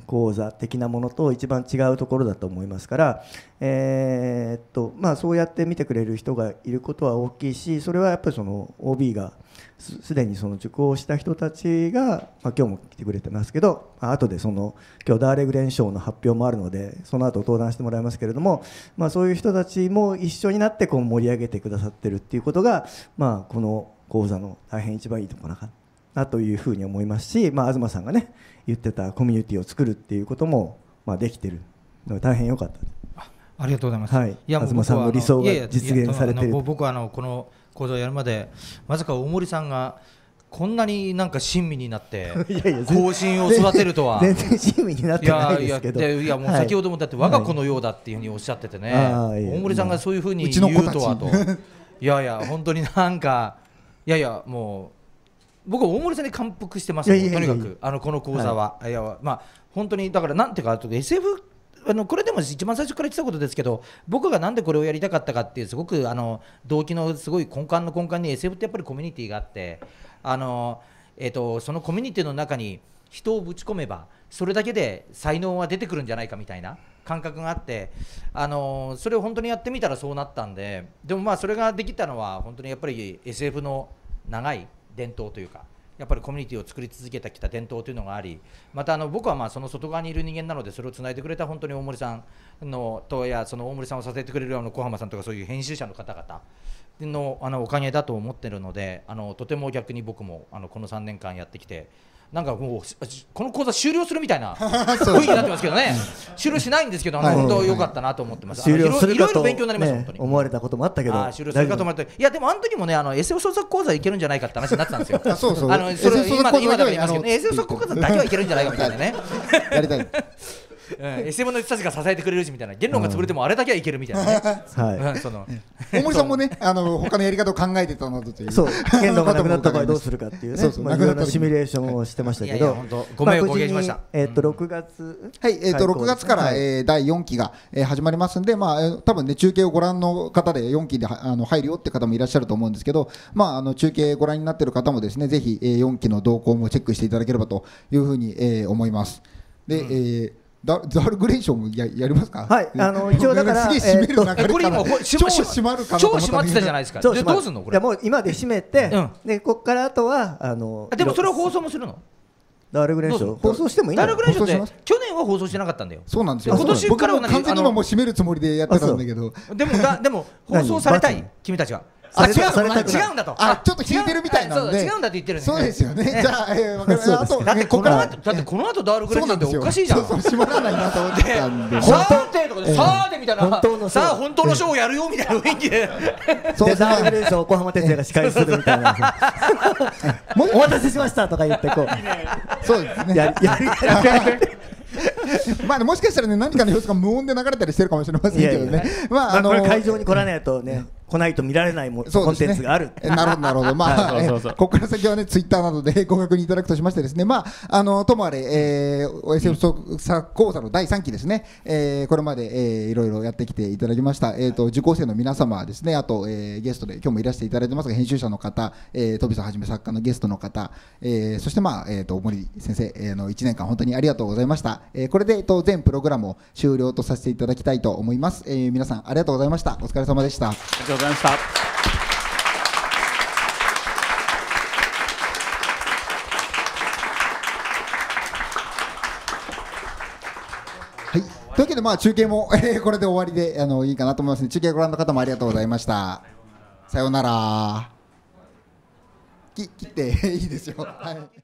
講座的なものと一番違うところだと思いますから、えー、っとまあ、そうやって見てくれる人がいることは大きいしそれはやっぱりその OB がすでにその受講した人たちが、まあ、今日も来てくれてますけど、まあ後でその今日ダーレグレン賞の発表もあるのでその後登壇してもらいますけれども、まあ、そういう人たちも一緒になってこう盛り上げてくださってるっていうことが、まあ、この講座の大変一番いいところかなというふうに思いますし、まあ、東さんがね言ってたコミュニティを作るっていうことも、まあ、できてるので大変良かったありがとうございます、はい、いや東さんの理想が実現されてる僕はあのこの講座をやるまでまさか大森さんがこんなになんか親身になって <laughs> 後進を育てるとは全然親身になってないですけどいやもう先ほどもだって我が子のようだっていうふうにおっしゃっててね、大森さんがそういうふうに言うとはといやいや本当になんかいやいやもう僕は大森さんに感服してますとにかくあのこの講座は、いやまあ本当にだからなんていうか SF あのこれでも一番最初から言ってたことですけど僕がなんでこれをやりたかったかっていうすごくあの動機のすごい根幹の根幹に SF ってやっぱりコミュニティがあってあの、えーと、とそのコミュニティの中に人をぶち込めばそれだけで才能は出てくるんじゃないかみたいな感覚があってあのそれを本当にやってみたらそうなったんででもまあそれができたのは本当にやっぱり SF の長い伝統というか。やっぱりコミュニティを作り続けてきた伝統というのがありまたあの僕はまあその外側にいる人間なのでそれをつないでくれた本当に大森さんのとやその大森さんをさせてくれるような小浜さんとかそういう編集者の方々のあのおかげだと思ってるのであのとても逆に僕もあのこの3年間やってきてなんかもうこの講座終了するみたいな <laughs> 雰囲気になってますけどね、終了しないんですけど、本当良かったなと思ってます。終了するかと勉強になります、ね、本当に思われたこともあったけど、終了するかと思って、いやでもあの時もねあの SF 創作講座いけるんじゃないかって話になってたんですよ。あそうそう。あのそれ今今も言いますけど、ね、SF 創作講座だけはいけるんじゃないかみたいなね。<laughs> やりたい。SM の人たちが支えてくれるしみたいな言論が潰れてもあれだけはいけるみたいなね、<laughs> はい、その大森さんもね <laughs> あの他のやり方を考えてたのというそう言論がなくなった場合どうするかっていうね <laughs> いろいろシミュレーションをしてましたけどご迷惑をおかけしましたえっと6月はいえっと6月から第4期が始まりますんでまあ多分ね中継をご覧の方で4期であの入るよって方もいらっしゃると思うんですけどまああの中継ご覧になってる方もですねぜひ4期の動向もチェックしていただければというふうに思いますでえダザルグレンショ賞もややりますか。はい、あの一応だから、すげえ締めるー、これ今超締まるか超閉まってたじゃないですか。でどもう今で締めて、うん、でここからあとはあの。あ、でもそれを放送もするの。ダルグレンショ賞放送してもいいダルグレンショ賞って去年は放送してなかったんだよ。そうなんですよ。今年からは完全に今もう締めるつもりでやってたんだけど。でもがでも放送されたい君たちは。あ違う違うんだとあちょっと引いてるみたいなで違うんだって言ってるそうですよねじゃあえわかりましただってこの後だってこの後ダールグレイなんておかしいじゃんそうらないなと思ってたんでさあてとかでさあでみたいなさあ本当のショーをやるよみたいな雰囲気でう、ダールグレーショ横浜哲也が司会するみたいなお待たせしましたとか言ってこうそうですねやや <laughs> まあもしかしたらね何かの様子が無音で流れたりしてるかもしれませんけどね。まああの会場に来らないとね。来ないと見られないも、ね、コンテンツがある。なるほどなるほど。まあ、はい、そうそうここから先はねツイッターなどでご確認いただくとしましてですね、まああのともあれ、えー、SF 講座の第3期ですね、えー、これまで、えー、いろいろやってきていただきました。えっ、ー、と受講生の皆様はですね、あと、えー、ゲストで今日もいらしていただいてますが編集者の方、えー、飛さんはじめ作家のゲストの方、えー、そしてまあえっ、ー、と森先生、えー、の1年間本当にありがとうございました。えー、これでえっ、ー、と全プログラムを終了とさせていただきたいと思います。えー、皆さんありがとうございました。お疲れ様でした。ざいました。はい、というわけで、まあ、中継も、<laughs> えー、これで終わりであのいいかなと思います、ね、中継ご覧の方もありがとうございました。さようなら。き切って <laughs> いいですよ。はい